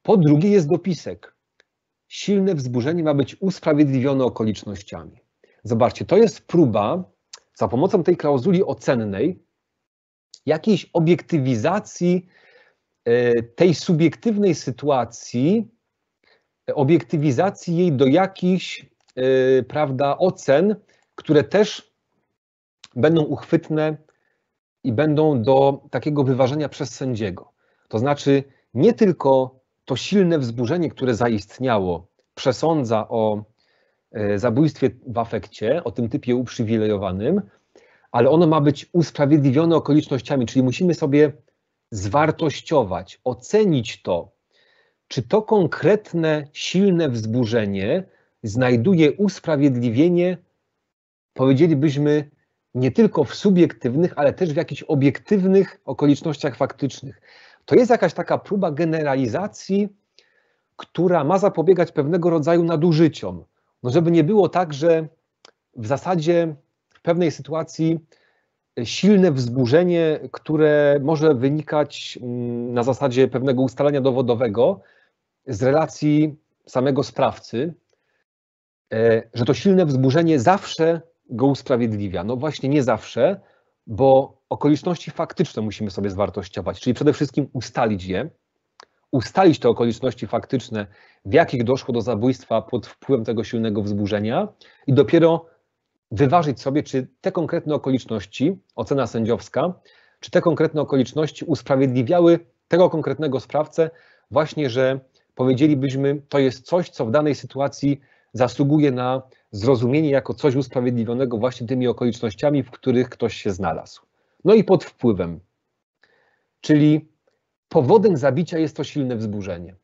Po drugie jest dopisek. Silne wzburzenie ma być usprawiedliwione okolicznościami. Zobaczcie, to jest próba za pomocą tej klauzuli ocennej jakiejś obiektywizacji E, tej subiektywnej sytuacji, e, obiektywizacji jej do jakichś e, prawda, ocen, które też będą uchwytne i będą do takiego wyważenia przez sędziego. To znaczy, nie tylko to silne wzburzenie, które zaistniało, przesądza o zabójstwie w afekcie, o tym typie uprzywilejowanym, ale ono ma być usprawiedliwione okolicznościami, czyli musimy sobie zwartościować, ocenić to, czy to konkretne, silne wzburzenie znajduje usprawiedliwienie, powiedzielibyśmy, nie tylko w subiektywnych, ale też w jakichś obiektywnych okolicznościach faktycznych. To jest jakaś taka próba generalizacji, która ma zapobiegać pewnego rodzaju nadużyciom. No żeby nie było tak, że w zasadzie w pewnej sytuacji silne wzburzenie, które może wynikać mm, na zasadzie pewnego ustalenia dowodowego z relacji samego sprawcy, e, że to silne wzburzenie zawsze go usprawiedliwia. No właśnie nie zawsze, bo okoliczności faktyczne musimy sobie zwartościować, czyli przede wszystkim ustalić je, ustalić te okoliczności faktyczne, w jakich doszło do zabójstwa pod wpływem tego silnego wzburzenia i dopiero wyważyć sobie, czy te konkretne okoliczności, ocena sędziowska, czy te konkretne okoliczności usprawiedliwiały tego konkretnego sprawcę, właśnie, że powiedzielibyśmy, to jest coś, co w danej sytuacji zasługuje na zrozumienie jako coś usprawiedliwionego właśnie tymi okolicznościami, w których ktoś się znalazł. No i pod wpływem, czyli powodem zabicia jest to silne wzburzenie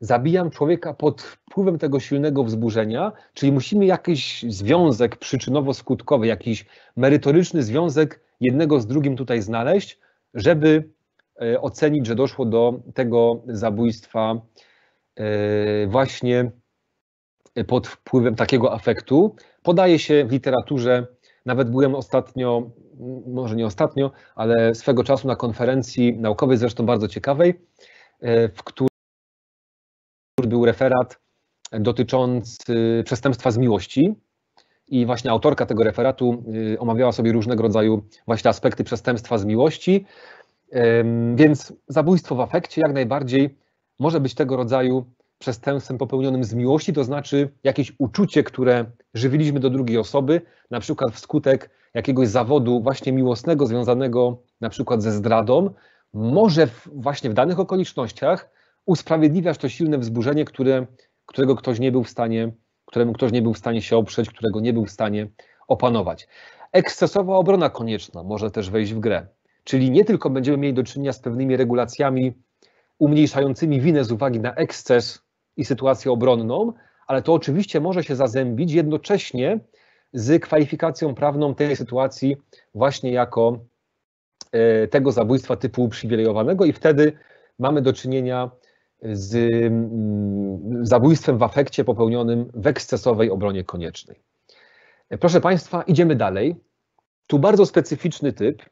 zabijam człowieka pod wpływem tego silnego wzburzenia, czyli musimy jakiś związek przyczynowo-skutkowy, jakiś merytoryczny związek jednego z drugim tutaj znaleźć, żeby e, ocenić, że doszło do tego zabójstwa e, właśnie e, pod wpływem takiego afektu. Podaje się w literaturze, nawet byłem ostatnio, może nie ostatnio, ale swego czasu na konferencji naukowej, zresztą bardzo ciekawej, w której był referat dotyczący przestępstwa z miłości. I właśnie autorka tego referatu y, omawiała sobie różnego rodzaju właśnie aspekty przestępstwa z miłości. Więc zabójstwo w afekcie jak najbardziej może być tego rodzaju przestępstwem popełnionym z miłości, to znaczy jakieś uczucie, które żywiliśmy do drugiej osoby, na przykład wskutek jakiegoś zawodu właśnie miłosnego, związanego na przykład ze zdradą, może właśnie w danych okolicznościach usprawiedliwiasz to silne wzburzenie, które, którego ktoś nie był w stanie, któremu ktoś nie był w stanie się oprzeć, którego nie był w stanie opanować. Ekscesowa obrona konieczna może też wejść w grę. Czyli nie tylko będziemy mieli do czynienia z pewnymi regulacjami umniejszającymi winę z uwagi na eksces i sytuację obronną, ale to oczywiście może się zazębić jednocześnie z kwalifikacją prawną tej sytuacji właśnie jako e, tego zabójstwa typu uprzywilejowanego i wtedy mamy do czynienia z mm, zabójstwem w afekcie popełnionym w ekscesowej obronie koniecznej. Proszę Państwa, idziemy dalej. Tu bardzo specyficzny typ.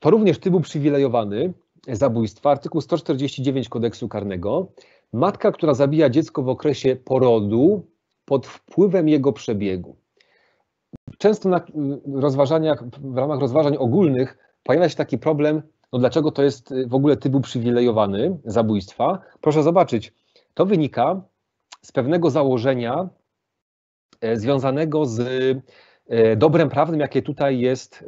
To również typ uprzywilejowany zabójstwa, artykuł 149 kodeksu karnego. Matka, która zabija dziecko w okresie porodu pod wpływem jego przebiegu. Często na rozważaniach, w ramach rozważań ogólnych pojawia się taki problem, no dlaczego to jest y, w ogóle typ uprzywilejowany zabójstwa, proszę zobaczyć, to wynika z pewnego założenia e, związanego z e, dobrem prawnym, jakie tutaj jest,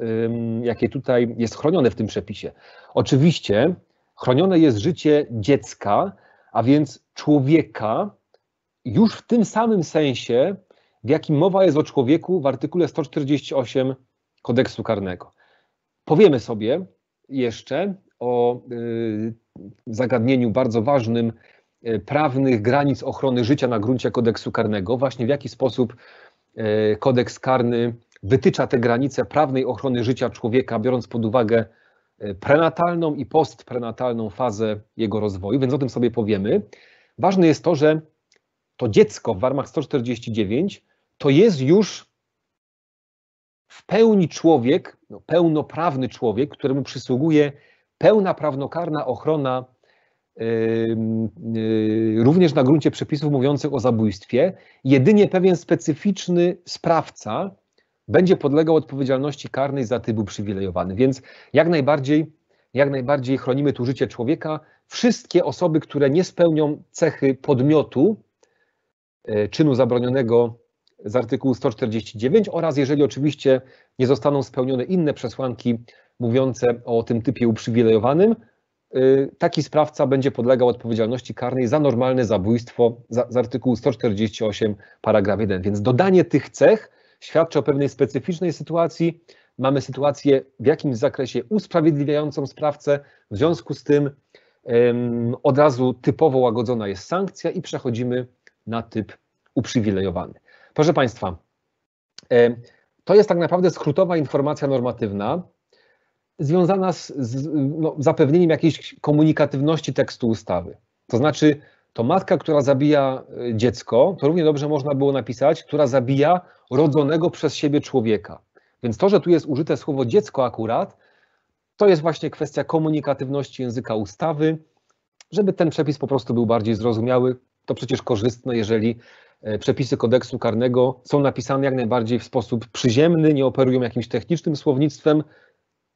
jakie tutaj jest chronione w tym przepisie. Oczywiście chronione jest życie dziecka, a więc człowieka, już w tym samym sensie, w jakim mowa jest o człowieku w artykule 148 kodeksu karnego. Powiemy sobie, jeszcze o y, zagadnieniu bardzo ważnym y, prawnych granic ochrony życia na gruncie kodeksu karnego, właśnie w jaki sposób y, kodeks karny wytycza te granice prawnej ochrony życia człowieka, biorąc pod uwagę prenatalną i postprenatalną fazę jego rozwoju, więc o tym sobie powiemy. Ważne jest to, że to dziecko w warmach 149 to jest już w pełni człowiek, no, pełnoprawny człowiek, któremu przysługuje pełna prawnokarna ochrona yy, yy, również na gruncie przepisów mówiących o zabójstwie, jedynie pewien specyficzny sprawca będzie podlegał odpowiedzialności karnej za tybu przywilejowany. Więc jak najbardziej, jak najbardziej chronimy tu życie człowieka. Wszystkie osoby, które nie spełnią cechy podmiotu, y, czynu zabronionego z artykułu 149 oraz jeżeli oczywiście nie zostaną spełnione inne przesłanki mówiące o tym typie uprzywilejowanym, y, taki sprawca będzie podlegał odpowiedzialności karnej za normalne zabójstwo z, z artykułu 148 paragraf 1. Więc dodanie tych cech świadczy o pewnej specyficznej sytuacji. Mamy sytuację w jakimś zakresie usprawiedliwiającą sprawcę, w związku z tym um, od razu typowo łagodzona jest sankcja i przechodzimy na typ uprzywilejowany. Proszę Państwa, y, to jest tak naprawdę skrótowa informacja normatywna związana z, z no, zapewnieniem jakiejś komunikatywności tekstu ustawy. To znaczy, to matka, która zabija y, dziecko, to równie dobrze można było napisać, która zabija rodzonego przez siebie człowieka. Więc to, że tu jest użyte słowo dziecko akurat, to jest właśnie kwestia komunikatywności języka ustawy, żeby ten przepis po prostu był bardziej zrozumiały. To przecież korzystne, jeżeli E, przepisy kodeksu karnego są napisane jak najbardziej w sposób przyziemny, nie operują jakimś technicznym słownictwem.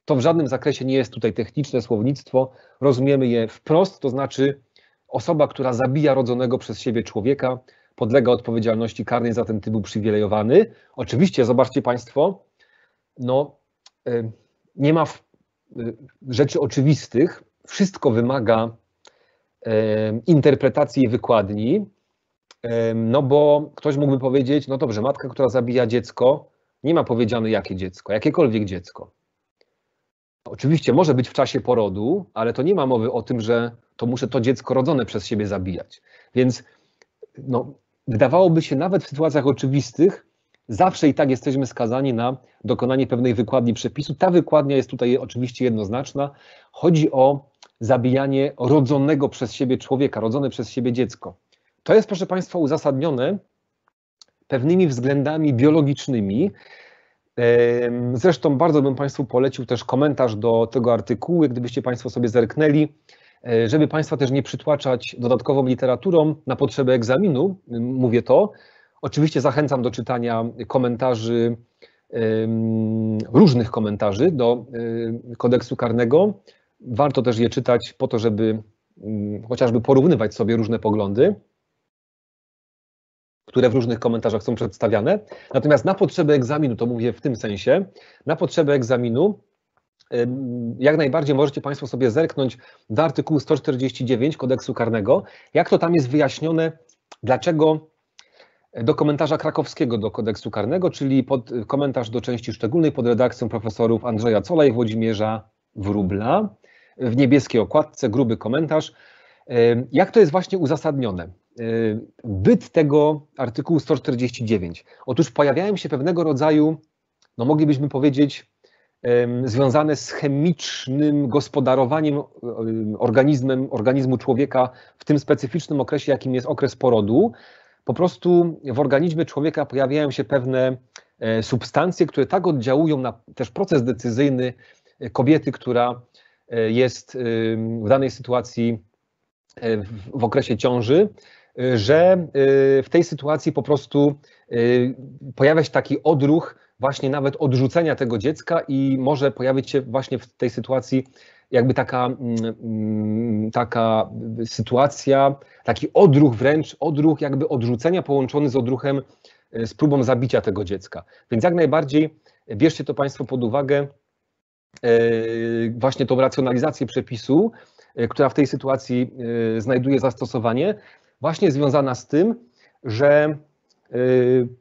To w żadnym zakresie nie jest tutaj techniczne słownictwo. Rozumiemy je wprost, to znaczy osoba, która zabija rodzonego przez siebie człowieka, podlega odpowiedzialności karnej za ten typ uprzywilejowany. Oczywiście, zobaczcie Państwo, no, e, nie ma e, rzeczy oczywistych. Wszystko wymaga interpretacji i wykładni. No bo ktoś mógłby powiedzieć, no dobrze, matka, która zabija dziecko, nie ma powiedziane jakie dziecko, jakiekolwiek dziecko. Oczywiście może być w czasie porodu, ale to nie ma mowy o tym, że to muszę to dziecko rodzone przez siebie zabijać. Więc no, wydawałoby się nawet w sytuacjach oczywistych, zawsze i tak jesteśmy skazani na dokonanie pewnej wykładni przepisu. Ta wykładnia jest tutaj oczywiście jednoznaczna. Chodzi o zabijanie rodzonego przez siebie człowieka, rodzone przez siebie dziecko. To jest, proszę Państwa, uzasadnione pewnymi względami biologicznymi. Zresztą bardzo bym Państwu polecił też komentarz do tego artykułu, gdybyście Państwo sobie zerknęli, e, żeby Państwa też nie przytłaczać dodatkową literaturą na potrzeby egzaminu, mówię to. Oczywiście zachęcam do czytania komentarzy, różnych komentarzy do e, kodeksu karnego. Warto też je czytać po to, żeby mm, chociażby porównywać sobie różne poglądy które w różnych komentarzach są przedstawiane. Natomiast na potrzeby egzaminu, to mówię w tym sensie, na potrzeby egzaminu jak najbardziej możecie Państwo sobie zerknąć do artykułu 149 kodeksu karnego, jak to tam jest wyjaśnione, dlaczego do komentarza krakowskiego do kodeksu karnego, czyli pod komentarz do części szczególnej pod redakcją profesorów Andrzeja Cola i Włodzimierza Wróbla w niebieskiej okładce, gruby komentarz. Jak to jest właśnie uzasadnione? Byt tego artykułu 149. Otóż pojawiają się pewnego rodzaju, no moglibyśmy powiedzieć, związane z chemicznym gospodarowaniem organizmem, organizmu człowieka w tym specyficznym okresie, jakim jest okres porodu. Po prostu w organizmie człowieka pojawiają się pewne e, substancje, które tak oddziałują na też proces decyzyjny kobiety, która e, jest w danej sytuacji w okresie ciąży, y, że y, w tej sytuacji po prostu y, pojawia się taki odruch właśnie nawet odrzucenia tego dziecka i może pojawić się właśnie w tej sytuacji jakby taka, mm, mm, taka sytuacja, taki odruch wręcz, odruch jakby odrzucenia połączony z odruchem, z próbą zabicia tego dziecka. Więc jak najbardziej bierzcie to Państwo pod uwagę, właśnie tą racjonalizację przepisu, E, która w tej sytuacji e, znajduje zastosowanie, właśnie związana z tym, że e,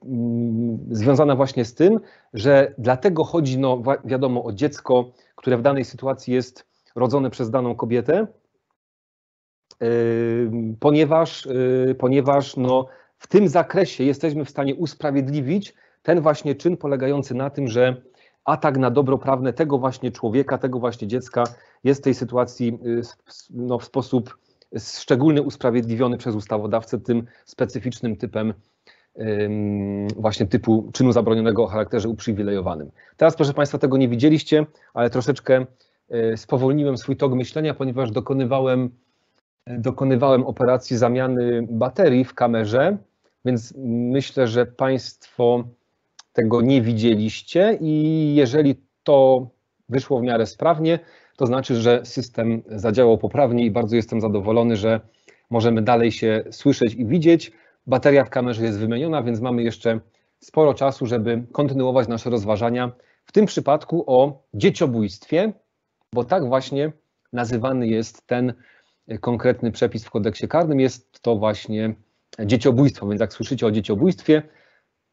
mm, związana właśnie z tym, że dlatego chodzi, no wiadomo, o dziecko, które w danej sytuacji jest rodzone przez daną kobietę, ponieważ, ponieważ no, w tym zakresie jesteśmy w stanie usprawiedliwić ten właśnie czyn polegający na tym, że atak na dobro prawne tego właśnie człowieka, tego właśnie dziecka jest w tej sytuacji y, no, w sposób szczególny usprawiedliwiony przez ustawodawcę tym specyficznym typem właśnie typu czynu zabronionego o charakterze uprzywilejowanym. Teraz, proszę Państwa, tego nie widzieliście, ale troszeczkę y, spowolniłem swój tok myślenia, ponieważ dokonywałem, dokonywałem operacji zamiany baterii w kamerze, więc myślę, że Państwo tego nie widzieliście i jeżeli to wyszło w miarę sprawnie, to znaczy, że system zadziałał poprawnie i bardzo jestem zadowolony, że możemy dalej się słyszeć i widzieć. Bateria w kamerze jest wymieniona, więc mamy jeszcze sporo czasu, żeby kontynuować nasze rozważania. W tym przypadku o dzieciobójstwie, bo tak właśnie nazywany jest ten konkretny przepis w kodeksie karnym. Jest to właśnie dzieciobójstwo, więc jak słyszycie o dzieciobójstwie,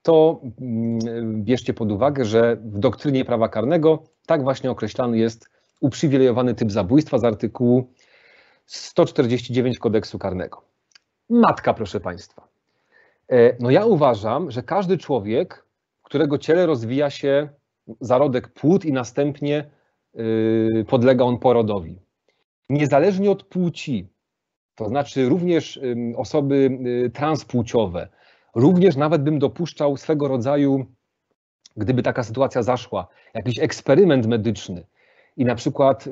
to mm, bierzcie pod uwagę, że w doktrynie prawa karnego tak właśnie określany jest uprzywilejowany typ zabójstwa z artykułu 149 kodeksu karnego. Matka, proszę Państwa. E, no ja uważam, że każdy człowiek, którego ciele rozwija się zarodek płód i następnie y, podlega on porodowi. Niezależnie od płci, to znaczy również osoby y, transpłciowe, również nawet bym dopuszczał swego rodzaju, gdyby taka sytuacja zaszła, jakiś eksperyment medyczny, i na przykład,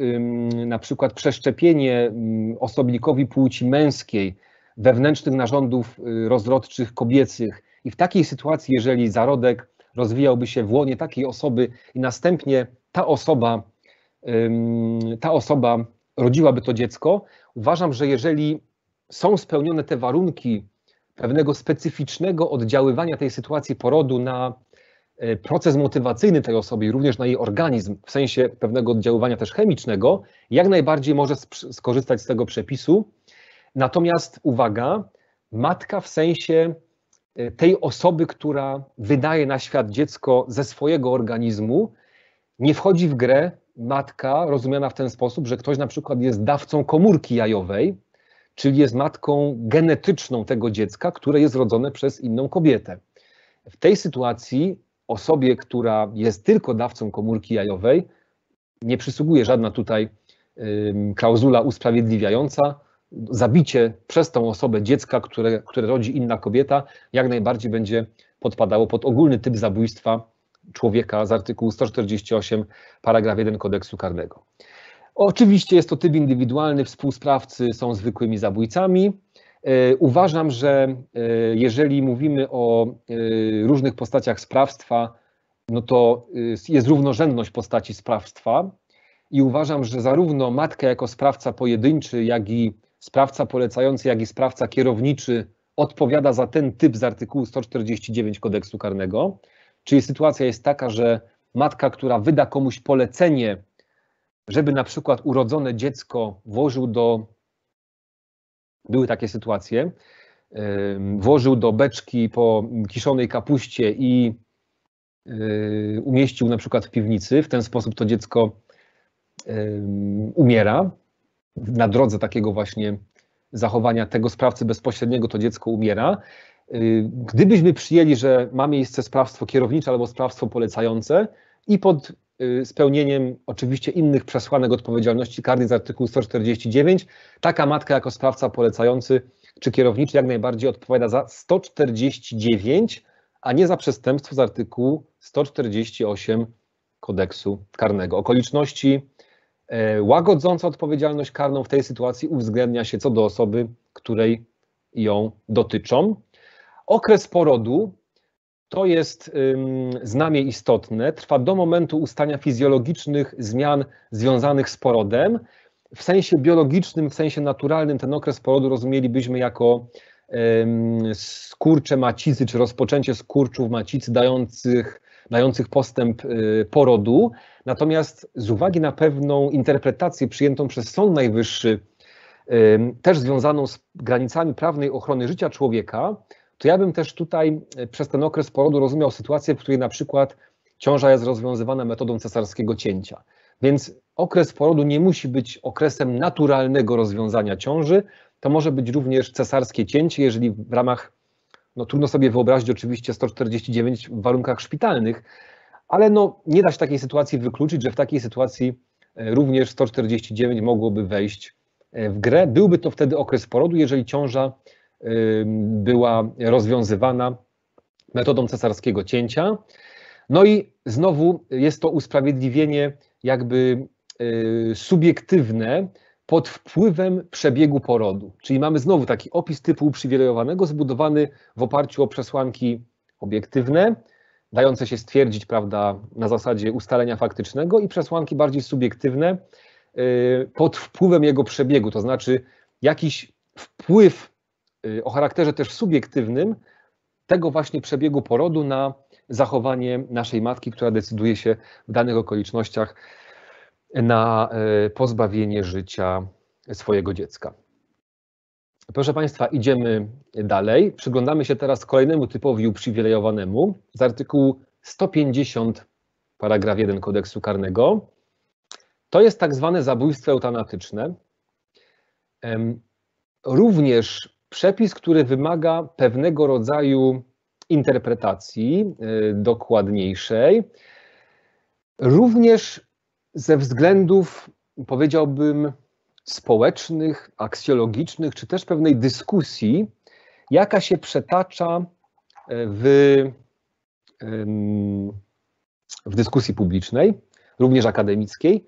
na przykład przeszczepienie osobnikowi płci męskiej wewnętrznych narządów y, rozrodczych kobiecych. I w takiej sytuacji, jeżeli zarodek rozwijałby się w łonie takiej osoby i następnie ta osoba, ta osoba rodziłaby to dziecko, uważam, że jeżeli są spełnione te warunki pewnego specyficznego oddziaływania tej sytuacji porodu na E, proces motywacyjny tej osoby i również na jej organizm, w sensie pewnego oddziaływania też chemicznego, jak najbardziej może skorzystać z tego przepisu. Natomiast uwaga, matka w sensie e, tej osoby, która wydaje na świat dziecko ze swojego organizmu, nie wchodzi w grę matka rozumiana w ten sposób, że ktoś na przykład jest dawcą komórki jajowej, czyli jest matką genetyczną tego dziecka, które jest rodzone przez inną kobietę. W tej sytuacji osobie, która jest tylko dawcą komórki jajowej, nie przysługuje żadna tutaj klauzula usprawiedliwiająca. Zabicie przez tą osobę dziecka, które, które rodzi inna kobieta, jak najbardziej będzie podpadało pod ogólny typ zabójstwa człowieka z artykułu 148, paragraf 1 kodeksu karnego. Oczywiście jest to typ indywidualny, współsprawcy są zwykłymi zabójcami, E, uważam, że e, jeżeli mówimy o e, różnych postaciach sprawstwa, no to jest równorzędność postaci sprawstwa i uważam, że zarówno matka jako sprawca pojedynczy, jak i sprawca polecający, jak i sprawca kierowniczy odpowiada za ten typ z artykułu 149 kodeksu karnego. Czyli sytuacja jest taka, że matka, która wyda komuś polecenie, żeby na przykład urodzone dziecko włożył do były takie sytuacje, włożył do beczki po kiszonej kapuście i y, umieścił na przykład w piwnicy. W ten sposób to dziecko umiera. Na drodze takiego właśnie zachowania tego sprawcy bezpośredniego to dziecko umiera. Y, gdybyśmy przyjęli, że ma miejsce sprawstwo kierownicze albo sprawstwo polecające i pod Y, spełnieniem oczywiście innych przesłanek odpowiedzialności karnej z artykułu 149, taka matka jako sprawca polecający czy kierowniczy jak najbardziej odpowiada za 149, a nie za przestępstwo z artykułu 148 kodeksu karnego. Okoliczności e, łagodzące odpowiedzialność karną w tej sytuacji uwzględnia się co do osoby, której ją dotyczą. Okres porodu to jest znamie istotne, trwa do momentu ustania fizjologicznych zmian związanych z porodem. W sensie biologicznym, w sensie naturalnym ten okres porodu rozumielibyśmy jako skurcze macicy, czy rozpoczęcie skurczów macicy dających, dających postęp y, porodu. Natomiast z uwagi na pewną interpretację przyjętą przez Sąd Najwyższy, też związaną z granicami prawnej ochrony życia człowieka, to ja bym też tutaj e, przez ten okres porodu rozumiał sytuację, w której na przykład ciąża jest rozwiązywana metodą cesarskiego cięcia. Więc okres porodu nie musi być okresem naturalnego rozwiązania ciąży. To może być również cesarskie cięcie, jeżeli w ramach, no trudno sobie wyobrazić oczywiście 149 w warunkach szpitalnych, ale no, nie da się takiej sytuacji wykluczyć, że w takiej sytuacji e, również 149 mogłoby wejść e, w grę. Byłby to wtedy okres porodu, jeżeli ciąża była rozwiązywana metodą cesarskiego cięcia. No i znowu jest to usprawiedliwienie jakby y, subiektywne pod wpływem przebiegu porodu. Czyli mamy znowu taki opis typu uprzywilejowanego zbudowany w oparciu o przesłanki obiektywne, dające się stwierdzić prawda, na zasadzie ustalenia faktycznego i przesłanki bardziej subiektywne y, pod wpływem jego przebiegu, to znaczy jakiś wpływ Y, o charakterze też subiektywnym tego właśnie przebiegu porodu na zachowanie naszej matki, która decyduje się w danych okolicznościach na y, pozbawienie życia swojego dziecka. Proszę Państwa, idziemy dalej. Przyglądamy się teraz kolejnemu typowi uprzywilejowanemu z artykułu 150, paragraf 1 kodeksu karnego. To jest tak zwane zabójstwo eutanatyczne. Również przepis, który wymaga pewnego rodzaju interpretacji y, dokładniejszej, również ze względów, powiedziałbym, społecznych, aksjologicznych, czy też pewnej dyskusji, jaka się przetacza y, w, w dyskusji publicznej, również akademickiej,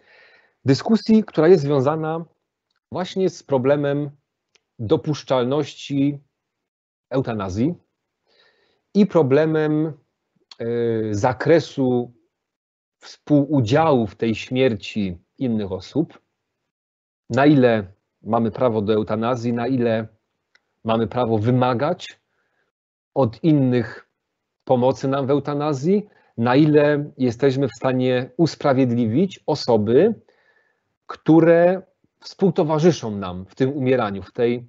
dyskusji, która jest związana właśnie z problemem dopuszczalności eutanazji i problemem e, zakresu współudziału w tej śmierci innych osób, na ile mamy prawo do eutanazji, na ile mamy prawo wymagać od innych pomocy nam w eutanazji, na ile jesteśmy w stanie usprawiedliwić osoby, które współtowarzyszą nam w tym umieraniu, w tej,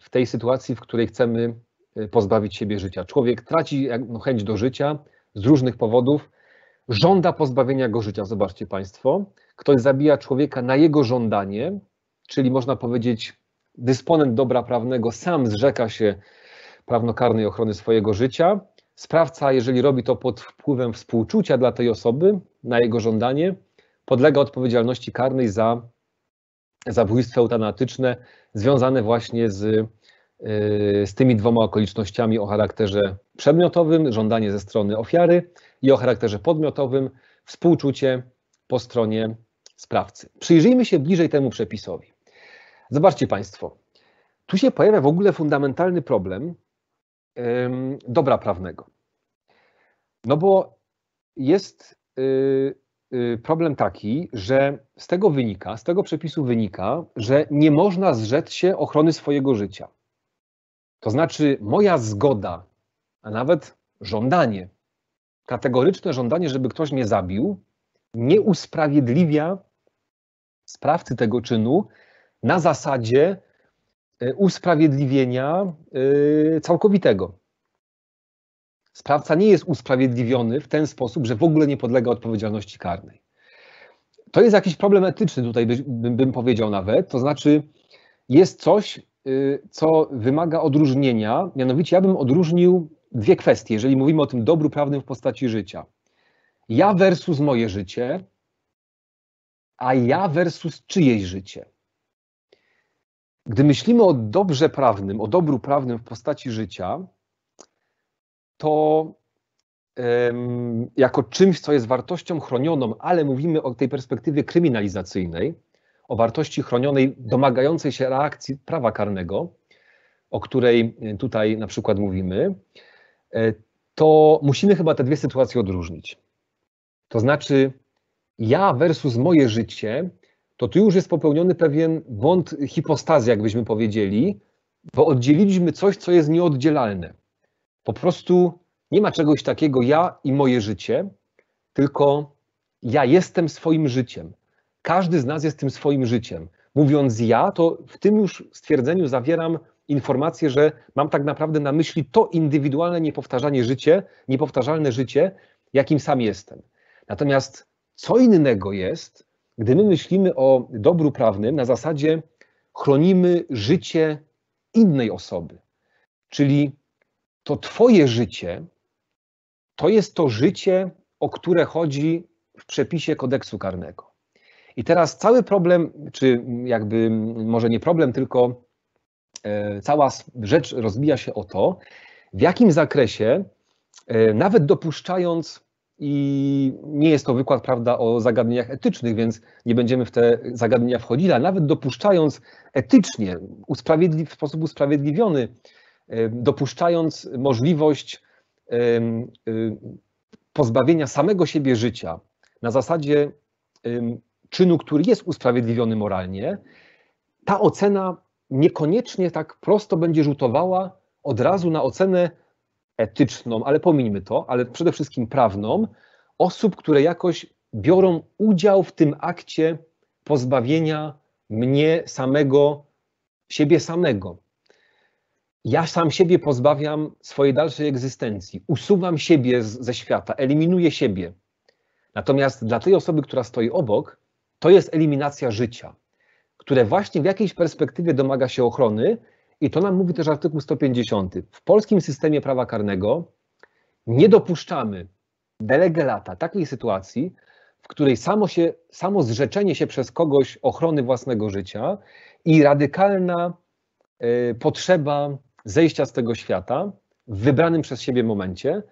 w tej sytuacji, w której chcemy y, pozbawić siebie życia. Człowiek traci no, chęć do życia z różnych powodów, żąda pozbawienia go życia. Zobaczcie Państwo, ktoś zabija człowieka na jego żądanie, czyli można powiedzieć, dysponent dobra prawnego sam zrzeka się prawnokarnej ochrony swojego życia. Sprawca, jeżeli robi to pod wpływem współczucia dla tej osoby, na jego żądanie, podlega odpowiedzialności karnej za zabójstwo eutanatyczne związane właśnie z, y, z tymi dwoma okolicznościami o charakterze przedmiotowym, żądanie ze strony ofiary i o charakterze podmiotowym, współczucie po stronie sprawcy. Przyjrzyjmy się bliżej temu przepisowi. Zobaczcie Państwo, tu się pojawia w ogóle fundamentalny problem dobra prawnego. No bo jest y, Y, problem taki, że z tego wynika, z tego przepisu wynika, że nie można zrzec się ochrony swojego życia. To znaczy, moja zgoda, a nawet żądanie, kategoryczne żądanie, żeby ktoś mnie zabił, nie usprawiedliwia sprawcy tego czynu na zasadzie y, usprawiedliwienia y, całkowitego. Sprawca nie jest usprawiedliwiony w ten sposób, że w ogóle nie podlega odpowiedzialności karnej. To jest jakiś problem etyczny tutaj, bym, bym powiedział nawet. To znaczy, jest coś, y, co wymaga odróżnienia. Mianowicie, ja bym odróżnił dwie kwestie, jeżeli mówimy o tym dobru prawnym w postaci życia. Ja versus moje życie, a ja versus czyjeś życie. Gdy myślimy o dobrze prawnym, o dobru prawnym w postaci życia, to jako czymś, co jest wartością chronioną, ale mówimy o tej perspektywie kryminalizacyjnej, o wartości chronionej, domagającej się reakcji prawa karnego, o której e, tutaj na przykład mówimy, e, to musimy chyba te dwie sytuacje odróżnić. To znaczy, ja versus moje życie, to tu już jest popełniony pewien błąd hipostazji, jakbyśmy powiedzieli, bo oddzieliliśmy coś, co jest nieoddzielalne. Po prostu nie ma czegoś takiego ja i moje życie, tylko ja jestem swoim życiem. Każdy z nas jest tym swoim życiem. Mówiąc ja, to w tym już stwierdzeniu zawieram informację, że mam tak naprawdę na myśli to indywidualne, niepowtarzanie życie, niepowtarzalne życie, jakim sam jestem. Natomiast co innego jest, gdy my myślimy o dobru prawnym na zasadzie chronimy życie innej osoby. Czyli to Twoje życie to jest to życie, o które chodzi w przepisie kodeksu karnego. I teraz cały problem, czy jakby może nie problem, tylko e, cała rzecz rozbija się o to, w jakim zakresie, e, nawet dopuszczając, i nie jest to wykład prawda, o zagadnieniach etycznych, więc nie będziemy w te zagadnienia wchodzili, ale nawet dopuszczając etycznie, usprawiedli- w sposób usprawiedliwiony dopuszczając możliwość y, pozbawienia samego siebie życia na zasadzie czynu, który jest usprawiedliwiony moralnie, ta ocena niekoniecznie tak prosto będzie rzutowała od razu na ocenę etyczną, ale pomijmy to, ale przede wszystkim prawną, osób, które jakoś biorą udział w tym akcie pozbawienia mnie samego, siebie samego ja sam siebie pozbawiam swojej dalszej egzystencji, usuwam siebie z, ze świata, eliminuję siebie. Natomiast dla tej osoby, która stoi obok, to jest eliminacja życia, które właśnie w jakiejś perspektywie domaga się ochrony, i to nam mówi też artykuł 150. W polskim systemie prawa karnego nie dopuszczamy delegelata takiej sytuacji, w której samo, się, samo zrzeczenie się przez kogoś ochrony własnego życia i radykalna y, potrzeba zejścia z tego świata w wybranym przez siebie momencie,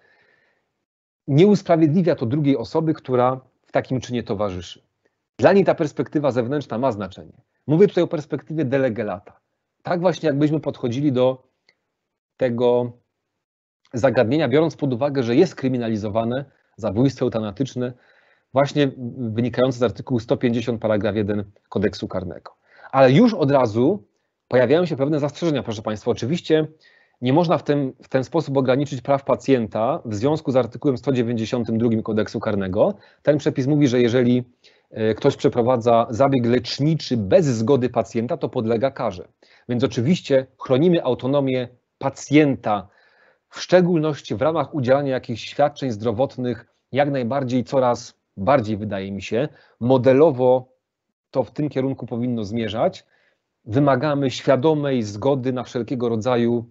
nie usprawiedliwia to drugiej osoby, która w takim czynie towarzyszy. Dla niej ta perspektywa zewnętrzna ma znaczenie. Mówię tutaj o perspektywie delegelata. Tak właśnie jakbyśmy podchodzili do tego zagadnienia, biorąc pod uwagę, że jest kryminalizowane zabójstwo eutanatyczne, właśnie wynikające z artykułu 150 paragraf 1 kodeksu karnego. Ale już od razu pojawiają się pewne zastrzeżenia, proszę Państwa. Oczywiście nie można w ten, w ten sposób ograniczyć praw pacjenta w związku z artykułem 192 kodeksu karnego. Ten przepis mówi, że jeżeli e, ktoś przeprowadza zabieg leczniczy bez zgody pacjenta, to podlega karze. Więc oczywiście chronimy autonomię pacjenta, w szczególności w ramach udzielania jakichś świadczeń zdrowotnych, jak najbardziej coraz bardziej, wydaje mi się, modelowo to w tym kierunku powinno zmierzać wymagamy świadomej zgody na wszelkiego rodzaju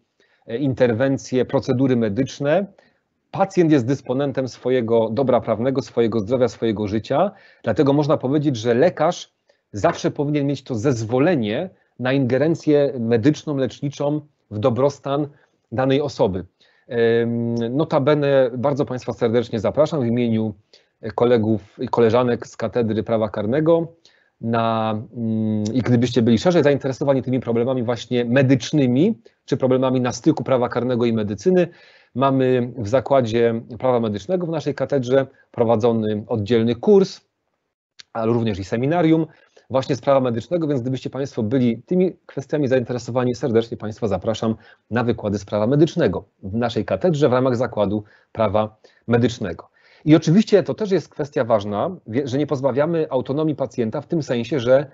e, interwencje, procedury medyczne. Pacjent jest dysponentem swojego dobra prawnego, swojego zdrowia, swojego życia, dlatego można powiedzieć, że lekarz zawsze powinien mieć to zezwolenie na ingerencję medyczną, leczniczą w dobrostan danej osoby. Notabene bardzo Państwa serdecznie zapraszam w imieniu kolegów i koleżanek z Katedry Prawa Karnego na, mm, i gdybyście byli szerzej zainteresowani tymi problemami właśnie medycznymi, czy problemami na styku prawa karnego i medycyny, mamy w Zakładzie Prawa Medycznego w naszej katedrze prowadzony oddzielny kurs, ale również i seminarium właśnie z prawa medycznego, więc gdybyście Państwo byli tymi kwestiami zainteresowani, serdecznie Państwa zapraszam na wykłady z prawa medycznego w naszej katedrze w ramach Zakładu Prawa Medycznego. I oczywiście to też jest kwestia ważna, że nie pozbawiamy autonomii pacjenta w tym sensie, że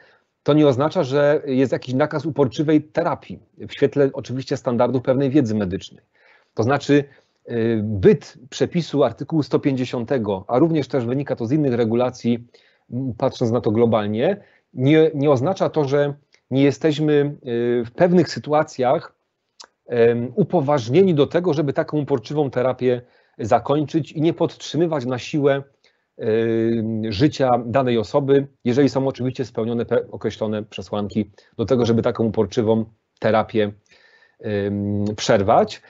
to nie oznacza, że jest jakiś nakaz uporczywej terapii, w świetle oczywiście standardów pewnej wiedzy medycznej. To znaczy, y, byt przepisu artykułu 150, a również też wynika to z innych regulacji, patrząc na to globalnie, nie, nie oznacza to, że nie jesteśmy y, w pewnych sytuacjach upoważnieni do tego, żeby taką uporczywą terapię zakończyć i nie podtrzymywać na siłę y, życia danej osoby, jeżeli są oczywiście spełnione określone przesłanki do tego, żeby taką uporczywą terapię przerwać.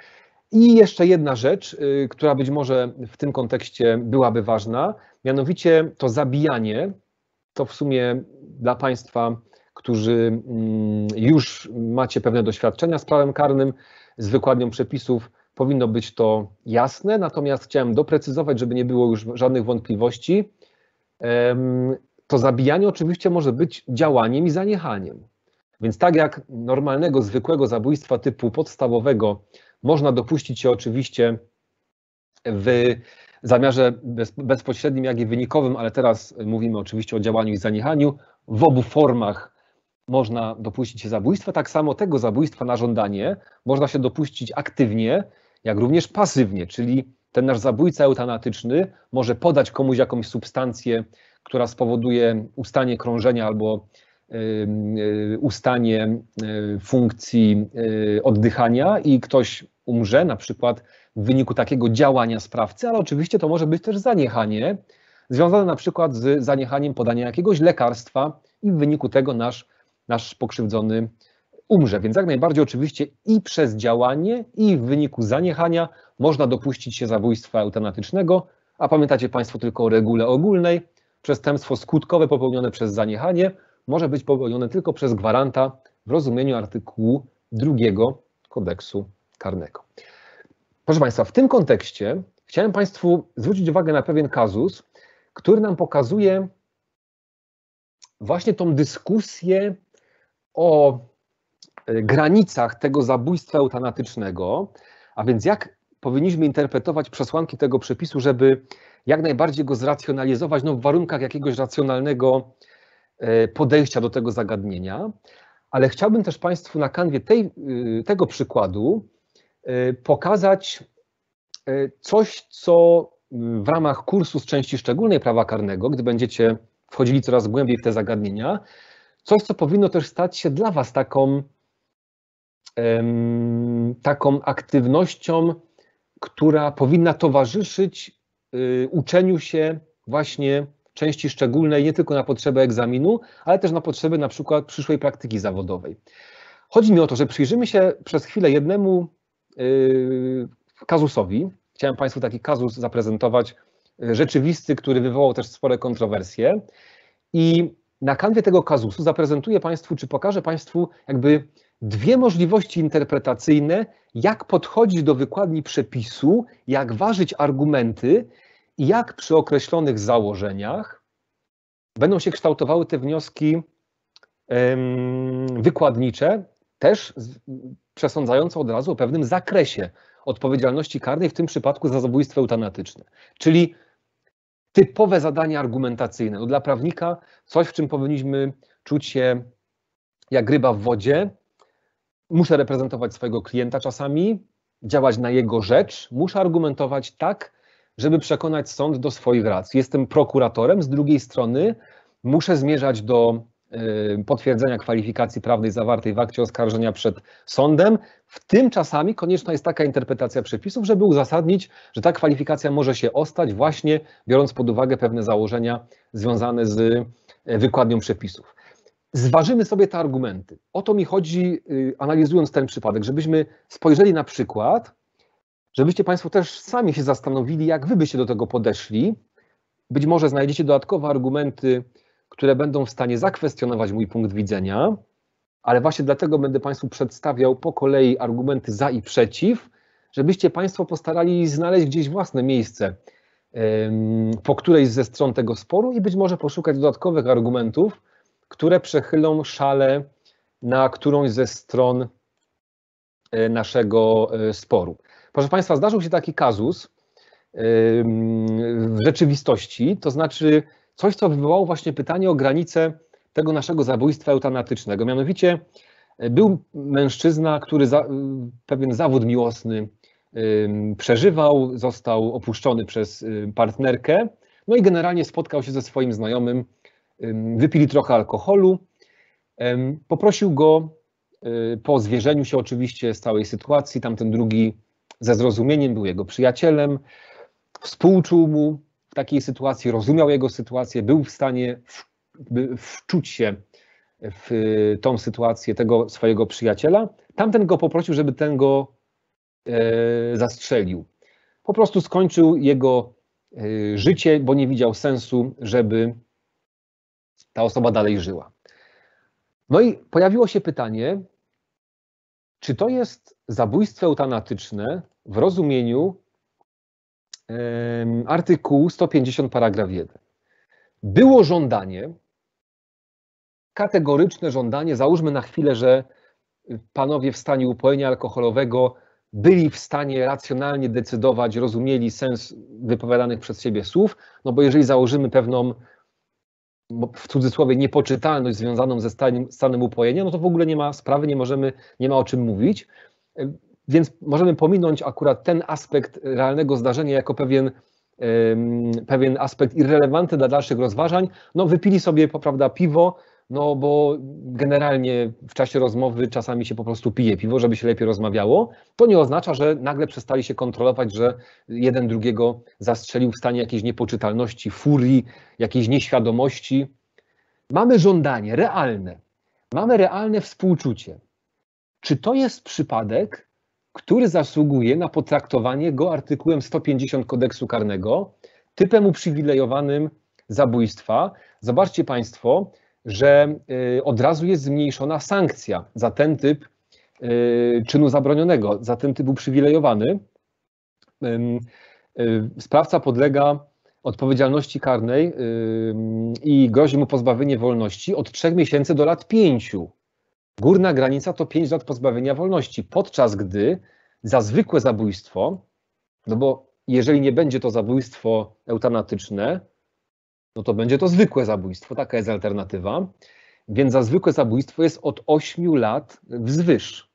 I jeszcze jedna rzecz, y, która być może w tym kontekście byłaby ważna, mianowicie to zabijanie. To w sumie dla Państwa, którzy już macie pewne doświadczenia z prawem karnym, z wykładnią przepisów, Powinno być to jasne, natomiast chciałem doprecyzować, żeby nie było już żadnych wątpliwości. To zabijanie oczywiście może być działaniem i zaniechaniem. Więc tak jak normalnego, zwykłego zabójstwa typu podstawowego można dopuścić się oczywiście w zamiarze bezpośrednim, jak i wynikowym, ale teraz mówimy oczywiście o działaniu i zaniechaniu. W obu formach można dopuścić się zabójstwa. Tak samo tego zabójstwa na żądanie można się dopuścić aktywnie, jak również pasywnie, czyli ten nasz zabójca eutanatyczny może podać komuś jakąś substancję, która spowoduje ustanie krążenia albo y, ustanie y, funkcji y, oddychania i ktoś umrze, na przykład w wyniku takiego działania sprawcy, ale oczywiście to może być też zaniechanie, związane na przykład z zaniechaniem podania jakiegoś lekarstwa i w wyniku tego nasz, nasz pokrzywdzony umrze. Więc jak najbardziej oczywiście i przez działanie, i w wyniku zaniechania można dopuścić się zabójstwa eutanatycznego, a pamiętacie Państwo tylko o regule ogólnej. Przestępstwo skutkowe popełnione przez zaniechanie może być popełnione tylko przez gwaranta w rozumieniu artykułu drugiego kodeksu karnego. Proszę Państwa, w tym kontekście chciałem Państwu zwrócić uwagę na pewien kazus, który nam pokazuje właśnie tą dyskusję o Y, granicach tego zabójstwa eutanatycznego, a więc jak powinniśmy interpretować przesłanki tego przepisu, żeby jak najbardziej go zracjonalizować no, w warunkach jakiegoś racjonalnego y, podejścia do tego zagadnienia. Ale chciałbym też Państwu na kanwie tej, y, tego przykładu pokazać coś, co w ramach kursu z części szczególnej prawa karnego, gdy będziecie wchodzili coraz głębiej w te zagadnienia, coś, co powinno też stać się dla Was taką taką aktywnością, która powinna towarzyszyć y, uczeniu się właśnie części szczególnej, nie tylko na potrzeby egzaminu, ale też na potrzeby na przykład przyszłej praktyki zawodowej. Chodzi mi o to, że przyjrzymy się przez chwilę jednemu y, kazusowi. Chciałem Państwu taki kazus zaprezentować, y, rzeczywisty, który wywołał też spore kontrowersje. I na kanwie tego kazusu zaprezentuję Państwu, czy pokażę Państwu jakby dwie możliwości interpretacyjne, jak podchodzić do wykładni przepisu, jak ważyć argumenty i jak przy określonych założeniach będą się kształtowały te wnioski wykładnicze, też przesądzające od razu o pewnym zakresie odpowiedzialności karnej, w tym przypadku za zabójstwo eutanatyczne. Czyli typowe zadanie argumentacyjne. No dla prawnika coś, w czym powinniśmy czuć się jak ryba w wodzie, muszę reprezentować swojego klienta czasami, działać na jego rzecz, muszę argumentować tak, żeby przekonać sąd do swoich racji. Jestem prokuratorem, z drugiej strony muszę zmierzać do e, potwierdzenia kwalifikacji prawnej zawartej w akcie oskarżenia przed sądem. W tym czasami konieczna jest taka interpretacja przepisów, żeby uzasadnić, że ta kwalifikacja może się ostać właśnie biorąc pod uwagę pewne założenia związane z e, wykładnią przepisów zważymy sobie te argumenty. O to mi chodzi, y, analizując ten przypadek, żebyśmy spojrzeli na przykład, żebyście Państwo też sami się zastanowili, jak Wy byście do tego podeszli. Być może znajdziecie dodatkowe argumenty, które będą w stanie zakwestionować mój punkt widzenia, ale właśnie dlatego będę Państwu przedstawiał po kolei argumenty za i przeciw, żebyście Państwo postarali znaleźć gdzieś własne miejsce po którejś ze stron tego sporu i być może poszukać dodatkowych argumentów, które przechylą szale na którąś ze stron e, naszego e, sporu. Proszę Państwa, zdarzył się taki kazus w rzeczywistości, to znaczy coś, co wywołało właśnie pytanie o granicę tego naszego zabójstwa eutanatycznego. Mianowicie e, był mężczyzna, który za, pewien zawód miłosny przeżywał, został opuszczony przez partnerkę, no i generalnie spotkał się ze swoim znajomym, wypili trochę alkoholu. Poprosił go y, po zwierzeniu się oczywiście z całej sytuacji. Tamten drugi ze zrozumieniem był jego przyjacielem, współczuł mu w takiej sytuacji, rozumiał jego sytuację, był w stanie wczuć się w y, tą sytuację tego swojego przyjaciela. Tamten go poprosił, żeby ten go e, zastrzelił. Po prostu skończył jego e, życie, bo nie widział sensu, żeby ta osoba dalej żyła. No i pojawiło się pytanie, czy to jest zabójstwo eutanatyczne w rozumieniu artykułu 150 paragraf 1. Było żądanie, kategoryczne żądanie, załóżmy na chwilę, że panowie w stanie upojenia alkoholowego byli w stanie racjonalnie decydować, rozumieli sens wypowiadanych przez siebie słów, no bo jeżeli założymy pewną w cudzysłowie niepoczytalność związaną ze stanem, stanem upojenia, no to w ogóle nie ma sprawy, nie możemy, nie ma o czym mówić. E, więc możemy pominąć akurat ten aspekt realnego zdarzenia jako pewien, pewien aspekt irrelevantny dla dalszych rozważań. No wypili sobie, prawda, piwo, no bo generalnie w czasie rozmowy czasami się po prostu pije piwo, żeby się lepiej rozmawiało. To nie oznacza, że nagle przestali się kontrolować, że jeden drugiego zastrzelił w stanie jakiejś niepoczytalności, furii, jakiejś nieświadomości. Mamy żądanie realne, mamy realne współczucie. Czy to jest przypadek, który zasługuje na potraktowanie go artykułem 150 kodeksu karnego, typem uprzywilejowanym zabójstwa? Zobaczcie Państwo, że y, od razu jest zmniejszona sankcja za ten typ y, czynu zabronionego, za ten typ uprzywilejowany. Y, sprawca podlega odpowiedzialności karnej i grozi mu pozbawienie wolności od 3 miesięcy do lat 5. Górna granica to 5 lat pozbawienia wolności, podczas gdy za zwykłe zabójstwo, no bo jeżeli nie będzie to zabójstwo eutanatyczne, no to będzie to zwykłe zabójstwo, taka jest alternatywa. Więc za zwykłe zabójstwo jest od 8 lat wzwyż,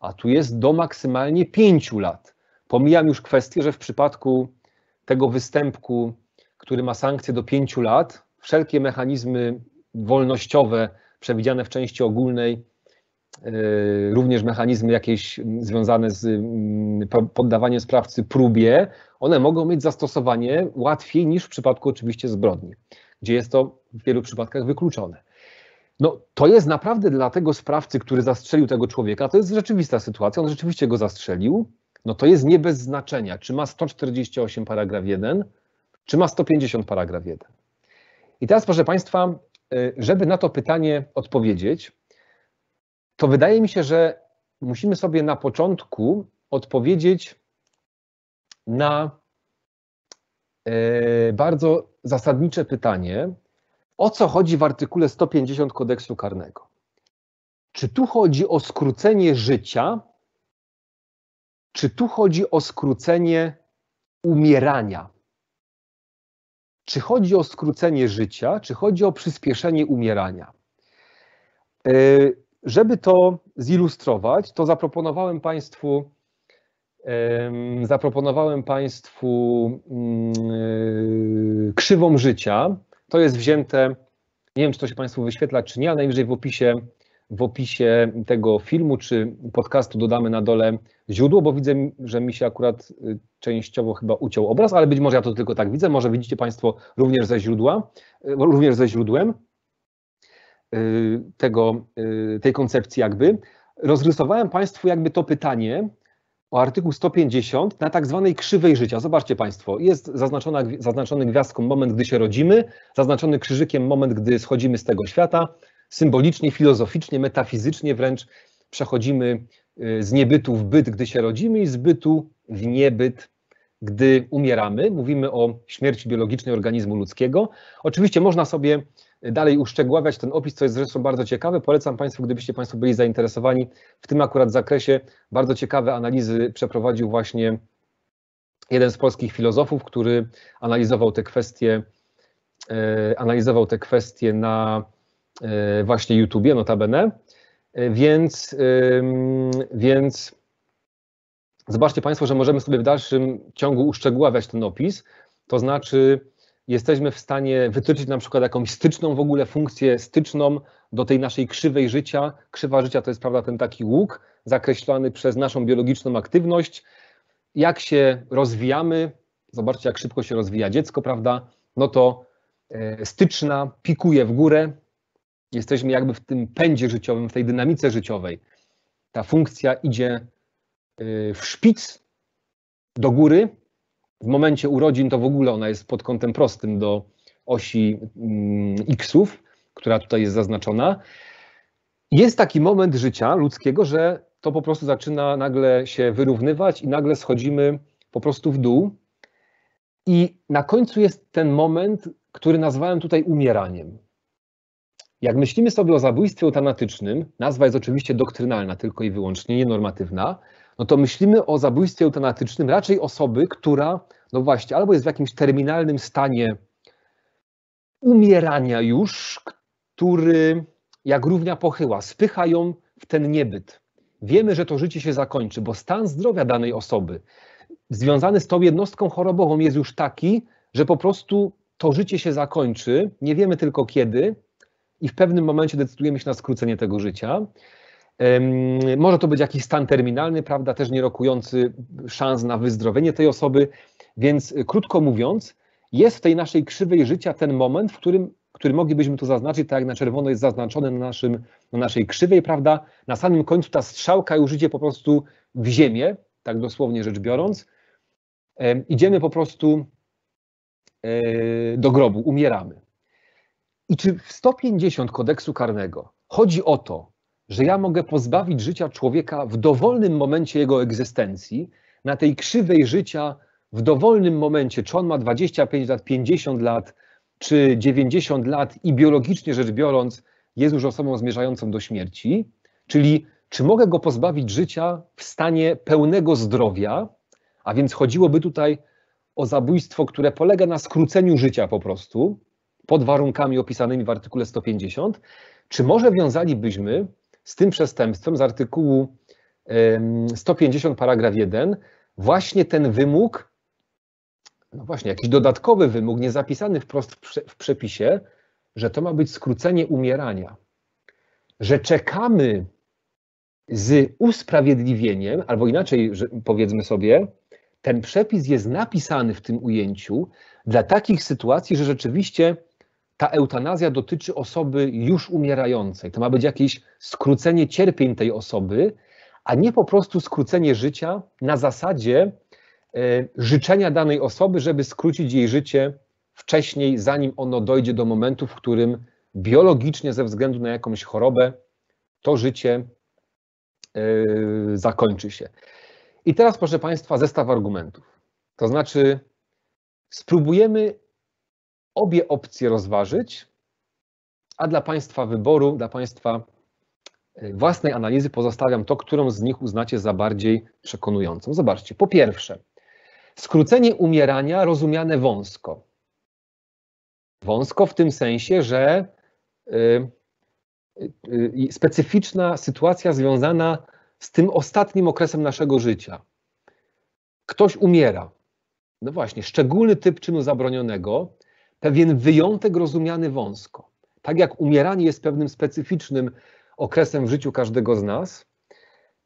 a tu jest do maksymalnie 5 lat. Pomijam już kwestię, że w przypadku tego występku, który ma sankcję do 5 lat, wszelkie mechanizmy wolnościowe przewidziane w części ogólnej Y, również mechanizmy jakieś związane z mm, poddawaniem sprawcy próbie, one mogą mieć zastosowanie łatwiej niż w przypadku oczywiście zbrodni, gdzie jest to w wielu przypadkach wykluczone. No, to jest naprawdę dla tego sprawcy, który zastrzelił tego człowieka, to jest rzeczywista sytuacja, on rzeczywiście go zastrzelił, no to jest nie bez znaczenia, czy ma 148 paragraf 1, czy ma 150 paragraf 1. I teraz, proszę Państwa, y, żeby na to pytanie odpowiedzieć, to wydaje mi się, że musimy sobie na początku odpowiedzieć na e, bardzo zasadnicze pytanie, o co chodzi w artykule 150 kodeksu karnego. Czy tu chodzi o skrócenie życia, czy tu chodzi o skrócenie umierania? Czy chodzi o skrócenie życia, czy chodzi o przyspieszenie umierania? E, żeby to zilustrować, to zaproponowałem Państwu zaproponowałem Państwu mm, e, krzywą życia. To jest wzięte, nie wiem czy to się Państwu wyświetla czy nie, ale najwyżej w opisie, w opisie tego filmu czy podcastu dodamy na dole źródło, bo widzę, że mi się akurat y, częściowo chyba uciął obraz, ale być może ja to tylko tak widzę, może widzicie Państwo również ze źródła, y, również ze źródłem. Y, tego, y, tej koncepcji jakby, rozrysowałem Państwu jakby to pytanie o artykuł 150 na tak zwanej krzywej życia. Zobaczcie Państwo, jest zaznaczona, zaznaczony gwiazdką moment, gdy się rodzimy, zaznaczony krzyżykiem moment, gdy schodzimy z tego świata, symbolicznie, filozoficznie, metafizycznie wręcz przechodzimy y, z niebytu w byt, gdy się rodzimy i z bytu w niebyt, gdy umieramy. Mówimy o śmierci biologicznej organizmu ludzkiego. Oczywiście można sobie dalej uszczegóławiać ten opis, co jest zresztą bardzo ciekawe. Polecam Państwu, gdybyście Państwo byli zainteresowani w tym akurat zakresie. Bardzo ciekawe analizy przeprowadził właśnie jeden z polskich filozofów, który analizował te kwestie, e, analizował te kwestie na e, właśnie YouTubie notabene. E, więc, więc zobaczcie Państwo, że możemy sobie w dalszym ciągu uszczegóławiać ten opis, to znaczy jesteśmy w stanie wytyczyć na przykład jakąś styczną w ogóle funkcję styczną do tej naszej krzywej życia. Krzywa życia to jest prawda ten taki łuk zakreślany przez naszą biologiczną aktywność. Jak się rozwijamy, zobaczcie jak szybko się rozwija dziecko, prawda? No to e, styczna pikuje w górę. Jesteśmy jakby w tym pędzie życiowym, w tej dynamice życiowej. Ta funkcja idzie e, w szpic do góry, w momencie urodzin to w ogóle ona jest pod kątem prostym do osi mm, xów, która tutaj jest zaznaczona. Jest taki moment życia ludzkiego, że to po prostu zaczyna nagle się wyrównywać i nagle schodzimy po prostu w dół. I na końcu jest ten moment, który nazwałem tutaj umieraniem. Jak myślimy sobie o zabójstwie eutanatycznym, nazwa jest oczywiście doktrynalna tylko i wyłącznie, nienormatywna, no to myślimy o zabójstwie eutanatycznym raczej osoby, która, no właśnie, albo jest w jakimś terminalnym stanie umierania już, który jak równia pochyła, spycha ją w ten niebyt. Wiemy, że to życie się zakończy, bo stan zdrowia danej osoby związany z tą jednostką chorobową jest już taki, że po prostu to życie się zakończy, nie wiemy tylko kiedy i w pewnym momencie decydujemy się na skrócenie tego życia. Może to być jakiś stan terminalny, prawda, też nie rokujący szans na wyzdrowienie tej osoby. Więc e, krótko mówiąc, jest w tej naszej krzywej życia ten moment, w którym, który moglibyśmy tu zaznaczyć, tak jak na czerwono jest zaznaczone na, naszym, na naszej krzywej, prawda? Na samym końcu ta strzałka już idzie po prostu w ziemię, tak dosłownie rzecz biorąc. E, idziemy po prostu e, do grobu, umieramy. I czy w 150 kodeksu karnego chodzi o to, że ja mogę pozbawić życia człowieka w dowolnym momencie jego egzystencji, na tej krzywej życia w dowolnym momencie, czy on ma 25 lat, 50 lat, czy 90 lat i biologicznie rzecz biorąc jest już osobą zmierzającą do śmierci, czyli czy mogę go pozbawić życia w stanie pełnego zdrowia, a więc chodziłoby tutaj o zabójstwo, które polega na skróceniu życia po prostu, pod warunkami opisanymi w artykule 150, czy może wiązalibyśmy z tym przestępstwem z artykułu 150 paragraf 1 właśnie ten wymóg, no właśnie jakiś dodatkowy wymóg, niezapisany wprost w przepisie, że to ma być skrócenie umierania, że czekamy z usprawiedliwieniem, albo inaczej powiedzmy sobie, ten przepis jest napisany w tym ujęciu dla takich sytuacji, że rzeczywiście ta eutanazja dotyczy osoby już umierającej. To ma być jakieś skrócenie cierpień tej osoby, a nie po prostu skrócenie życia na zasadzie e, życzenia danej osoby, żeby skrócić jej życie wcześniej, zanim ono dojdzie do momentu, w którym biologicznie ze względu na jakąś chorobę to życie e, zakończy się. I teraz, proszę Państwa, zestaw argumentów. To znaczy, spróbujemy obie opcje rozważyć, a dla Państwa wyboru, dla Państwa e, własnej analizy pozostawiam to, którą z nich uznacie za bardziej przekonującą. Zobaczcie, po pierwsze, skrócenie umierania rozumiane wąsko. Wąsko w tym sensie, że yy, yy, specyficzna sytuacja związana z tym ostatnim okresem naszego życia. Ktoś umiera. No właśnie, szczególny typ czynu zabronionego, pewien wyjątek rozumiany wąsko. Tak jak umieranie jest pewnym specyficznym okresem w życiu każdego z nas,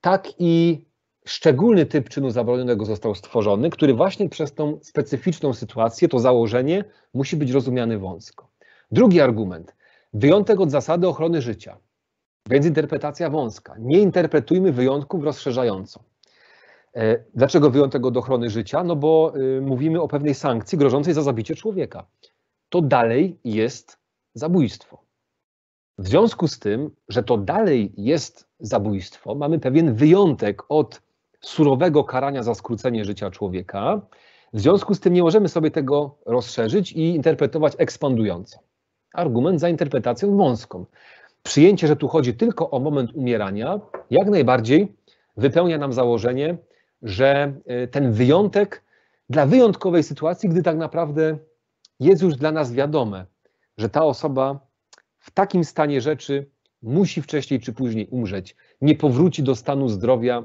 tak i szczególny typ czynu zabronionego został stworzony, który właśnie przez tą specyficzną sytuację, to założenie musi być rozumiany wąsko. Drugi argument. Wyjątek od zasady ochrony życia. Więc interpretacja wąska. Nie interpretujmy wyjątków rozszerzająco. E, dlaczego wyjątek od ochrony życia? No bo y, mówimy o pewnej sankcji grożącej za zabicie człowieka to dalej jest zabójstwo. W związku z tym, że to dalej jest zabójstwo, mamy pewien wyjątek od surowego karania za skrócenie życia człowieka. W związku z tym nie możemy sobie tego rozszerzyć i interpretować ekspandująco. Argument za interpretacją wąską. Przyjęcie, że tu chodzi tylko o moment umierania, jak najbardziej wypełnia nam założenie, że e, ten wyjątek dla wyjątkowej sytuacji, gdy tak naprawdę jest już dla nas wiadome, że ta osoba w takim stanie rzeczy musi wcześniej czy później umrzeć. Nie powróci do stanu zdrowia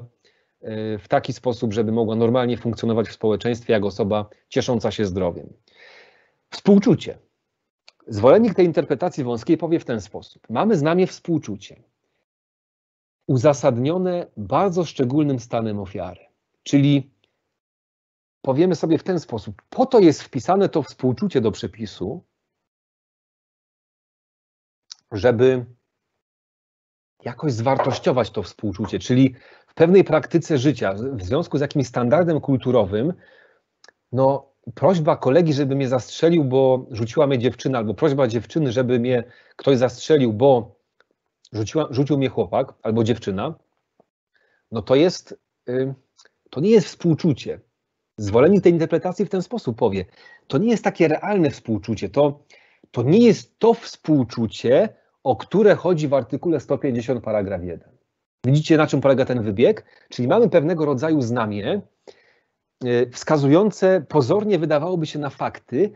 e, w taki sposób, żeby mogła normalnie funkcjonować w społeczeństwie jak osoba ciesząca się zdrowiem. Współczucie. Zwolennik tej interpretacji wąskiej powie w ten sposób: Mamy z nami współczucie, uzasadnione bardzo szczególnym stanem ofiary, czyli powiemy sobie w ten sposób, po to jest wpisane to współczucie do przepisu, żeby jakoś zwartościować to współczucie, czyli w pewnej praktyce życia, w związku z jakimś standardem kulturowym, no prośba kolegi, żeby mnie zastrzelił, bo rzuciła mnie dziewczyna, albo prośba dziewczyny, żeby mnie ktoś zastrzelił, bo rzuciła, rzucił mnie chłopak albo dziewczyna, no to jest, y, to nie jest współczucie zwolennik tej interpretacji w ten sposób powie, to nie jest takie realne współczucie, to, to nie jest to współczucie, o które chodzi w artykule 150 paragraf 1. Widzicie, na czym polega ten wybieg? Czyli mamy pewnego rodzaju znamie e, wskazujące pozornie wydawałoby się na fakty,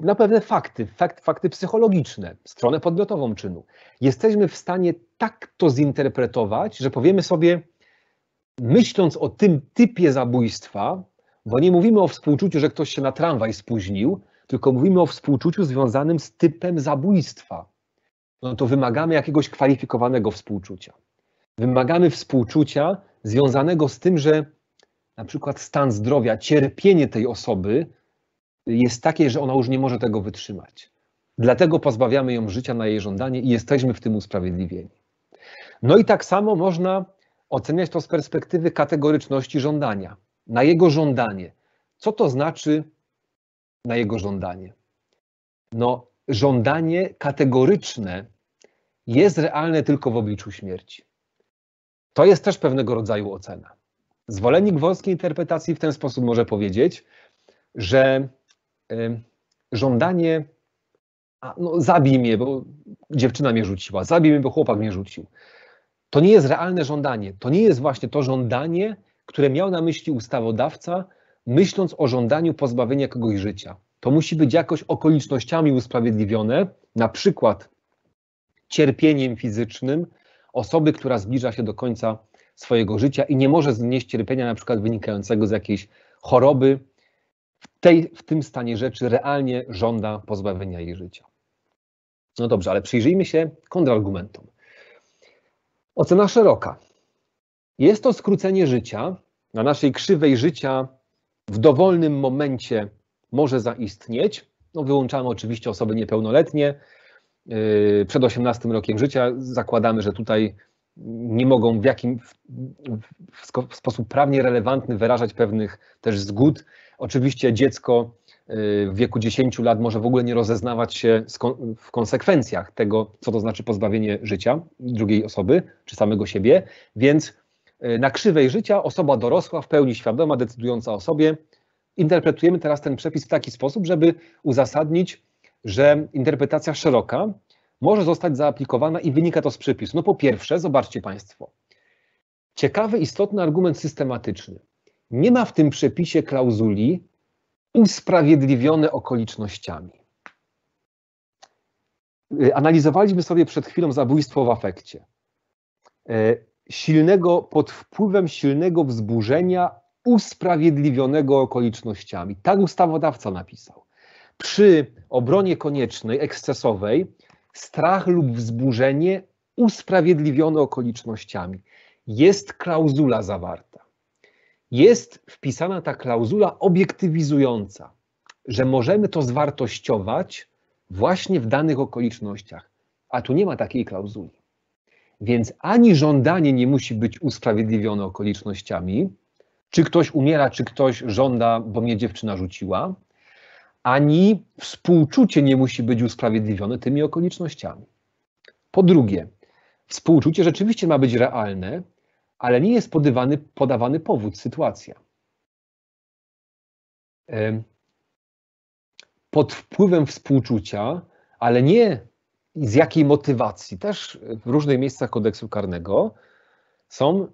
na pewne fakty, fakt, fakty psychologiczne, stronę podmiotową czynu. Jesteśmy w stanie tak to zinterpretować, że powiemy sobie, myśląc o tym typie zabójstwa, bo nie mówimy o współczuciu, że ktoś się na tramwaj spóźnił, tylko mówimy o współczuciu związanym z typem zabójstwa. No to wymagamy jakiegoś kwalifikowanego współczucia. Wymagamy współczucia związanego z tym, że na przykład stan zdrowia, cierpienie tej osoby jest takie, że ona już nie może tego wytrzymać. Dlatego pozbawiamy ją życia na jej żądanie i jesteśmy w tym usprawiedliwieni. No i tak samo można oceniać to z perspektywy kategoryczności żądania na jego żądanie. Co to znaczy na jego żądanie? No, żądanie kategoryczne jest realne tylko w obliczu śmierci. To jest też pewnego rodzaju ocena. Zwolennik wolskiej interpretacji w ten sposób może powiedzieć, że y, żądanie a, no, zabij mnie, bo dziewczyna mnie rzuciła, zabij mnie, bo chłopak mnie rzucił. To nie jest realne żądanie. To nie jest właśnie to żądanie, które miał na myśli ustawodawca, myśląc o żądaniu pozbawienia kogoś życia. To musi być jakoś okolicznościami usprawiedliwione, na przykład cierpieniem fizycznym osoby, która zbliża się do końca swojego życia i nie może znieść cierpienia, na przykład wynikającego z jakiejś choroby, w, tej, w tym stanie rzeczy realnie żąda pozbawienia jej życia. No dobrze, ale przyjrzyjmy się kontrargumentom. Ocena szeroka. Jest to skrócenie życia. Na naszej krzywej życia w dowolnym momencie może zaistnieć. No, wyłączamy oczywiście osoby niepełnoletnie. Yy, przed 18 rokiem życia zakładamy, że tutaj nie mogą w jakim w, sposób prawnie relevantny wyrażać pewnych też zgód. Oczywiście dziecko yy, w wieku 10 lat może w ogóle nie rozeznawać się w konsekwencjach tego, co to znaczy pozbawienie życia drugiej osoby czy samego siebie, więc Y, na krzywej życia osoba dorosła, w pełni świadoma, decydująca o sobie. Interpretujemy teraz ten przepis w taki sposób, żeby uzasadnić, że interpretacja szeroka może zostać zaaplikowana i wynika to z przepisu. No po pierwsze, zobaczcie Państwo, ciekawy, istotny argument systematyczny. Nie ma w tym przepisie klauzuli usprawiedliwione okolicznościami. Y, analizowaliśmy sobie przed chwilą zabójstwo w afekcie. Y, silnego, pod wpływem silnego wzburzenia usprawiedliwionego okolicznościami. Tak ustawodawca napisał. Przy obronie koniecznej, ekscesowej, strach lub wzburzenie usprawiedliwione okolicznościami. Jest klauzula zawarta. Jest wpisana ta klauzula obiektywizująca, że możemy to zwartościować właśnie w danych okolicznościach, a tu nie ma takiej klauzuli. Więc ani żądanie nie musi być usprawiedliwione okolicznościami, czy ktoś umiera, czy ktoś żąda, bo mnie dziewczyna rzuciła, ani współczucie nie musi być usprawiedliwione tymi okolicznościami. Po drugie, współczucie rzeczywiście ma być realne, ale nie jest podawany, podawany powód, sytuacja. Pod wpływem współczucia, ale nie i z jakiej motywacji. Też w różnych miejscach kodeksu karnego są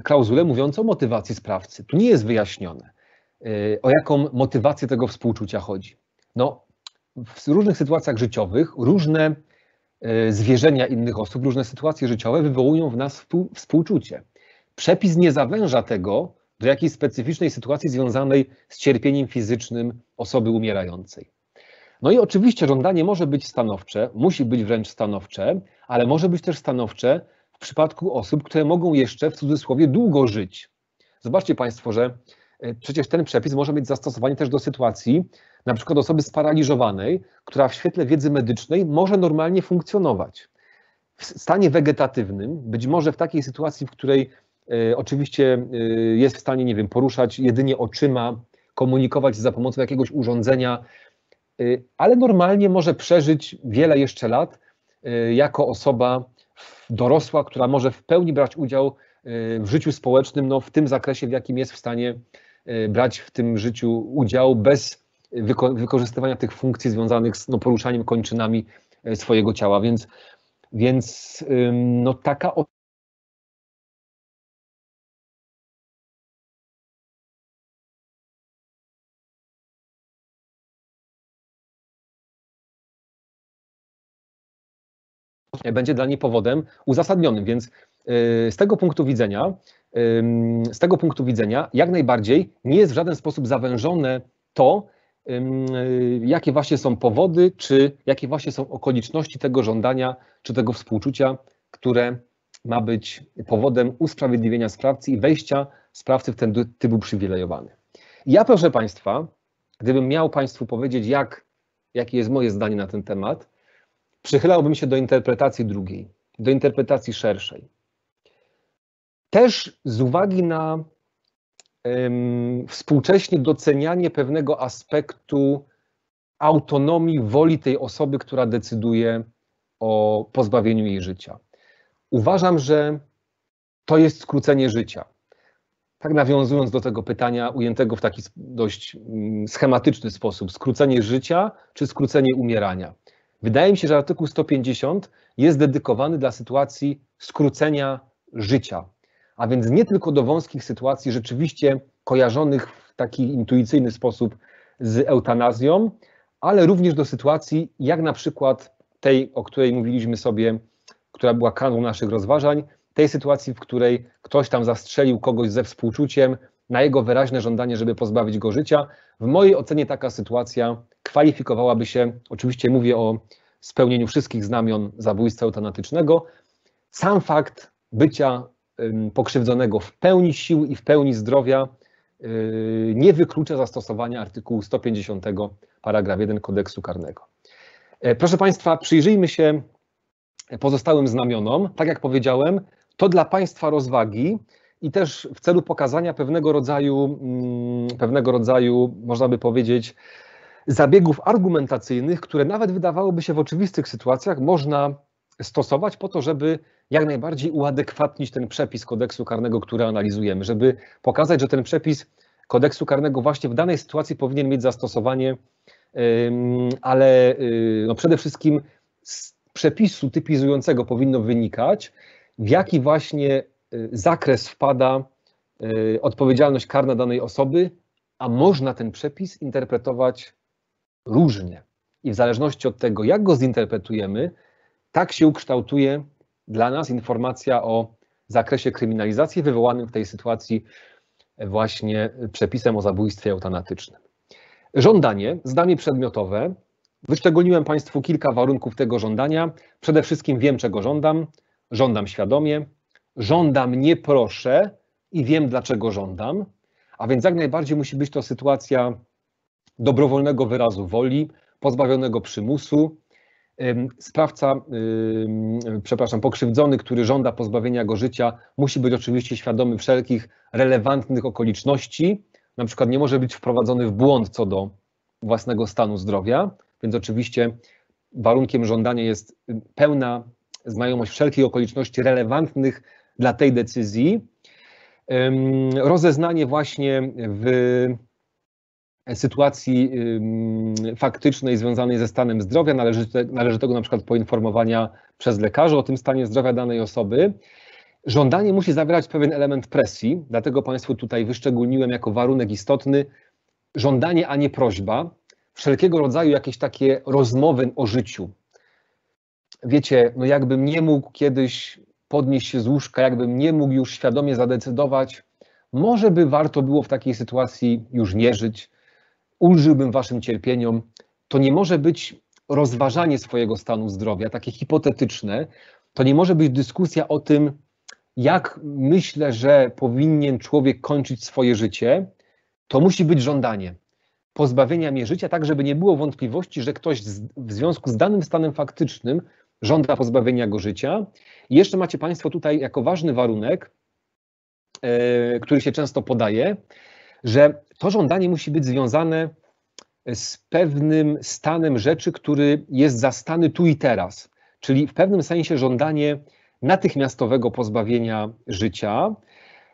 y, klauzule mówiące o motywacji sprawcy. Tu nie jest wyjaśnione, y, o jaką motywację tego współczucia chodzi. No, w różnych sytuacjach życiowych różne y, zwierzenia innych osób, różne sytuacje życiowe wywołują w nas współczucie. Przepis nie zawęża tego do jakiejś specyficznej sytuacji związanej z cierpieniem fizycznym osoby umierającej. No i oczywiście żądanie może być stanowcze, musi być wręcz stanowcze, ale może być też stanowcze w przypadku osób, które mogą jeszcze w cudzysłowie długo żyć. Zobaczcie Państwo, że e, przecież ten przepis może mieć zastosowanie też do sytuacji na przykład osoby sparaliżowanej, która w świetle wiedzy medycznej może normalnie funkcjonować. W stanie wegetatywnym, być może w takiej sytuacji, w której y, oczywiście y, jest w stanie, nie wiem, poruszać jedynie oczyma, komunikować za pomocą jakiegoś urządzenia, Y, ale normalnie może przeżyć wiele jeszcze lat y, jako osoba dorosła, która może w pełni brać udział y, w życiu społecznym, no w tym zakresie, w jakim jest w stanie brać w tym życiu udział bez wykorzystywania tych funkcji związanych z no, poruszaniem kończynami swojego ciała. Więc, więc no, taka będzie dla niej powodem uzasadnionym. Więc y, z tego punktu widzenia, z tego punktu widzenia, jak najbardziej nie jest w żaden sposób zawężone to, y, jakie właśnie są powody, czy jakie właśnie są okoliczności tego żądania, czy tego współczucia, które ma być powodem usprawiedliwienia sprawcy i wejścia sprawcy w ten typ uprzywilejowany. Ja, proszę Państwa, gdybym miał Państwu powiedzieć, jak, jakie jest moje zdanie na ten temat, przychylałbym się do interpretacji drugiej, do interpretacji szerszej. Też z uwagi na um, współcześnie docenianie pewnego aspektu autonomii woli tej osoby, która decyduje o pozbawieniu jej życia. Uważam, że to jest skrócenie życia. Tak nawiązując do tego pytania ujętego w taki dość mm, schematyczny sposób, skrócenie życia czy skrócenie umierania. Wydaje mi się, że artykuł 150 jest dedykowany dla sytuacji skrócenia życia, a więc nie tylko do wąskich sytuacji rzeczywiście kojarzonych w taki intuicyjny sposób z eutanazją, ale również do sytuacji jak na przykład tej, o której mówiliśmy sobie, która była kaną naszych rozważań, tej sytuacji, w której ktoś tam zastrzelił kogoś ze współczuciem, na jego wyraźne żądanie, żeby pozbawić go życia. W mojej ocenie taka sytuacja kwalifikowałaby się, oczywiście mówię o spełnieniu wszystkich znamion zabójstwa eutanatycznego. Sam fakt bycia pokrzywdzonego w pełni sił i w pełni zdrowia yy, nie wyklucza zastosowania artykułu 150 paragraf 1 kodeksu karnego. E, proszę Państwa, przyjrzyjmy się pozostałym znamionom. Tak jak powiedziałem, to dla Państwa rozwagi i też w celu pokazania pewnego rodzaju, mm, pewnego rodzaju, można by powiedzieć, zabiegów argumentacyjnych, które nawet wydawałoby się w oczywistych sytuacjach można stosować po to, żeby jak najbardziej uadekwatnić ten przepis kodeksu karnego, który analizujemy, żeby pokazać, że ten przepis kodeksu karnego właśnie w danej sytuacji powinien mieć zastosowanie, ale y, no przede wszystkim z przepisu typizującego powinno wynikać, w jaki właśnie Y, zakres wpada y, odpowiedzialność karna danej osoby, a można ten przepis interpretować różnie. I w zależności od tego, jak go zinterpretujemy, tak się ukształtuje dla nas informacja o zakresie kryminalizacji wywołanym w tej sytuacji właśnie przepisem o zabójstwie eutanatycznym. Żądanie, zdanie przedmiotowe. Wyszczególniłem Państwu kilka warunków tego żądania. Przede wszystkim wiem, czego żądam. Żądam świadomie, żądam, nie proszę i wiem, dlaczego żądam. A więc jak najbardziej musi być to sytuacja dobrowolnego wyrazu woli, pozbawionego przymusu. Sprawca, przepraszam, pokrzywdzony, który żąda pozbawienia go życia, musi być oczywiście świadomy wszelkich relewantnych okoliczności. Na przykład nie może być wprowadzony w błąd co do własnego stanu zdrowia, więc oczywiście warunkiem żądania jest pełna znajomość wszelkich okoliczności relewantnych dla tej decyzji. Rozeznanie właśnie w sytuacji faktycznej związanej ze stanem zdrowia, należytego na przykład poinformowania przez lekarza o tym stanie zdrowia danej osoby. Żądanie musi zawierać pewien element presji, dlatego Państwu tutaj wyszczególniłem jako warunek istotny żądanie, a nie prośba, wszelkiego rodzaju jakieś takie rozmowy o życiu. Wiecie, no jakbym nie mógł kiedyś podnieść się z łóżka, jakbym nie mógł już świadomie zadecydować, może by warto było w takiej sytuacji już nie żyć, ulżyłbym waszym cierpieniom. To nie może być rozważanie swojego stanu zdrowia, takie hipotetyczne. To nie może być dyskusja o tym, jak myślę, że powinien człowiek kończyć swoje życie. To musi być żądanie pozbawienia mnie życia, tak żeby nie było wątpliwości, że ktoś w związku z danym stanem faktycznym żąda pozbawienia go życia. I jeszcze macie Państwo tutaj jako ważny warunek, e, który się często podaje, że to żądanie musi być związane z pewnym stanem rzeczy, który jest zastany tu i teraz. Czyli w pewnym sensie żądanie natychmiastowego pozbawienia życia.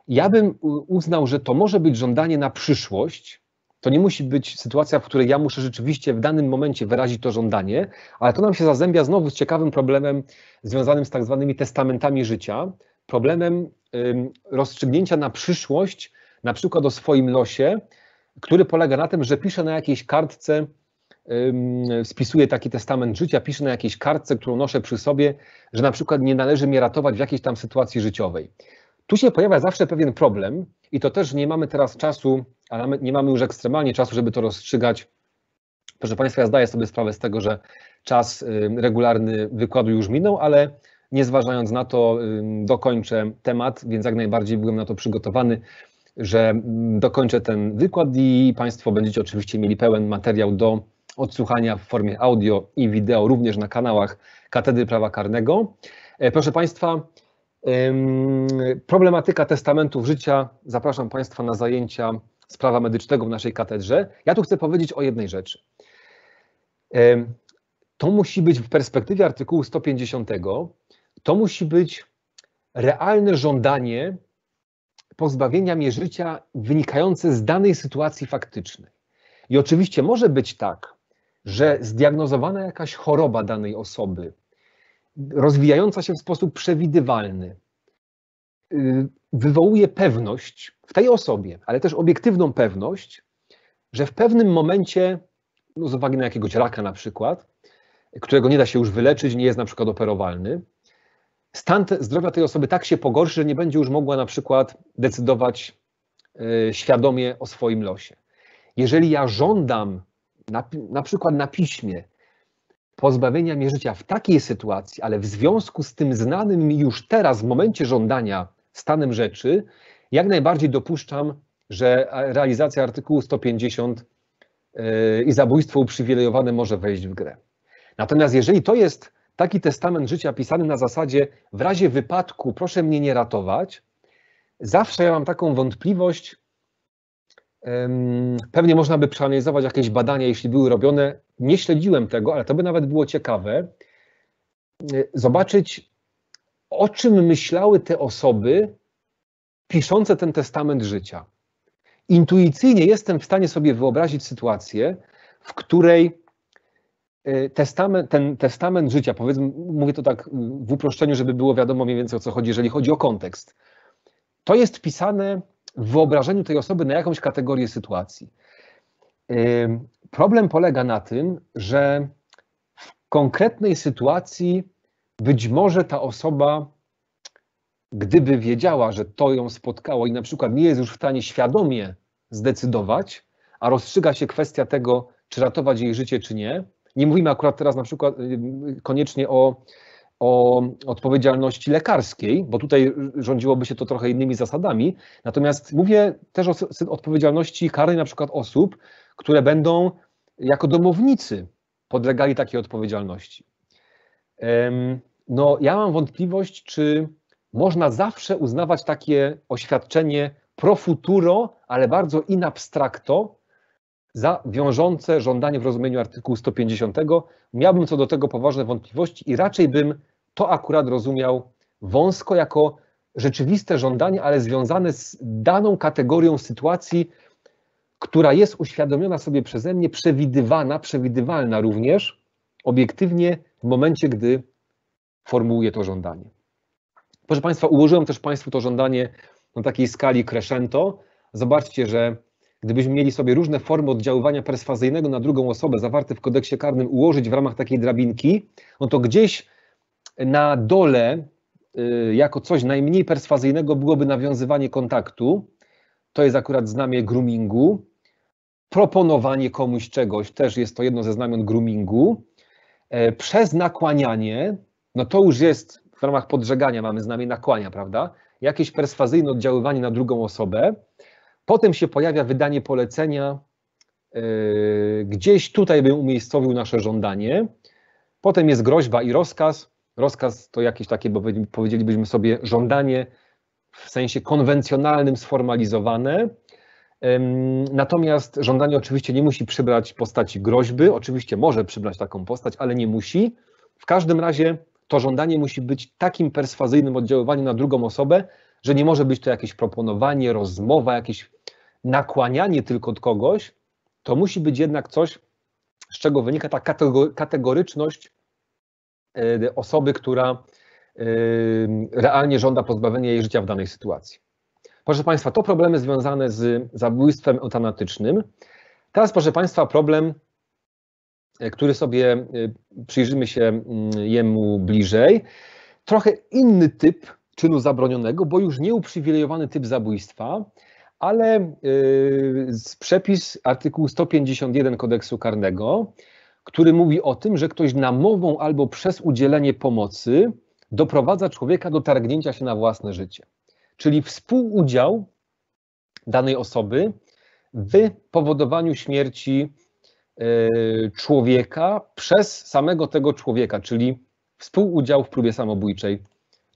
Ja bym uznał, że to może być żądanie na przyszłość, to nie musi być sytuacja, w której ja muszę rzeczywiście w danym momencie wyrazić to żądanie, ale to nam się zazębia znowu z ciekawym problemem związanym z tak zwanymi testamentami życia, problemem rozstrzygnięcia na przyszłość, na przykład o swoim losie, który polega na tym, że piszę na jakiejś kartce, spisuję taki testament życia, piszę na jakiejś kartce, którą noszę przy sobie, że na przykład nie należy mnie ratować w jakiejś tam sytuacji życiowej. Tu się pojawia zawsze pewien problem i to też nie mamy teraz czasu ale nie mamy już ekstremalnie czasu, żeby to rozstrzygać. Proszę Państwa, ja zdaję sobie sprawę z tego, że czas regularny wykładu już minął, ale nie zważając na to, dokończę temat, więc jak najbardziej byłem na to przygotowany, że dokończę ten wykład i Państwo będziecie oczywiście mieli pełen materiał do odsłuchania w formie audio i wideo również na kanałach Katedry Prawa Karnego. E, proszę Państwa, problematyka testamentów życia. Zapraszam Państwa na zajęcia sprawa medycznego w naszej katedrze. Ja tu chcę powiedzieć o jednej rzeczy. To musi być w perspektywie artykułu 150, to musi być realne żądanie pozbawienia mnie życia wynikające z danej sytuacji faktycznej. I oczywiście może być tak, że zdiagnozowana jakaś choroba danej osoby, rozwijająca się w sposób przewidywalny, Y, wywołuje pewność w tej osobie, ale też obiektywną pewność, że w pewnym momencie, no z uwagi na jakiegoś raka na przykład, którego nie da się już wyleczyć, nie jest na przykład operowalny, stan zdrowia tej osoby tak się pogorszy, że nie będzie już mogła na przykład decydować y, świadomie o swoim losie. Jeżeli ja żądam na, na przykład na piśmie pozbawienia mnie życia w takiej sytuacji, ale w związku z tym znanym mi już teraz w momencie żądania stanem rzeczy, jak najbardziej dopuszczam, że realizacja artykułu 150 e, i zabójstwo uprzywilejowane może wejść w grę. Natomiast jeżeli to jest taki testament życia pisany na zasadzie w razie wypadku proszę mnie nie ratować, zawsze ja mam taką wątpliwość. Pewnie można by przeanalizować jakieś badania, jeśli były robione. Nie śledziłem tego, ale to by nawet było ciekawe. E, zobaczyć, o czym myślały te osoby piszące ten testament życia. Intuicyjnie jestem w stanie sobie wyobrazić sytuację, w której e, testament, ten testament życia, powiedzmy, mówię to tak w uproszczeniu, żeby było wiadomo mniej więcej o co chodzi, jeżeli chodzi o kontekst. To jest pisane w wyobrażeniu tej osoby na jakąś kategorię sytuacji. E, problem polega na tym, że w konkretnej sytuacji być może ta osoba, gdyby wiedziała, że to ją spotkało i na przykład nie jest już w stanie świadomie zdecydować, a rozstrzyga się kwestia tego, czy ratować jej życie, czy nie. Nie mówimy akurat teraz na przykład y, y, koniecznie o, o odpowiedzialności lekarskiej, bo tutaj rządziłoby się to trochę innymi zasadami. Natomiast mówię też o odpowiedzialności karnej na przykład osób, które będą jako domownicy podlegali takiej odpowiedzialności. No, ja mam wątpliwość, czy można zawsze uznawać takie oświadczenie pro futuro, ale bardzo in abstracto, za wiążące żądanie w rozumieniu artykułu 150. Miałbym co do tego poważne wątpliwości i raczej bym to akurat rozumiał wąsko jako rzeczywiste żądanie, ale związane z daną kategorią sytuacji, która jest uświadomiona sobie przeze mnie, przewidywana, przewidywalna również obiektywnie w momencie, gdy formułuję to żądanie. Proszę Państwa, ułożyłem też Państwu to żądanie na takiej skali crescento. Zobaczcie, że gdybyśmy mieli sobie różne formy oddziaływania perswazyjnego na drugą osobę zawarte w kodeksie karnym ułożyć w ramach takiej drabinki, no to gdzieś na dole y, jako coś najmniej perswazyjnego byłoby nawiązywanie kontaktu. To jest akurat znamię groomingu. Proponowanie komuś czegoś też jest to jedno ze znamion groomingu. E, przez nakłanianie, no to już jest w ramach podżegania, mamy z nami nakłania, prawda? Jakieś perswazyjne oddziaływanie na drugą osobę. Potem się pojawia wydanie polecenia, e, gdzieś tutaj bym umiejscowił nasze żądanie. Potem jest groźba i rozkaz. Rozkaz to jakieś takie, bo powiedzielibyśmy sobie, żądanie w sensie konwencjonalnym sformalizowane. Natomiast żądanie oczywiście nie musi przybrać postaci groźby, oczywiście może przybrać taką postać, ale nie musi. W każdym razie to żądanie musi być takim perswazyjnym oddziaływaniem na drugą osobę, że nie może być to jakieś proponowanie, rozmowa, jakieś nakłanianie tylko od kogoś. To musi być jednak coś, z czego wynika ta kategoryczność e, osoby, która e, realnie żąda pozbawienia jej życia w danej sytuacji. Proszę Państwa, to problemy związane z zabójstwem eutanatycznym. Teraz, proszę Państwa, problem, e, który sobie e, przyjrzymy się mm, jemu bliżej. Trochę inny typ czynu zabronionego, bo już nie uprzywilejowany typ zabójstwa, ale e, przepis artykułu 151 kodeksu karnego, który mówi o tym, że ktoś namową albo przez udzielenie pomocy doprowadza człowieka do targnięcia się na własne życie czyli współudział danej osoby w powodowaniu śmierci e, człowieka przez samego tego człowieka, czyli współudział w próbie samobójczej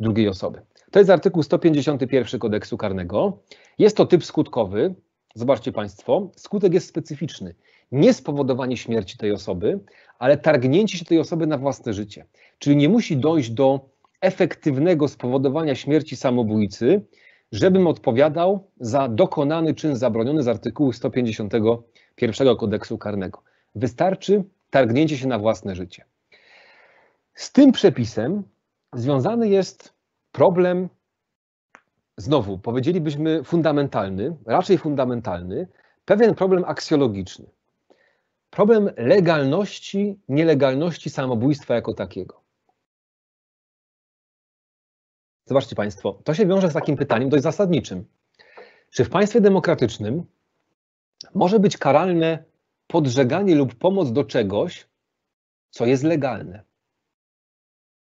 drugiej osoby. To jest artykuł 151 kodeksu karnego. Jest to typ skutkowy. Zobaczcie Państwo, skutek jest specyficzny. Nie spowodowanie śmierci tej osoby, ale targnięcie się tej osoby na własne życie. Czyli nie musi dojść do efektywnego spowodowania śmierci samobójcy, żebym odpowiadał za dokonany czyn zabroniony z artykułu 151 kodeksu karnego. Wystarczy targnięcie się na własne życie. Z tym przepisem związany jest problem, znowu powiedzielibyśmy fundamentalny, raczej fundamentalny, pewien problem aksjologiczny. Problem legalności, nielegalności samobójstwa jako takiego. Zobaczcie Państwo, to się wiąże z takim pytaniem dość zasadniczym. Czy w państwie demokratycznym może być karalne podżeganie lub pomoc do czegoś, co jest legalne,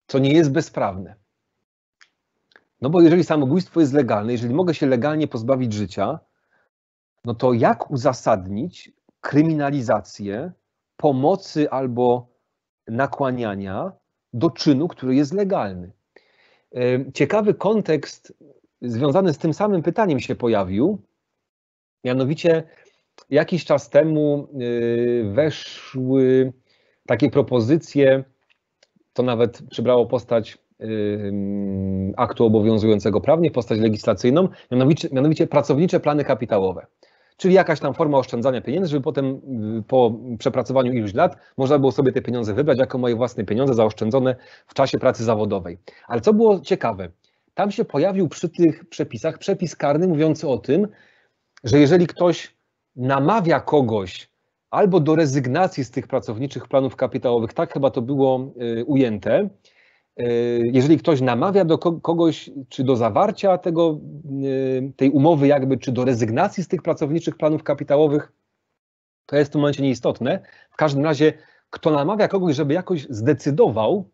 co nie jest bezprawne? No bo jeżeli samobójstwo jest legalne, jeżeli mogę się legalnie pozbawić życia, no to jak uzasadnić kryminalizację pomocy albo nakłaniania do czynu, który jest legalny? ciekawy kontekst związany z tym samym pytaniem się pojawił. Mianowicie jakiś czas temu y, weszły takie propozycje, to nawet przybrało postać aktu obowiązującego prawnie, postać legislacyjną, mianowicie, mianowicie pracownicze plany kapitałowe czyli jakaś tam forma oszczędzania pieniędzy, żeby potem y, po przepracowaniu iluś lat można było sobie te pieniądze wybrać jako moje własne pieniądze zaoszczędzone w czasie pracy zawodowej. Ale co było ciekawe, tam się pojawił przy tych przepisach przepis karny mówiący o tym, że jeżeli ktoś namawia kogoś albo do rezygnacji z tych pracowniczych planów kapitałowych, tak chyba to było y, ujęte, E, jeżeli ktoś namawia do kogoś, czy do zawarcia tego, e, tej umowy, jakby, czy do rezygnacji z tych pracowniczych planów kapitałowych, to jest w tym momencie nieistotne. W każdym razie, kto namawia kogoś, żeby jakoś zdecydował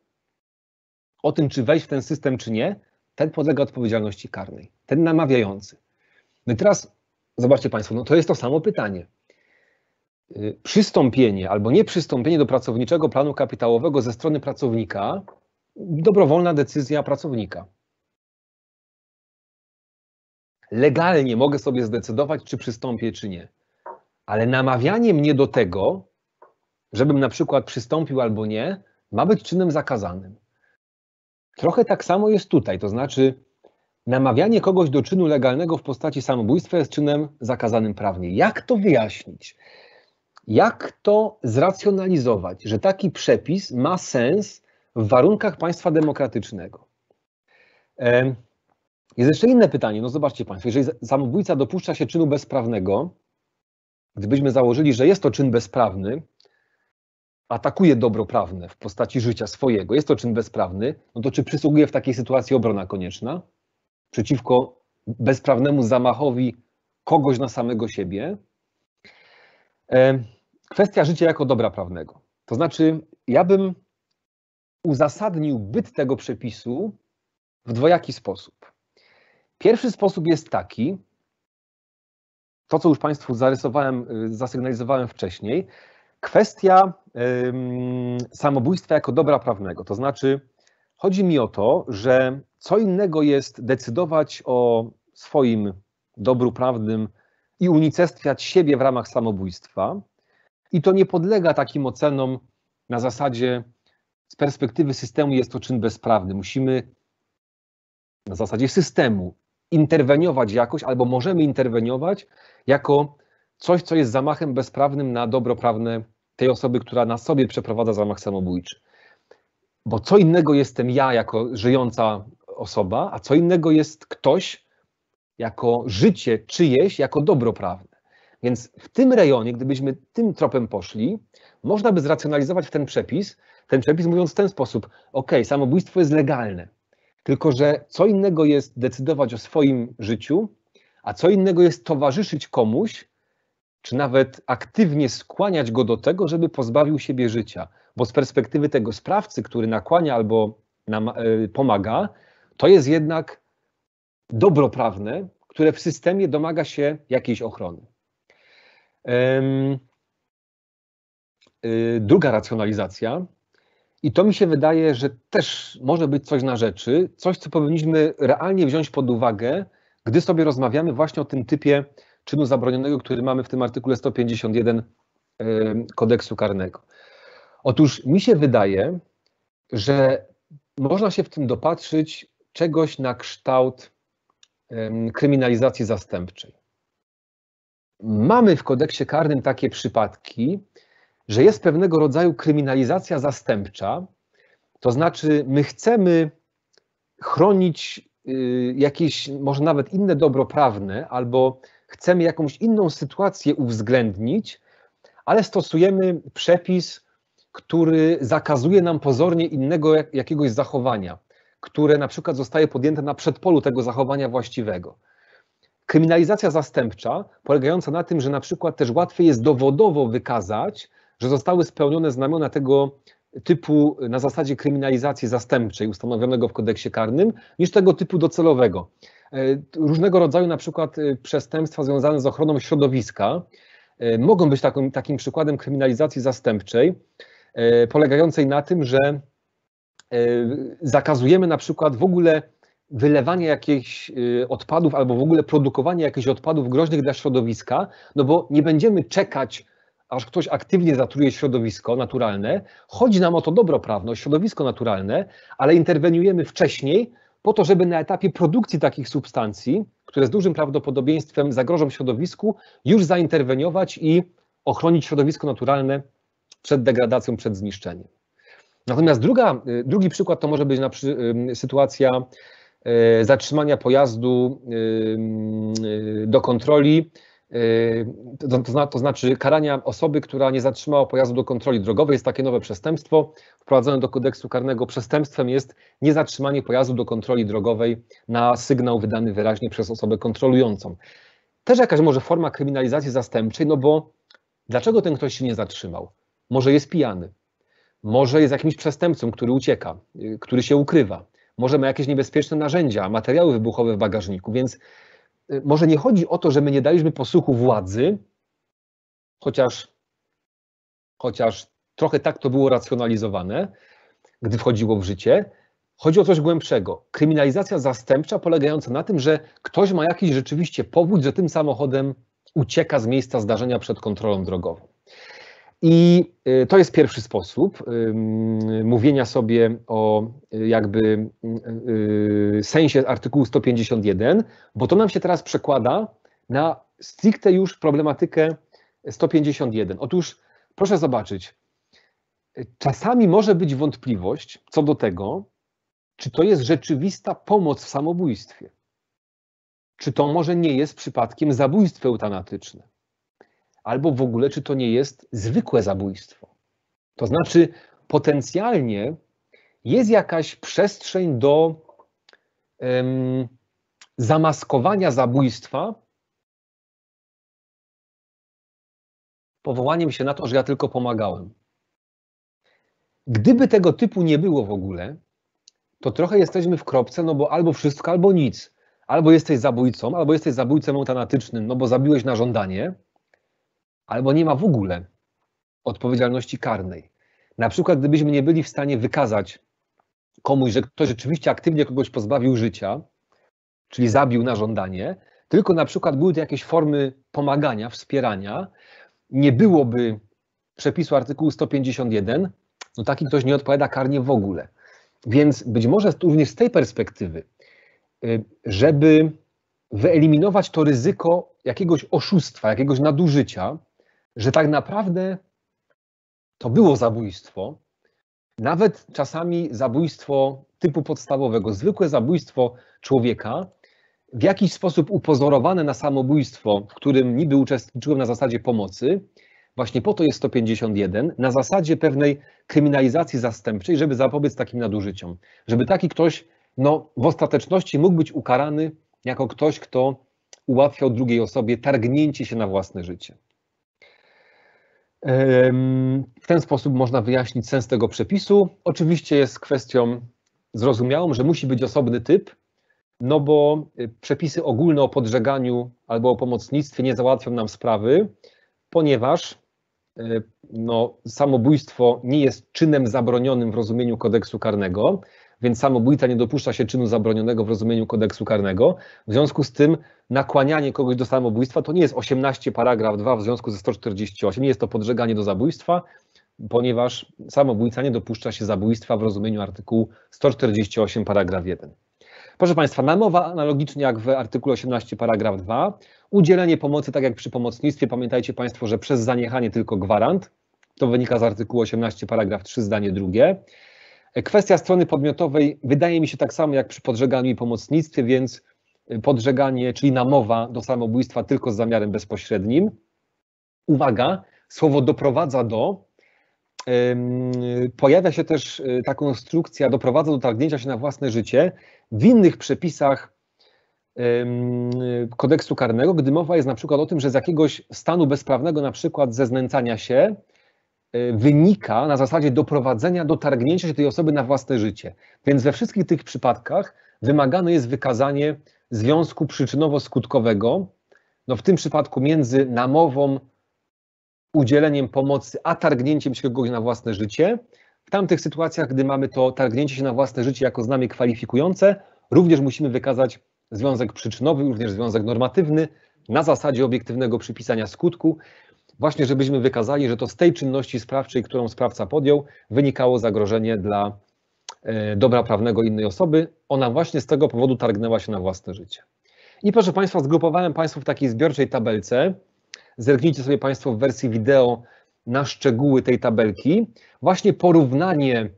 o tym, czy wejść w ten system, czy nie, ten podlega odpowiedzialności karnej, ten namawiający. No i teraz zobaczcie Państwo, no to jest to samo pytanie. E, przystąpienie albo nieprzystąpienie do pracowniczego planu kapitałowego ze strony pracownika dobrowolna decyzja pracownika. Legalnie mogę sobie zdecydować, czy przystąpię, czy nie. Ale namawianie mnie do tego, żebym na przykład przystąpił albo nie, ma być czynem zakazanym. Trochę tak samo jest tutaj, to znaczy namawianie kogoś do czynu legalnego w postaci samobójstwa jest czynem zakazanym prawnie. Jak to wyjaśnić? Jak to zracjonalizować, że taki przepis ma sens w warunkach państwa demokratycznego. Jest jeszcze inne pytanie. No zobaczcie Państwo, jeżeli samobójca dopuszcza się czynu bezprawnego, gdybyśmy założyli, że jest to czyn bezprawny, atakuje dobro prawne w postaci życia swojego, jest to czyn bezprawny, no to czy przysługuje w takiej sytuacji obrona konieczna przeciwko bezprawnemu zamachowi kogoś na samego siebie? Kwestia życia jako dobra prawnego. To znaczy, ja bym uzasadnił byt tego przepisu w dwojaki sposób. Pierwszy sposób jest taki, to co już Państwu zarysowałem, y, zasygnalizowałem wcześniej, kwestia ym, samobójstwa jako dobra prawnego. To znaczy, chodzi mi o to, że co innego jest decydować o swoim dobru prawnym i unicestwiać siebie w ramach samobójstwa, i to nie podlega takim ocenom na zasadzie z perspektywy systemu jest to czyn bezprawny. Musimy na zasadzie systemu interweniować jakoś, albo możemy interweniować jako coś, co jest zamachem bezprawnym na dobro prawne tej osoby, która na sobie przeprowadza zamach samobójczy. Bo co innego jestem ja jako żyjąca osoba, a co innego jest ktoś jako życie czyjeś, jako dobro prawne. Więc w tym rejonie, gdybyśmy tym tropem poszli, można by zracjonalizować ten przepis, ten przepis mówiąc w ten sposób: OK, samobójstwo jest legalne, tylko że co innego jest decydować o swoim życiu, a co innego jest towarzyszyć komuś, czy nawet aktywnie skłaniać go do tego, żeby pozbawił siebie życia. Bo z perspektywy tego sprawcy, który nakłania albo nam, e, pomaga, to jest jednak dobro prawne, które w systemie domaga się jakiejś ochrony. Y, druga racjonalizacja i to mi się wydaje, że też może być coś na rzeczy, coś, co powinniśmy realnie wziąć pod uwagę, gdy sobie rozmawiamy właśnie o tym typie czynu zabronionego, który mamy w tym artykule 151 kodeksu karnego. Otóż mi się wydaje, że można się w tym dopatrzyć czegoś na kształt kryminalizacji zastępczej. Mamy w kodeksie karnym takie przypadki, że jest pewnego rodzaju kryminalizacja zastępcza, to znaczy my chcemy chronić y, jakieś, może nawet inne dobro prawne, albo chcemy jakąś inną sytuację uwzględnić, ale stosujemy przepis, który zakazuje nam pozornie innego jakiegoś zachowania, które na przykład zostaje podjęte na przedpolu tego zachowania właściwego. Kryminalizacja zastępcza, polegająca na tym, że na przykład też łatwiej jest dowodowo wykazać, że zostały spełnione znamiona tego typu na zasadzie kryminalizacji zastępczej ustanowionego w kodeksie karnym, niż tego typu docelowego. E, różnego rodzaju na przykład e, przestępstwa związane z ochroną środowiska e, mogą być takim, takim przykładem kryminalizacji zastępczej, polegającej na tym, że zakazujemy na przykład w ogóle wylewania jakichś odpadów albo w ogóle produkowania jakichś odpadów groźnych dla środowiska, no bo nie będziemy czekać aż ktoś aktywnie zatruje środowisko naturalne. Chodzi nam o to dobroprawne, o środowisko naturalne, ale interweniujemy wcześniej po to, żeby na etapie produkcji takich substancji, które z dużym prawdopodobieństwem zagrożą środowisku, już zainterweniować i ochronić środowisko naturalne przed degradacją, przed zniszczeniem. Natomiast druga, y, drugi przykład to może być na przy, sytuacja y, zatrzymania pojazdu y, do kontroli Yy, to, to, to, znaczy karania osoby, która nie zatrzymała pojazdu do kontroli drogowej, jest takie nowe przestępstwo. Wprowadzone do kodeksu karnego przestępstwem jest niezatrzymanie pojazdu do kontroli drogowej na sygnał wydany wyraźnie przez osobę kontrolującą. Też jakaś może forma kryminalizacji zastępczej, no bo dlaczego ten ktoś się nie zatrzymał? Może jest pijany, może jest jakimś przestępcą, który ucieka, yy, który się ukrywa, może ma jakieś niebezpieczne narzędzia, materiały wybuchowe w bagażniku, więc Y, może nie chodzi o to, że my nie daliśmy posłuchu władzy, chociaż, chociaż trochę tak to było racjonalizowane, gdy wchodziło w życie. Chodzi o coś głębszego. Kryminalizacja zastępcza polegająca na tym, że ktoś ma jakiś rzeczywiście powód, że tym samochodem ucieka z miejsca zdarzenia przed kontrolą drogową. I y, to jest pierwszy sposób mówienia sobie o y, jakby y, sensie artykułu 151, bo to nam się teraz przekłada na stricte już problematykę 151. Otóż proszę zobaczyć, czasami może być wątpliwość co do tego, czy to jest rzeczywista pomoc w samobójstwie. Czy to może nie jest przypadkiem zabójstwo eutanatyczne? albo w ogóle czy to nie jest zwykłe zabójstwo. To znaczy, potencjalnie jest jakaś przestrzeń do um, zamaskowania zabójstwa, powołaniem się na to, że ja tylko pomagałem. Gdyby tego typu nie było w ogóle, to trochę jesteśmy w kropce, no bo albo wszystko, albo nic. Albo jesteś zabójcą, albo jesteś zabójcą eutanatycznym, no bo zabiłeś na żądanie, albo nie ma w ogóle odpowiedzialności karnej. Na przykład, gdybyśmy nie byli w stanie wykazać komuś, że ktoś rzeczywiście aktywnie kogoś pozbawił życia, czyli zabił na żądanie, tylko na przykład były to jakieś formy pomagania, wspierania, nie byłoby przepisu artykułu 151, no taki ktoś nie odpowiada karnie w ogóle. Więc być może również z tej perspektywy, y, żeby wyeliminować to ryzyko jakiegoś oszustwa, jakiegoś nadużycia, że tak naprawdę to było zabójstwo, nawet czasami zabójstwo typu podstawowego, zwykłe zabójstwo człowieka, w jakiś sposób upozorowane na samobójstwo, w którym niby uczestniczyłem na zasadzie pomocy, właśnie po to jest 151, na zasadzie pewnej kryminalizacji zastępczej, żeby zapobiec takim nadużyciom. Żeby taki ktoś no, w ostateczności mógł być ukarany jako ktoś, kto ułatwiał drugiej osobie targnięcie się na własne życie. W ten sposób można wyjaśnić sens tego przepisu. Oczywiście jest kwestią zrozumiałą, że musi być osobny typ, no bo y, przepisy ogólne o podżeganiu albo o pomocnictwie nie załatwią nam sprawy, ponieważ y, no, samobójstwo nie jest czynem zabronionym w rozumieniu kodeksu karnego więc samobójca nie dopuszcza się czynu zabronionego w rozumieniu kodeksu karnego. W związku z tym nakłanianie kogoś do samobójstwa to nie jest 18 paragraf 2 w związku ze 148, nie jest to podżeganie do zabójstwa, ponieważ samobójca nie dopuszcza się zabójstwa w rozumieniu artykułu 148 paragraf 1. Proszę Państwa, namowa analogicznie jak w artykule 18 paragraf 2. Udzielenie pomocy tak jak przy pomocnictwie. Pamiętajcie Państwo, że przez zaniechanie tylko gwarant. To wynika z artykułu 18 paragraf 3 zdanie drugie. Kwestia strony podmiotowej wydaje mi się tak samo jak przy podżeganiu i pomocnictwie, więc y, podżeganie, czyli namowa do samobójstwa tylko z zamiarem bezpośrednim. Uwaga, słowo doprowadza do, pojawia się też y, ta konstrukcja, doprowadza do targnięcia się na własne życie w innych przepisach kodeksu karnego, gdy mowa jest na przykład o tym, że z jakiegoś stanu bezprawnego, na przykład ze znęcania się, Y, wynika na zasadzie doprowadzenia do targnięcia się tej osoby na własne życie. Więc we wszystkich tych przypadkach wymagane jest wykazanie związku przyczynowo-skutkowego, no w tym przypadku między namową, udzieleniem pomocy, a targnięciem się kogoś na własne życie. W tamtych sytuacjach, gdy mamy to targnięcie się na własne życie jako znamie kwalifikujące, również musimy wykazać związek przyczynowy, również związek normatywny na zasadzie obiektywnego przypisania skutku właśnie żebyśmy wykazali, że to z tej czynności sprawczej, którą sprawca podjął, wynikało zagrożenie dla e, dobra prawnego innej osoby. Ona właśnie z tego powodu targnęła się na własne życie. I proszę Państwa, zgrupowałem Państwu w takiej zbiorczej tabelce. Zerknijcie sobie Państwo w wersji wideo na szczegóły tej tabelki. Właśnie porównanie e,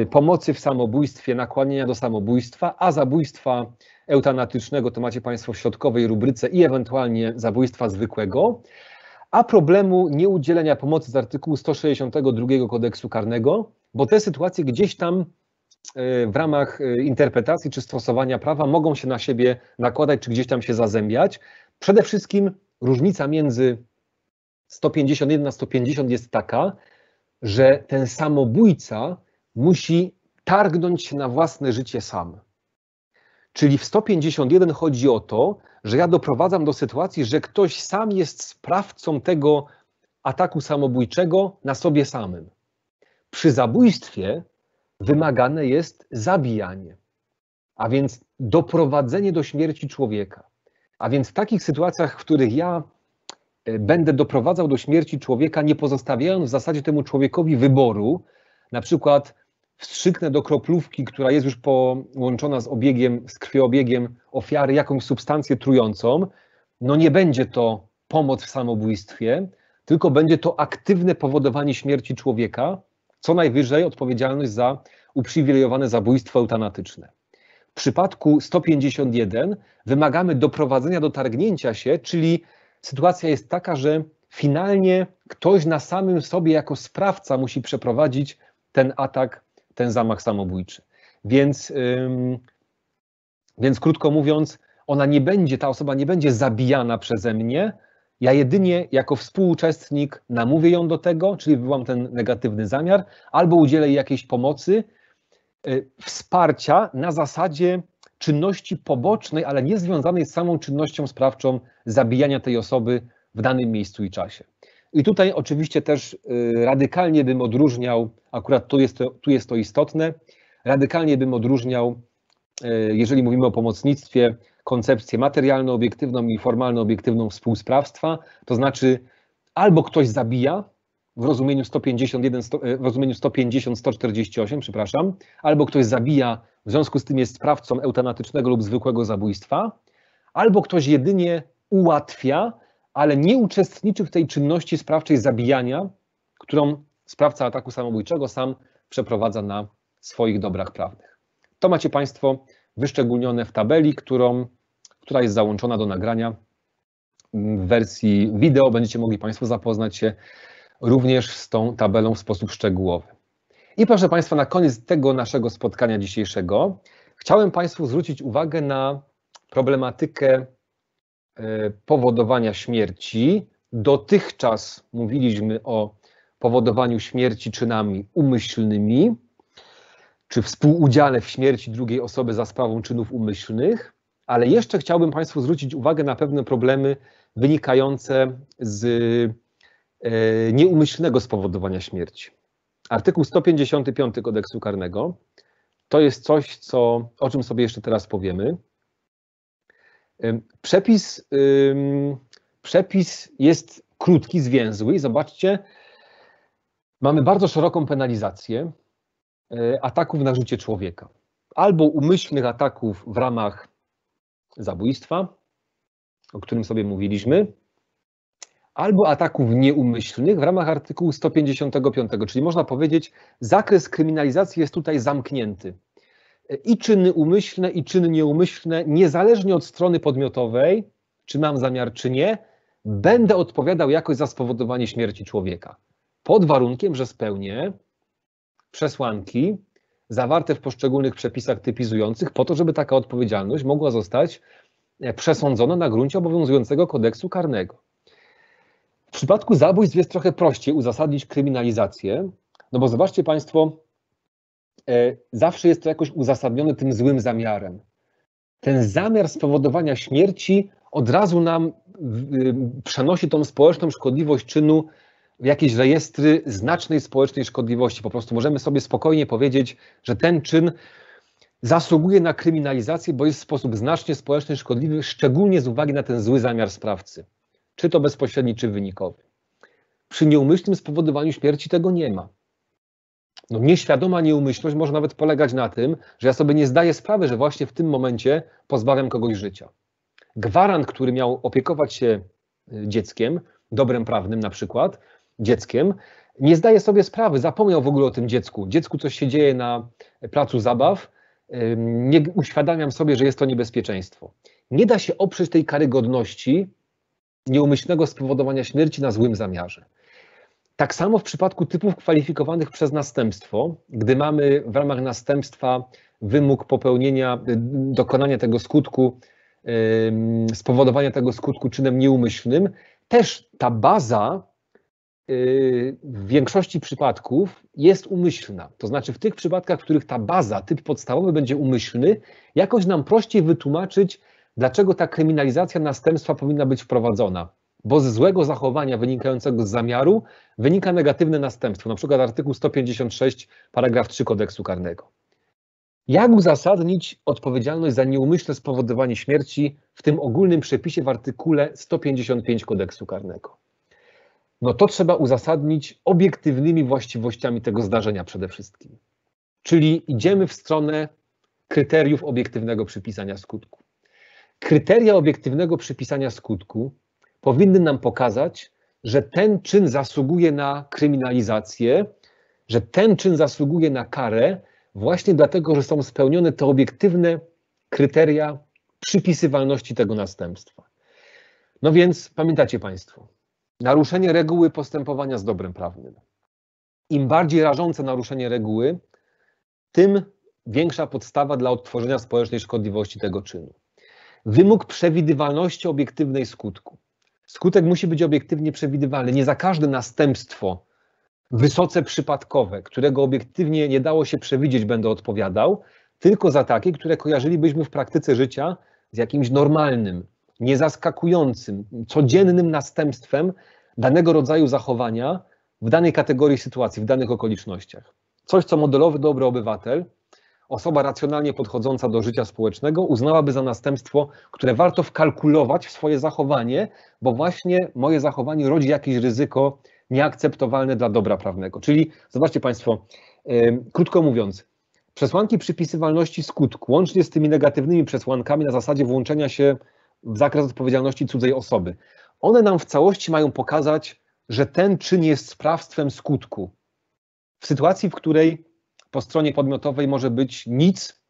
e, pomocy w samobójstwie, nakłaniania do samobójstwa, a zabójstwa eutanatycznego to macie Państwo w środkowej rubryce i ewentualnie zabójstwa zwykłego a problemu nieudzielenia pomocy z artykułu 162 kodeksu karnego, bo te sytuacje gdzieś tam e, w ramach e, interpretacji czy stosowania prawa mogą się na siebie nakładać, czy gdzieś tam się zazębiać. Przede wszystkim różnica między 151 a 150 jest taka, że ten samobójca musi targnąć się na własne życie sam. Czyli w 151 chodzi o to, że ja doprowadzam do sytuacji, że ktoś sam jest sprawcą tego ataku samobójczego na sobie samym. Przy zabójstwie wymagane jest zabijanie, a więc doprowadzenie do śmierci człowieka. A więc w takich sytuacjach, w których ja e, będę doprowadzał do śmierci człowieka, nie pozostawiając w zasadzie temu człowiekowi wyboru, na przykład wstrzyknę do kroplówki, która jest już połączona z obiegiem, z krwioobiegiem ofiary jakąś substancję trującą, no nie będzie to pomoc w samobójstwie, tylko będzie to aktywne powodowanie śmierci człowieka, co najwyżej odpowiedzialność za uprzywilejowane zabójstwo eutanatyczne. W przypadku 151 wymagamy doprowadzenia do targnięcia się, czyli sytuacja jest taka, że finalnie ktoś na samym sobie jako sprawca musi przeprowadzić ten atak ten zamach samobójczy. Więc, więc krótko mówiąc, ona nie będzie, ta osoba nie będzie zabijana przeze mnie. Ja jedynie jako współuczestnik namówię ją do tego, czyli wywołam ten negatywny zamiar, albo udzielę jej jakiejś pomocy, y, wsparcia na zasadzie czynności pobocznej, ale nie związanej z samą czynnością sprawczą zabijania tej osoby w danym miejscu i czasie. I tutaj oczywiście też y, radykalnie bym odróżniał, akurat tu jest to, tu jest to istotne, radykalnie bym odróżniał, y, jeżeli mówimy o pomocnictwie, koncepcję materialno-obiektywną i formalno-obiektywną współsprawstwa, to znaczy albo ktoś zabija w rozumieniu 151, y, w rozumieniu 150, 148, przepraszam, albo ktoś zabija, w związku z tym jest sprawcą eutanatycznego lub zwykłego zabójstwa, albo ktoś jedynie ułatwia, ale nie uczestniczy w tej czynności sprawczej zabijania, którą sprawca ataku samobójczego sam przeprowadza na swoich dobrach prawnych. To macie Państwo wyszczególnione w tabeli, którą, która jest załączona do nagrania w wersji wideo. Będziecie mogli Państwo zapoznać się również z tą tabelą w sposób szczegółowy. I proszę Państwa, na koniec tego naszego spotkania dzisiejszego chciałem Państwu zwrócić uwagę na problematykę E, powodowania śmierci. Dotychczas mówiliśmy o powodowaniu śmierci czynami umyślnymi, czy współudziale w śmierci drugiej osoby za sprawą czynów umyślnych, ale jeszcze chciałbym Państwu zwrócić uwagę na pewne problemy wynikające z e, nieumyślnego spowodowania śmierci. Artykuł 155 kodeksu karnego to jest coś, co, o czym sobie jeszcze teraz powiemy. Przepis, przepis jest krótki, zwięzły i zobaczcie, mamy bardzo szeroką penalizację y, ataków na życie człowieka. Albo umyślnych ataków w ramach zabójstwa, o którym sobie mówiliśmy, albo ataków nieumyślnych w ramach artykułu 155, czyli można powiedzieć, zakres kryminalizacji jest tutaj zamknięty i czyny umyślne, i czyny nieumyślne, niezależnie od strony podmiotowej, czy mam zamiar, czy nie, będę odpowiadał jakoś za spowodowanie śmierci człowieka. Pod warunkiem, że spełnię przesłanki zawarte w poszczególnych przepisach typizujących, po to, żeby taka odpowiedzialność mogła zostać e, przesądzona na gruncie obowiązującego kodeksu karnego. W przypadku zabójstw jest trochę prościej uzasadnić kryminalizację, no bo zobaczcie Państwo, E, zawsze jest to jakoś uzasadnione tym złym zamiarem. Ten zamiar spowodowania śmierci od razu nam przenosi tą społeczną szkodliwość czynu w jakieś rejestry znacznej społecznej szkodliwości. Po prostu możemy sobie spokojnie powiedzieć, że ten czyn zasługuje na kryminalizację, bo jest w sposób znacznie społecznie szkodliwy, szczególnie z uwagi na ten zły zamiar sprawcy, czy to bezpośredni, czy wynikowy. Przy nieumyślnym spowodowaniu śmierci tego nie ma no, nieświadoma nieumyślność może nawet polegać na tym, że ja sobie nie zdaję sprawy, że właśnie w tym momencie pozbawiam kogoś życia. Gwarant, który miał opiekować się y, dzieckiem, dobrem prawnym na przykład, dzieckiem, nie zdaje sobie sprawy, zapomniał w ogóle o tym dziecku. Dziecku coś się dzieje na placu zabaw, nie uświadamiam sobie, że jest to niebezpieczeństwo. Nie da się oprzeć tej karygodności nieumyślnego spowodowania śmierci na złym zamiarze. Tak samo w przypadku typów kwalifikowanych przez następstwo, gdy mamy w ramach następstwa wymóg popełnienia, y, dokonania tego skutku, y, spowodowania tego skutku czynem nieumyślnym, też ta baza y, w większości przypadków jest umyślna. To znaczy w tych przypadkach, w których ta baza, typ podstawowy będzie umyślny, jakoś nam prościej wytłumaczyć, dlaczego ta kryminalizacja następstwa powinna być wprowadzona bo z złego zachowania wynikającego z zamiaru wynika negatywne następstwo, na przykład artykuł 156, paragraf 3 kodeksu karnego. Jak uzasadnić odpowiedzialność za nieumyślne spowodowanie śmierci w tym ogólnym przepisie w artykule 155 kodeksu karnego? No to trzeba uzasadnić obiektywnymi właściwościami tego zdarzenia przede wszystkim. Czyli idziemy w stronę kryteriów obiektywnego przypisania skutku. Kryteria obiektywnego przypisania skutku powinny nam pokazać, że ten czyn zasługuje na kryminalizację, że ten czyn zasługuje na karę, właśnie dlatego, że są spełnione te obiektywne kryteria przypisywalności tego następstwa. No więc pamiętacie Państwo, naruszenie reguły postępowania z dobrem prawnym. Im bardziej rażące naruszenie reguły, tym większa podstawa dla odtworzenia społecznej szkodliwości tego czynu. Wymóg przewidywalności obiektywnej skutku. Skutek musi być obiektywnie przewidywalny. Nie za każde następstwo wysoce przypadkowe, którego obiektywnie nie dało się przewidzieć, będę odpowiadał, tylko za takie, które kojarzylibyśmy w praktyce życia z jakimś normalnym, niezaskakującym, codziennym następstwem danego rodzaju zachowania w danej kategorii sytuacji, w danych okolicznościach. Coś, co modelowy dobry obywatel osoba racjonalnie podchodząca do życia społecznego uznałaby za następstwo, które warto wkalkulować w swoje zachowanie, bo właśnie moje zachowanie rodzi jakieś ryzyko nieakceptowalne dla dobra prawnego. Czyli zobaczcie Państwo, krótko mówiąc, przesłanki przypisywalności skutku, łącznie z tymi negatywnymi przesłankami na zasadzie włączenia się w zakres odpowiedzialności cudzej osoby, one nam w całości mają pokazać, że ten czyn jest sprawstwem skutku. W sytuacji, w której po stronie podmiotowej może być nic,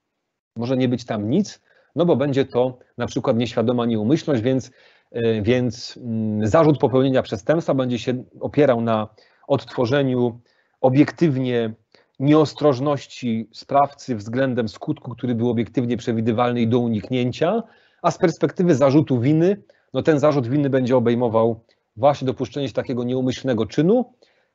może nie być tam nic, no bo będzie to na przykład nieświadoma nieumyślność, więc, e, więc mm, zarzut popełnienia przestępstwa będzie się opierał na odtworzeniu obiektywnie nieostrożności sprawcy względem skutku, który był obiektywnie przewidywalny i do uniknięcia, a z perspektywy zarzutu winy, no ten zarzut winy będzie obejmował właśnie dopuszczenie się takiego nieumyślnego czynu,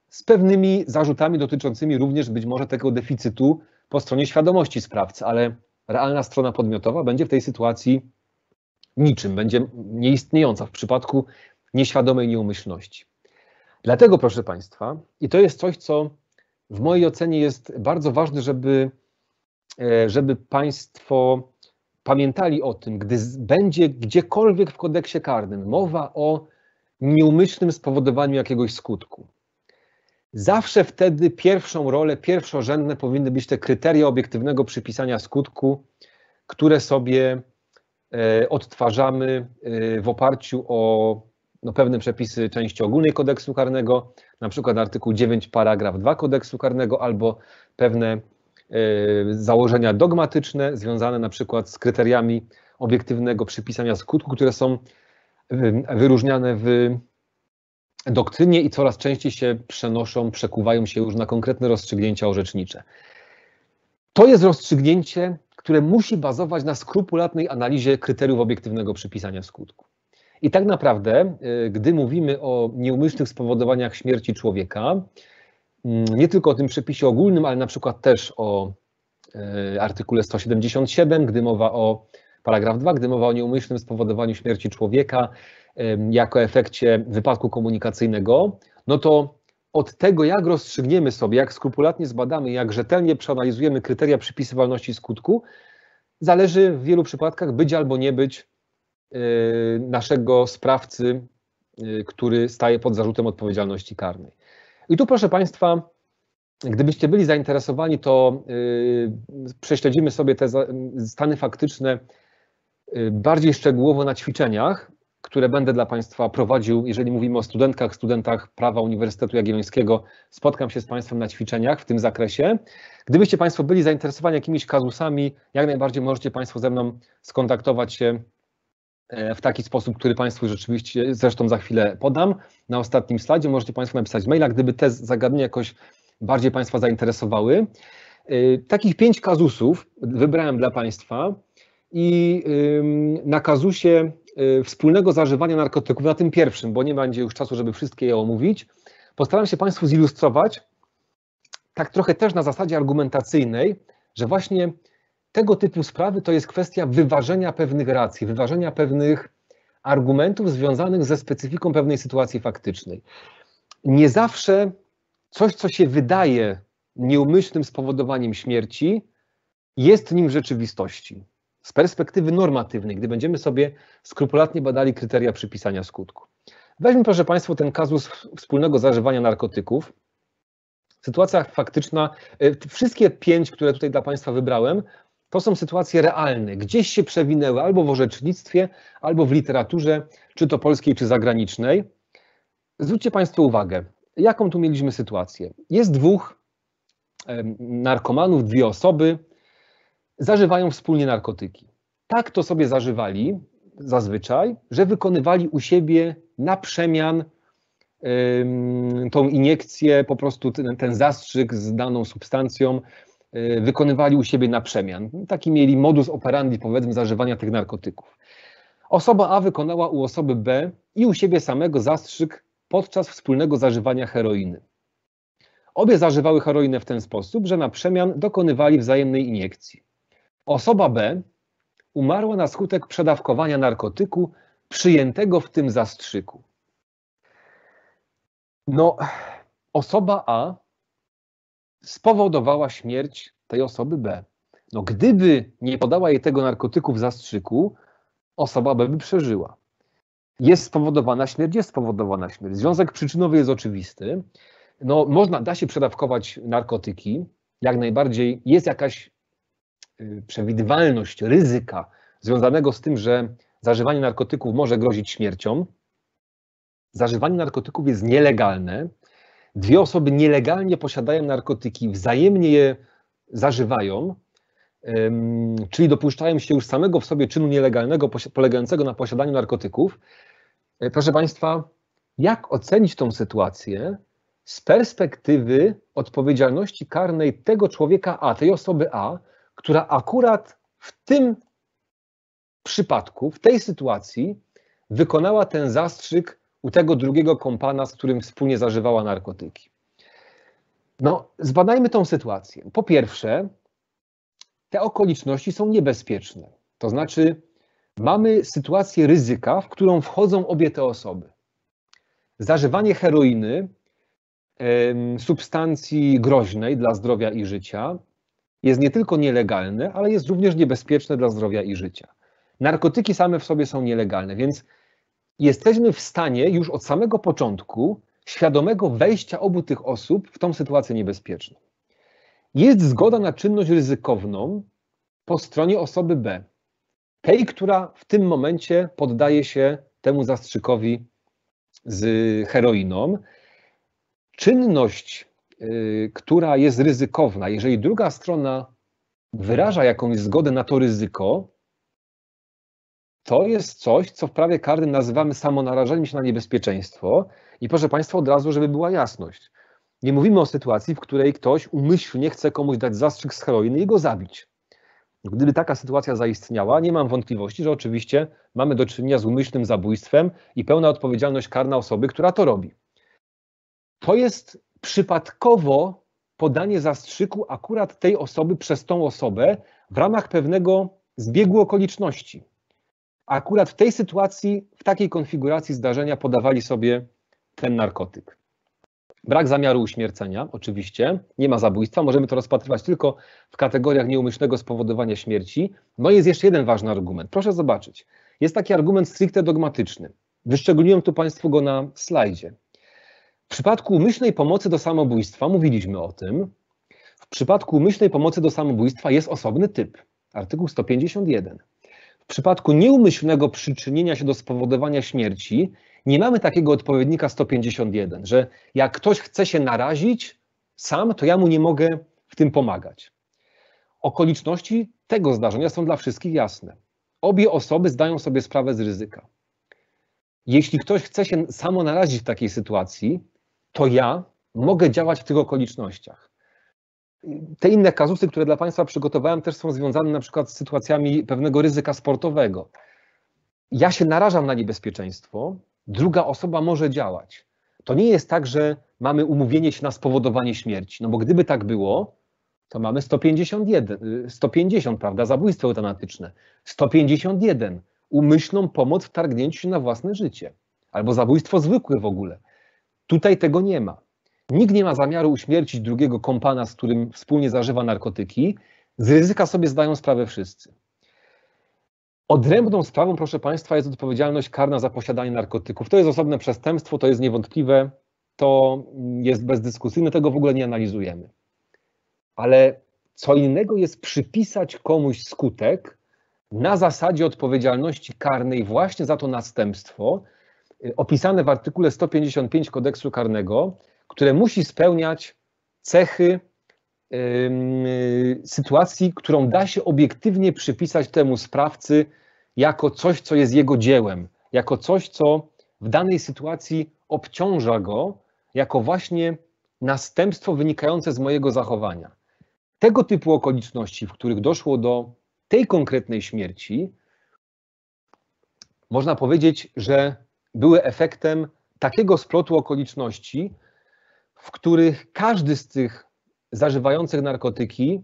z pewnymi zarzutami dotyczącymi również być może tego deficytu po stronie świadomości sprawcy, ale realna strona podmiotowa będzie w tej sytuacji niczym, będzie nieistniejąca w przypadku nieświadomej nieumyślności. Dlatego, proszę Państwa, i to jest coś, co w mojej ocenie jest bardzo ważne, żeby, e, żeby Państwo pamiętali o tym, gdy będzie gdziekolwiek w kodeksie karnym mowa o nieumyślnym spowodowaniu jakiegoś skutku, Zawsze wtedy pierwszą rolę, pierwszorzędne powinny być te kryteria obiektywnego przypisania skutku, które sobie e, odtwarzamy e, w oparciu o no, pewne przepisy części ogólnej kodeksu karnego, na przykład artykuł 9 paragraf 2 kodeksu karnego albo pewne e, założenia dogmatyczne związane na przykład z kryteriami obiektywnego przypisania skutku, które są wyróżniane w doktrynie i coraz częściej się przenoszą, przekuwają się już na konkretne rozstrzygnięcia orzecznicze. To jest rozstrzygnięcie, które musi bazować na skrupulatnej analizie kryteriów obiektywnego przypisania skutku. I tak naprawdę, y, gdy mówimy o nieumyślnych spowodowaniach śmierci człowieka, mm, nie tylko o tym przepisie ogólnym, ale na przykład też o y, artykule 177, gdy mowa o paragraf 2, gdy mowa o nieumyślnym spowodowaniu śmierci człowieka, jako efekcie wypadku komunikacyjnego, no to od tego, jak rozstrzygniemy sobie, jak skrupulatnie zbadamy, jak rzetelnie przeanalizujemy kryteria przypisywalności skutku, zależy w wielu przypadkach być albo nie być e, naszego sprawcy, e, który staje pod zarzutem odpowiedzialności karnej. I tu, proszę Państwa, gdybyście byli zainteresowani, to e, prześledzimy sobie te stany faktyczne bardziej szczegółowo na ćwiczeniach które będę dla Państwa prowadził, jeżeli mówimy o studentkach, studentach prawa Uniwersytetu Jagiellońskiego. Spotkam się z Państwem na ćwiczeniach w tym zakresie. Gdybyście Państwo byli zainteresowani jakimiś kazusami, jak najbardziej możecie Państwo ze mną skontaktować się e, w taki sposób, który Państwu rzeczywiście zresztą za chwilę podam. Na ostatnim slajdzie możecie Państwo napisać maila, gdyby te zagadnienia jakoś bardziej Państwa zainteresowały. E, takich pięć kazusów wybrałem dla Państwa i na kazusie Y, wspólnego zażywania narkotyków na tym pierwszym, bo nie będzie już czasu, żeby wszystkie je omówić, postaram się Państwu zilustrować, tak trochę też na zasadzie argumentacyjnej, że właśnie tego typu sprawy to jest kwestia wyważenia pewnych racji, wyważenia pewnych argumentów związanych ze specyfiką pewnej sytuacji faktycznej. Nie zawsze coś, co się wydaje nieumyślnym spowodowaniem śmierci, jest nim w rzeczywistości z perspektywy normatywnej, gdy będziemy sobie skrupulatnie badali kryteria przypisania skutku. Weźmy, proszę Państwa, ten kazus wspólnego zażywania narkotyków. Sytuacja faktyczna, y, wszystkie pięć, które tutaj dla Państwa wybrałem, to są sytuacje realne, gdzieś się przewinęły albo w orzecznictwie, albo w literaturze, czy to polskiej, czy zagranicznej. Zwróćcie Państwo uwagę, jaką tu mieliśmy sytuację. Jest dwóch narkomanów, dwie osoby, zażywają wspólnie narkotyki. Tak to sobie zażywali zazwyczaj, że wykonywali u siebie na przemian tą iniekcję, po prostu ten, ten zastrzyk z daną substancją y, wykonywali u siebie na przemian. Taki mieli modus operandi, powiedzmy, zażywania tych narkotyków. Osoba A wykonała u osoby B i u siebie samego zastrzyk podczas wspólnego zażywania heroiny. Obie zażywały heroinę w ten sposób, że na przemian dokonywali wzajemnej iniekcji. Osoba B umarła na skutek przedawkowania narkotyku przyjętego w tym zastrzyku. No, osoba A spowodowała śmierć tej osoby B. No, gdyby nie podała jej tego narkotyku w zastrzyku, osoba B by przeżyła. Jest spowodowana śmierć, jest spowodowana śmierć. Związek przyczynowy jest oczywisty. No, można, da się przedawkować narkotyki, jak najbardziej jest jakaś Y, przewidywalność ryzyka związanego z tym, że zażywanie narkotyków może grozić śmiercią. Zażywanie narkotyków jest nielegalne. Dwie osoby nielegalnie posiadają narkotyki, wzajemnie je zażywają, czyli dopuszczają się już samego w sobie czynu nielegalnego polegającego na posiadaniu narkotyków. E, proszę Państwa, jak ocenić tą sytuację z perspektywy odpowiedzialności karnej tego człowieka A, tej osoby A, która akurat w tym przypadku, w tej sytuacji wykonała ten zastrzyk u tego drugiego kompana, z którym wspólnie zażywała narkotyki. No, zbadajmy tą sytuację. Po pierwsze, te okoliczności są niebezpieczne. To znaczy, mamy sytuację ryzyka, w którą wchodzą obie te osoby. Zażywanie heroiny, substancji groźnej dla zdrowia i życia, jest nie tylko nielegalne, ale jest również niebezpieczne dla zdrowia i życia. Narkotyki same w sobie są nielegalne, więc jesteśmy w stanie już od samego początku świadomego wejścia obu tych osób w tą sytuację niebezpieczną. Jest zgoda na czynność ryzykowną po stronie osoby B, tej, która w tym momencie poddaje się temu zastrzykowi z heroiną. Czynność Y, która jest ryzykowna. Jeżeli druga strona wyraża jakąś zgodę na to ryzyko, to jest coś, co w prawie karnym nazywamy samonarażeniem się na niebezpieczeństwo. I proszę Państwa, od razu, żeby była jasność. Nie mówimy o sytuacji, w której ktoś umyślnie chce komuś dać zastrzyk z heroiny i go zabić. Gdyby taka sytuacja zaistniała, nie mam wątpliwości, że oczywiście mamy do czynienia z umyślnym zabójstwem i pełna odpowiedzialność karna osoby, która to robi. To jest przypadkowo podanie zastrzyku akurat tej osoby przez tą osobę w ramach pewnego zbiegu okoliczności. Akurat w tej sytuacji, w takiej konfiguracji zdarzenia podawali sobie ten narkotyk. Brak zamiaru uśmiercenia, oczywiście, nie ma zabójstwa, możemy to rozpatrywać tylko w kategoriach nieumyślnego spowodowania śmierci. No i jest jeszcze jeden ważny argument, proszę zobaczyć. Jest taki argument stricte dogmatyczny. Wyszczególniłem tu Państwu go na slajdzie. W przypadku umyślnej pomocy do samobójstwa, mówiliśmy o tym, w przypadku umyślnej pomocy do samobójstwa jest osobny typ, artykuł 151. W przypadku nieumyślnego przyczynienia się do spowodowania śmierci nie mamy takiego odpowiednika 151, że jak ktoś chce się narazić sam, to ja mu nie mogę w tym pomagać. Okoliczności tego zdarzenia są dla wszystkich jasne. Obie osoby zdają sobie sprawę z ryzyka. Jeśli ktoś chce się samo narazić w takiej sytuacji, to ja mogę działać w tych okolicznościach. Te inne kazusy, które dla Państwa przygotowałem, też są związane na przykład z sytuacjami pewnego ryzyka sportowego. Ja się narażam na niebezpieczeństwo, druga osoba może działać. To nie jest tak, że mamy umówienie się na spowodowanie śmierci, no bo gdyby tak było, to mamy 151, 150, y, prawda, zabójstwo eutanatyczne, 151, umyślną pomoc w targnięciu się na własne życie, albo zabójstwo zwykłe w ogóle. Tutaj tego nie ma. Nikt nie ma zamiaru uśmiercić drugiego kompana, z którym wspólnie zażywa narkotyki. Z ryzyka sobie zdają sprawę wszyscy. Odrębną sprawą, proszę Państwa, jest odpowiedzialność karna za posiadanie narkotyków. To jest osobne przestępstwo, to jest niewątpliwe, to jest bezdyskusyjne, tego w ogóle nie analizujemy. Ale co innego jest przypisać komuś skutek na zasadzie odpowiedzialności karnej właśnie za to następstwo, opisane w artykule 155 kodeksu karnego, które musi spełniać cechy sytuacji, którą da się obiektywnie przypisać temu sprawcy jako coś, co jest jego dziełem, jako coś, co w danej sytuacji obciąża go, jako właśnie następstwo wynikające z mojego zachowania. Tego typu okoliczności, w których doszło do tej konkretnej śmierci, można powiedzieć, że były efektem takiego splotu okoliczności, w których każdy z tych zażywających narkotyki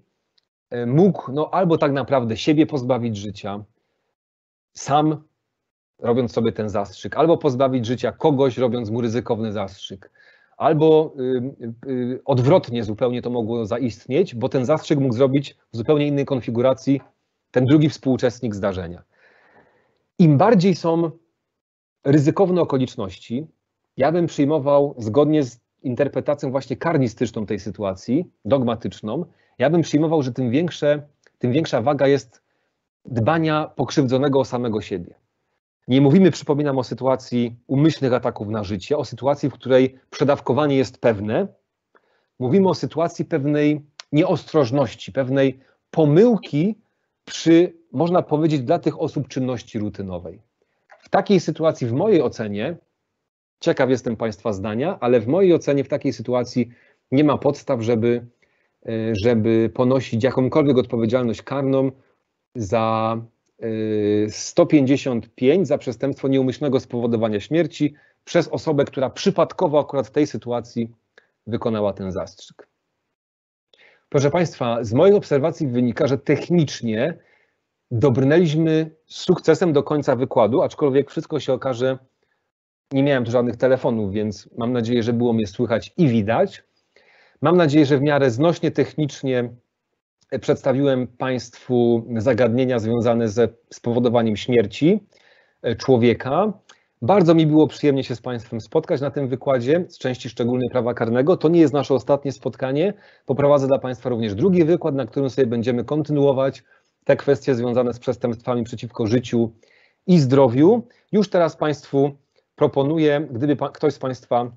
e, mógł no, albo tak naprawdę siebie pozbawić życia, sam robiąc sobie ten zastrzyk, albo pozbawić życia kogoś, robiąc mu ryzykowny zastrzyk, albo y, y, odwrotnie zupełnie to mogło zaistnieć, bo ten zastrzyk mógł zrobić w zupełnie innej konfiguracji ten drugi współuczestnik zdarzenia. Im bardziej są ryzykowne okoliczności. Ja bym przyjmował, zgodnie z interpretacją właśnie karnistyczną tej sytuacji, dogmatyczną, ja bym przyjmował, że tym, większe, tym większa waga jest dbania pokrzywdzonego o samego siebie. Nie mówimy, przypominam, o sytuacji umyślnych ataków na życie, o sytuacji, w której przedawkowanie jest pewne. Mówimy o sytuacji pewnej nieostrożności, pewnej pomyłki przy, można powiedzieć, dla tych osób czynności rutynowej. W takiej sytuacji, w mojej ocenie, ciekaw jestem Państwa zdania, ale w mojej ocenie, w takiej sytuacji nie ma podstaw, żeby, e, żeby ponosić jakąkolwiek odpowiedzialność karną za 155 e, za przestępstwo nieumyślnego spowodowania śmierci przez osobę, która przypadkowo akurat w tej sytuacji wykonała ten zastrzyk. Proszę Państwa, z moich obserwacji wynika, że technicznie dobrnęliśmy z sukcesem do końca wykładu, aczkolwiek wszystko się okaże. Nie miałem tu żadnych telefonów, więc mam nadzieję, że było mnie słychać i widać. Mam nadzieję, że w miarę znośnie technicznie e, przedstawiłem Państwu zagadnienia związane ze spowodowaniem śmierci e, człowieka. Bardzo mi było przyjemnie się z Państwem spotkać na tym wykładzie z części szczególnej prawa karnego. To nie jest nasze ostatnie spotkanie. Poprowadzę dla Państwa również drugi wykład, na którym sobie będziemy kontynuować te kwestie związane z przestępstwami przeciwko życiu i zdrowiu. Już teraz Państwu proponuję, gdyby pa ktoś z Państwa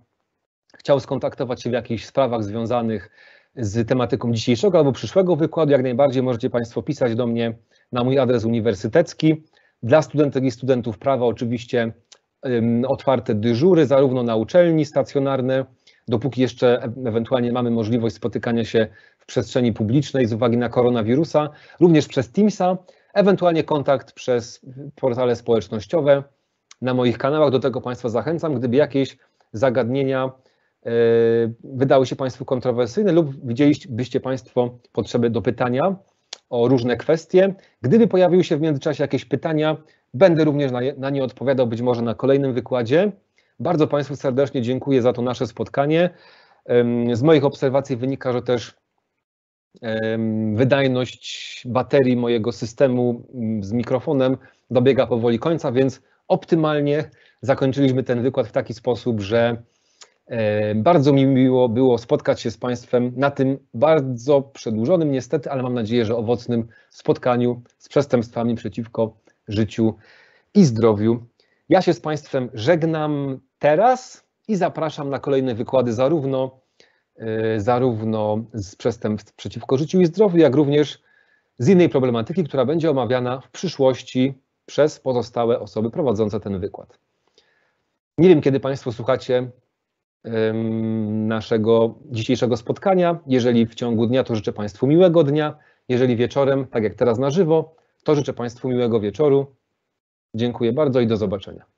chciał skontaktować się w jakichś sprawach związanych z tematyką dzisiejszego albo przyszłego wykładu, jak najbardziej możecie Państwo pisać do mnie na mój adres uniwersytecki. Dla studentek i studentów prawa oczywiście otwarte dyżury, zarówno na uczelni stacjonarne, dopóki jeszcze ewentualnie mamy możliwość spotykania się przestrzeni publicznej z uwagi na koronawirusa, również przez Teamsa, ewentualnie kontakt przez portale społecznościowe na moich kanałach. Do tego Państwa zachęcam, gdyby jakieś zagadnienia e, wydały się Państwu kontrowersyjne lub widzielibyście Państwo potrzeby do pytania o różne kwestie. Gdyby pojawiły się w międzyczasie jakieś pytania, będę również na, nie odpowiadał, być może na kolejnym wykładzie. Bardzo Państwu serdecznie dziękuję za to nasze spotkanie. Z moich obserwacji wynika, że też wydajność baterii mojego systemu mm, z mikrofonem dobiega powoli końca, więc optymalnie zakończyliśmy ten wykład w taki sposób, że bardzo mi miło było spotkać się z Państwem na tym bardzo przedłużonym, niestety, ale mam nadzieję, że owocnym spotkaniu z przestępstwami przeciwko życiu i zdrowiu. Ja się z Państwem żegnam teraz i zapraszam na kolejne wykłady, zarówno Y, zarówno z przestępstw przeciwko życiu i zdrowiu, jak również z innej problematyki, która będzie omawiana w przyszłości przez pozostałe osoby prowadzące ten wykład. Nie wiem, kiedy Państwo słuchacie naszego dzisiejszego spotkania. Jeżeli w ciągu dnia, to życzę Państwu miłego dnia. Jeżeli wieczorem, tak jak teraz na żywo, to życzę Państwu miłego wieczoru. Dziękuję bardzo i do zobaczenia.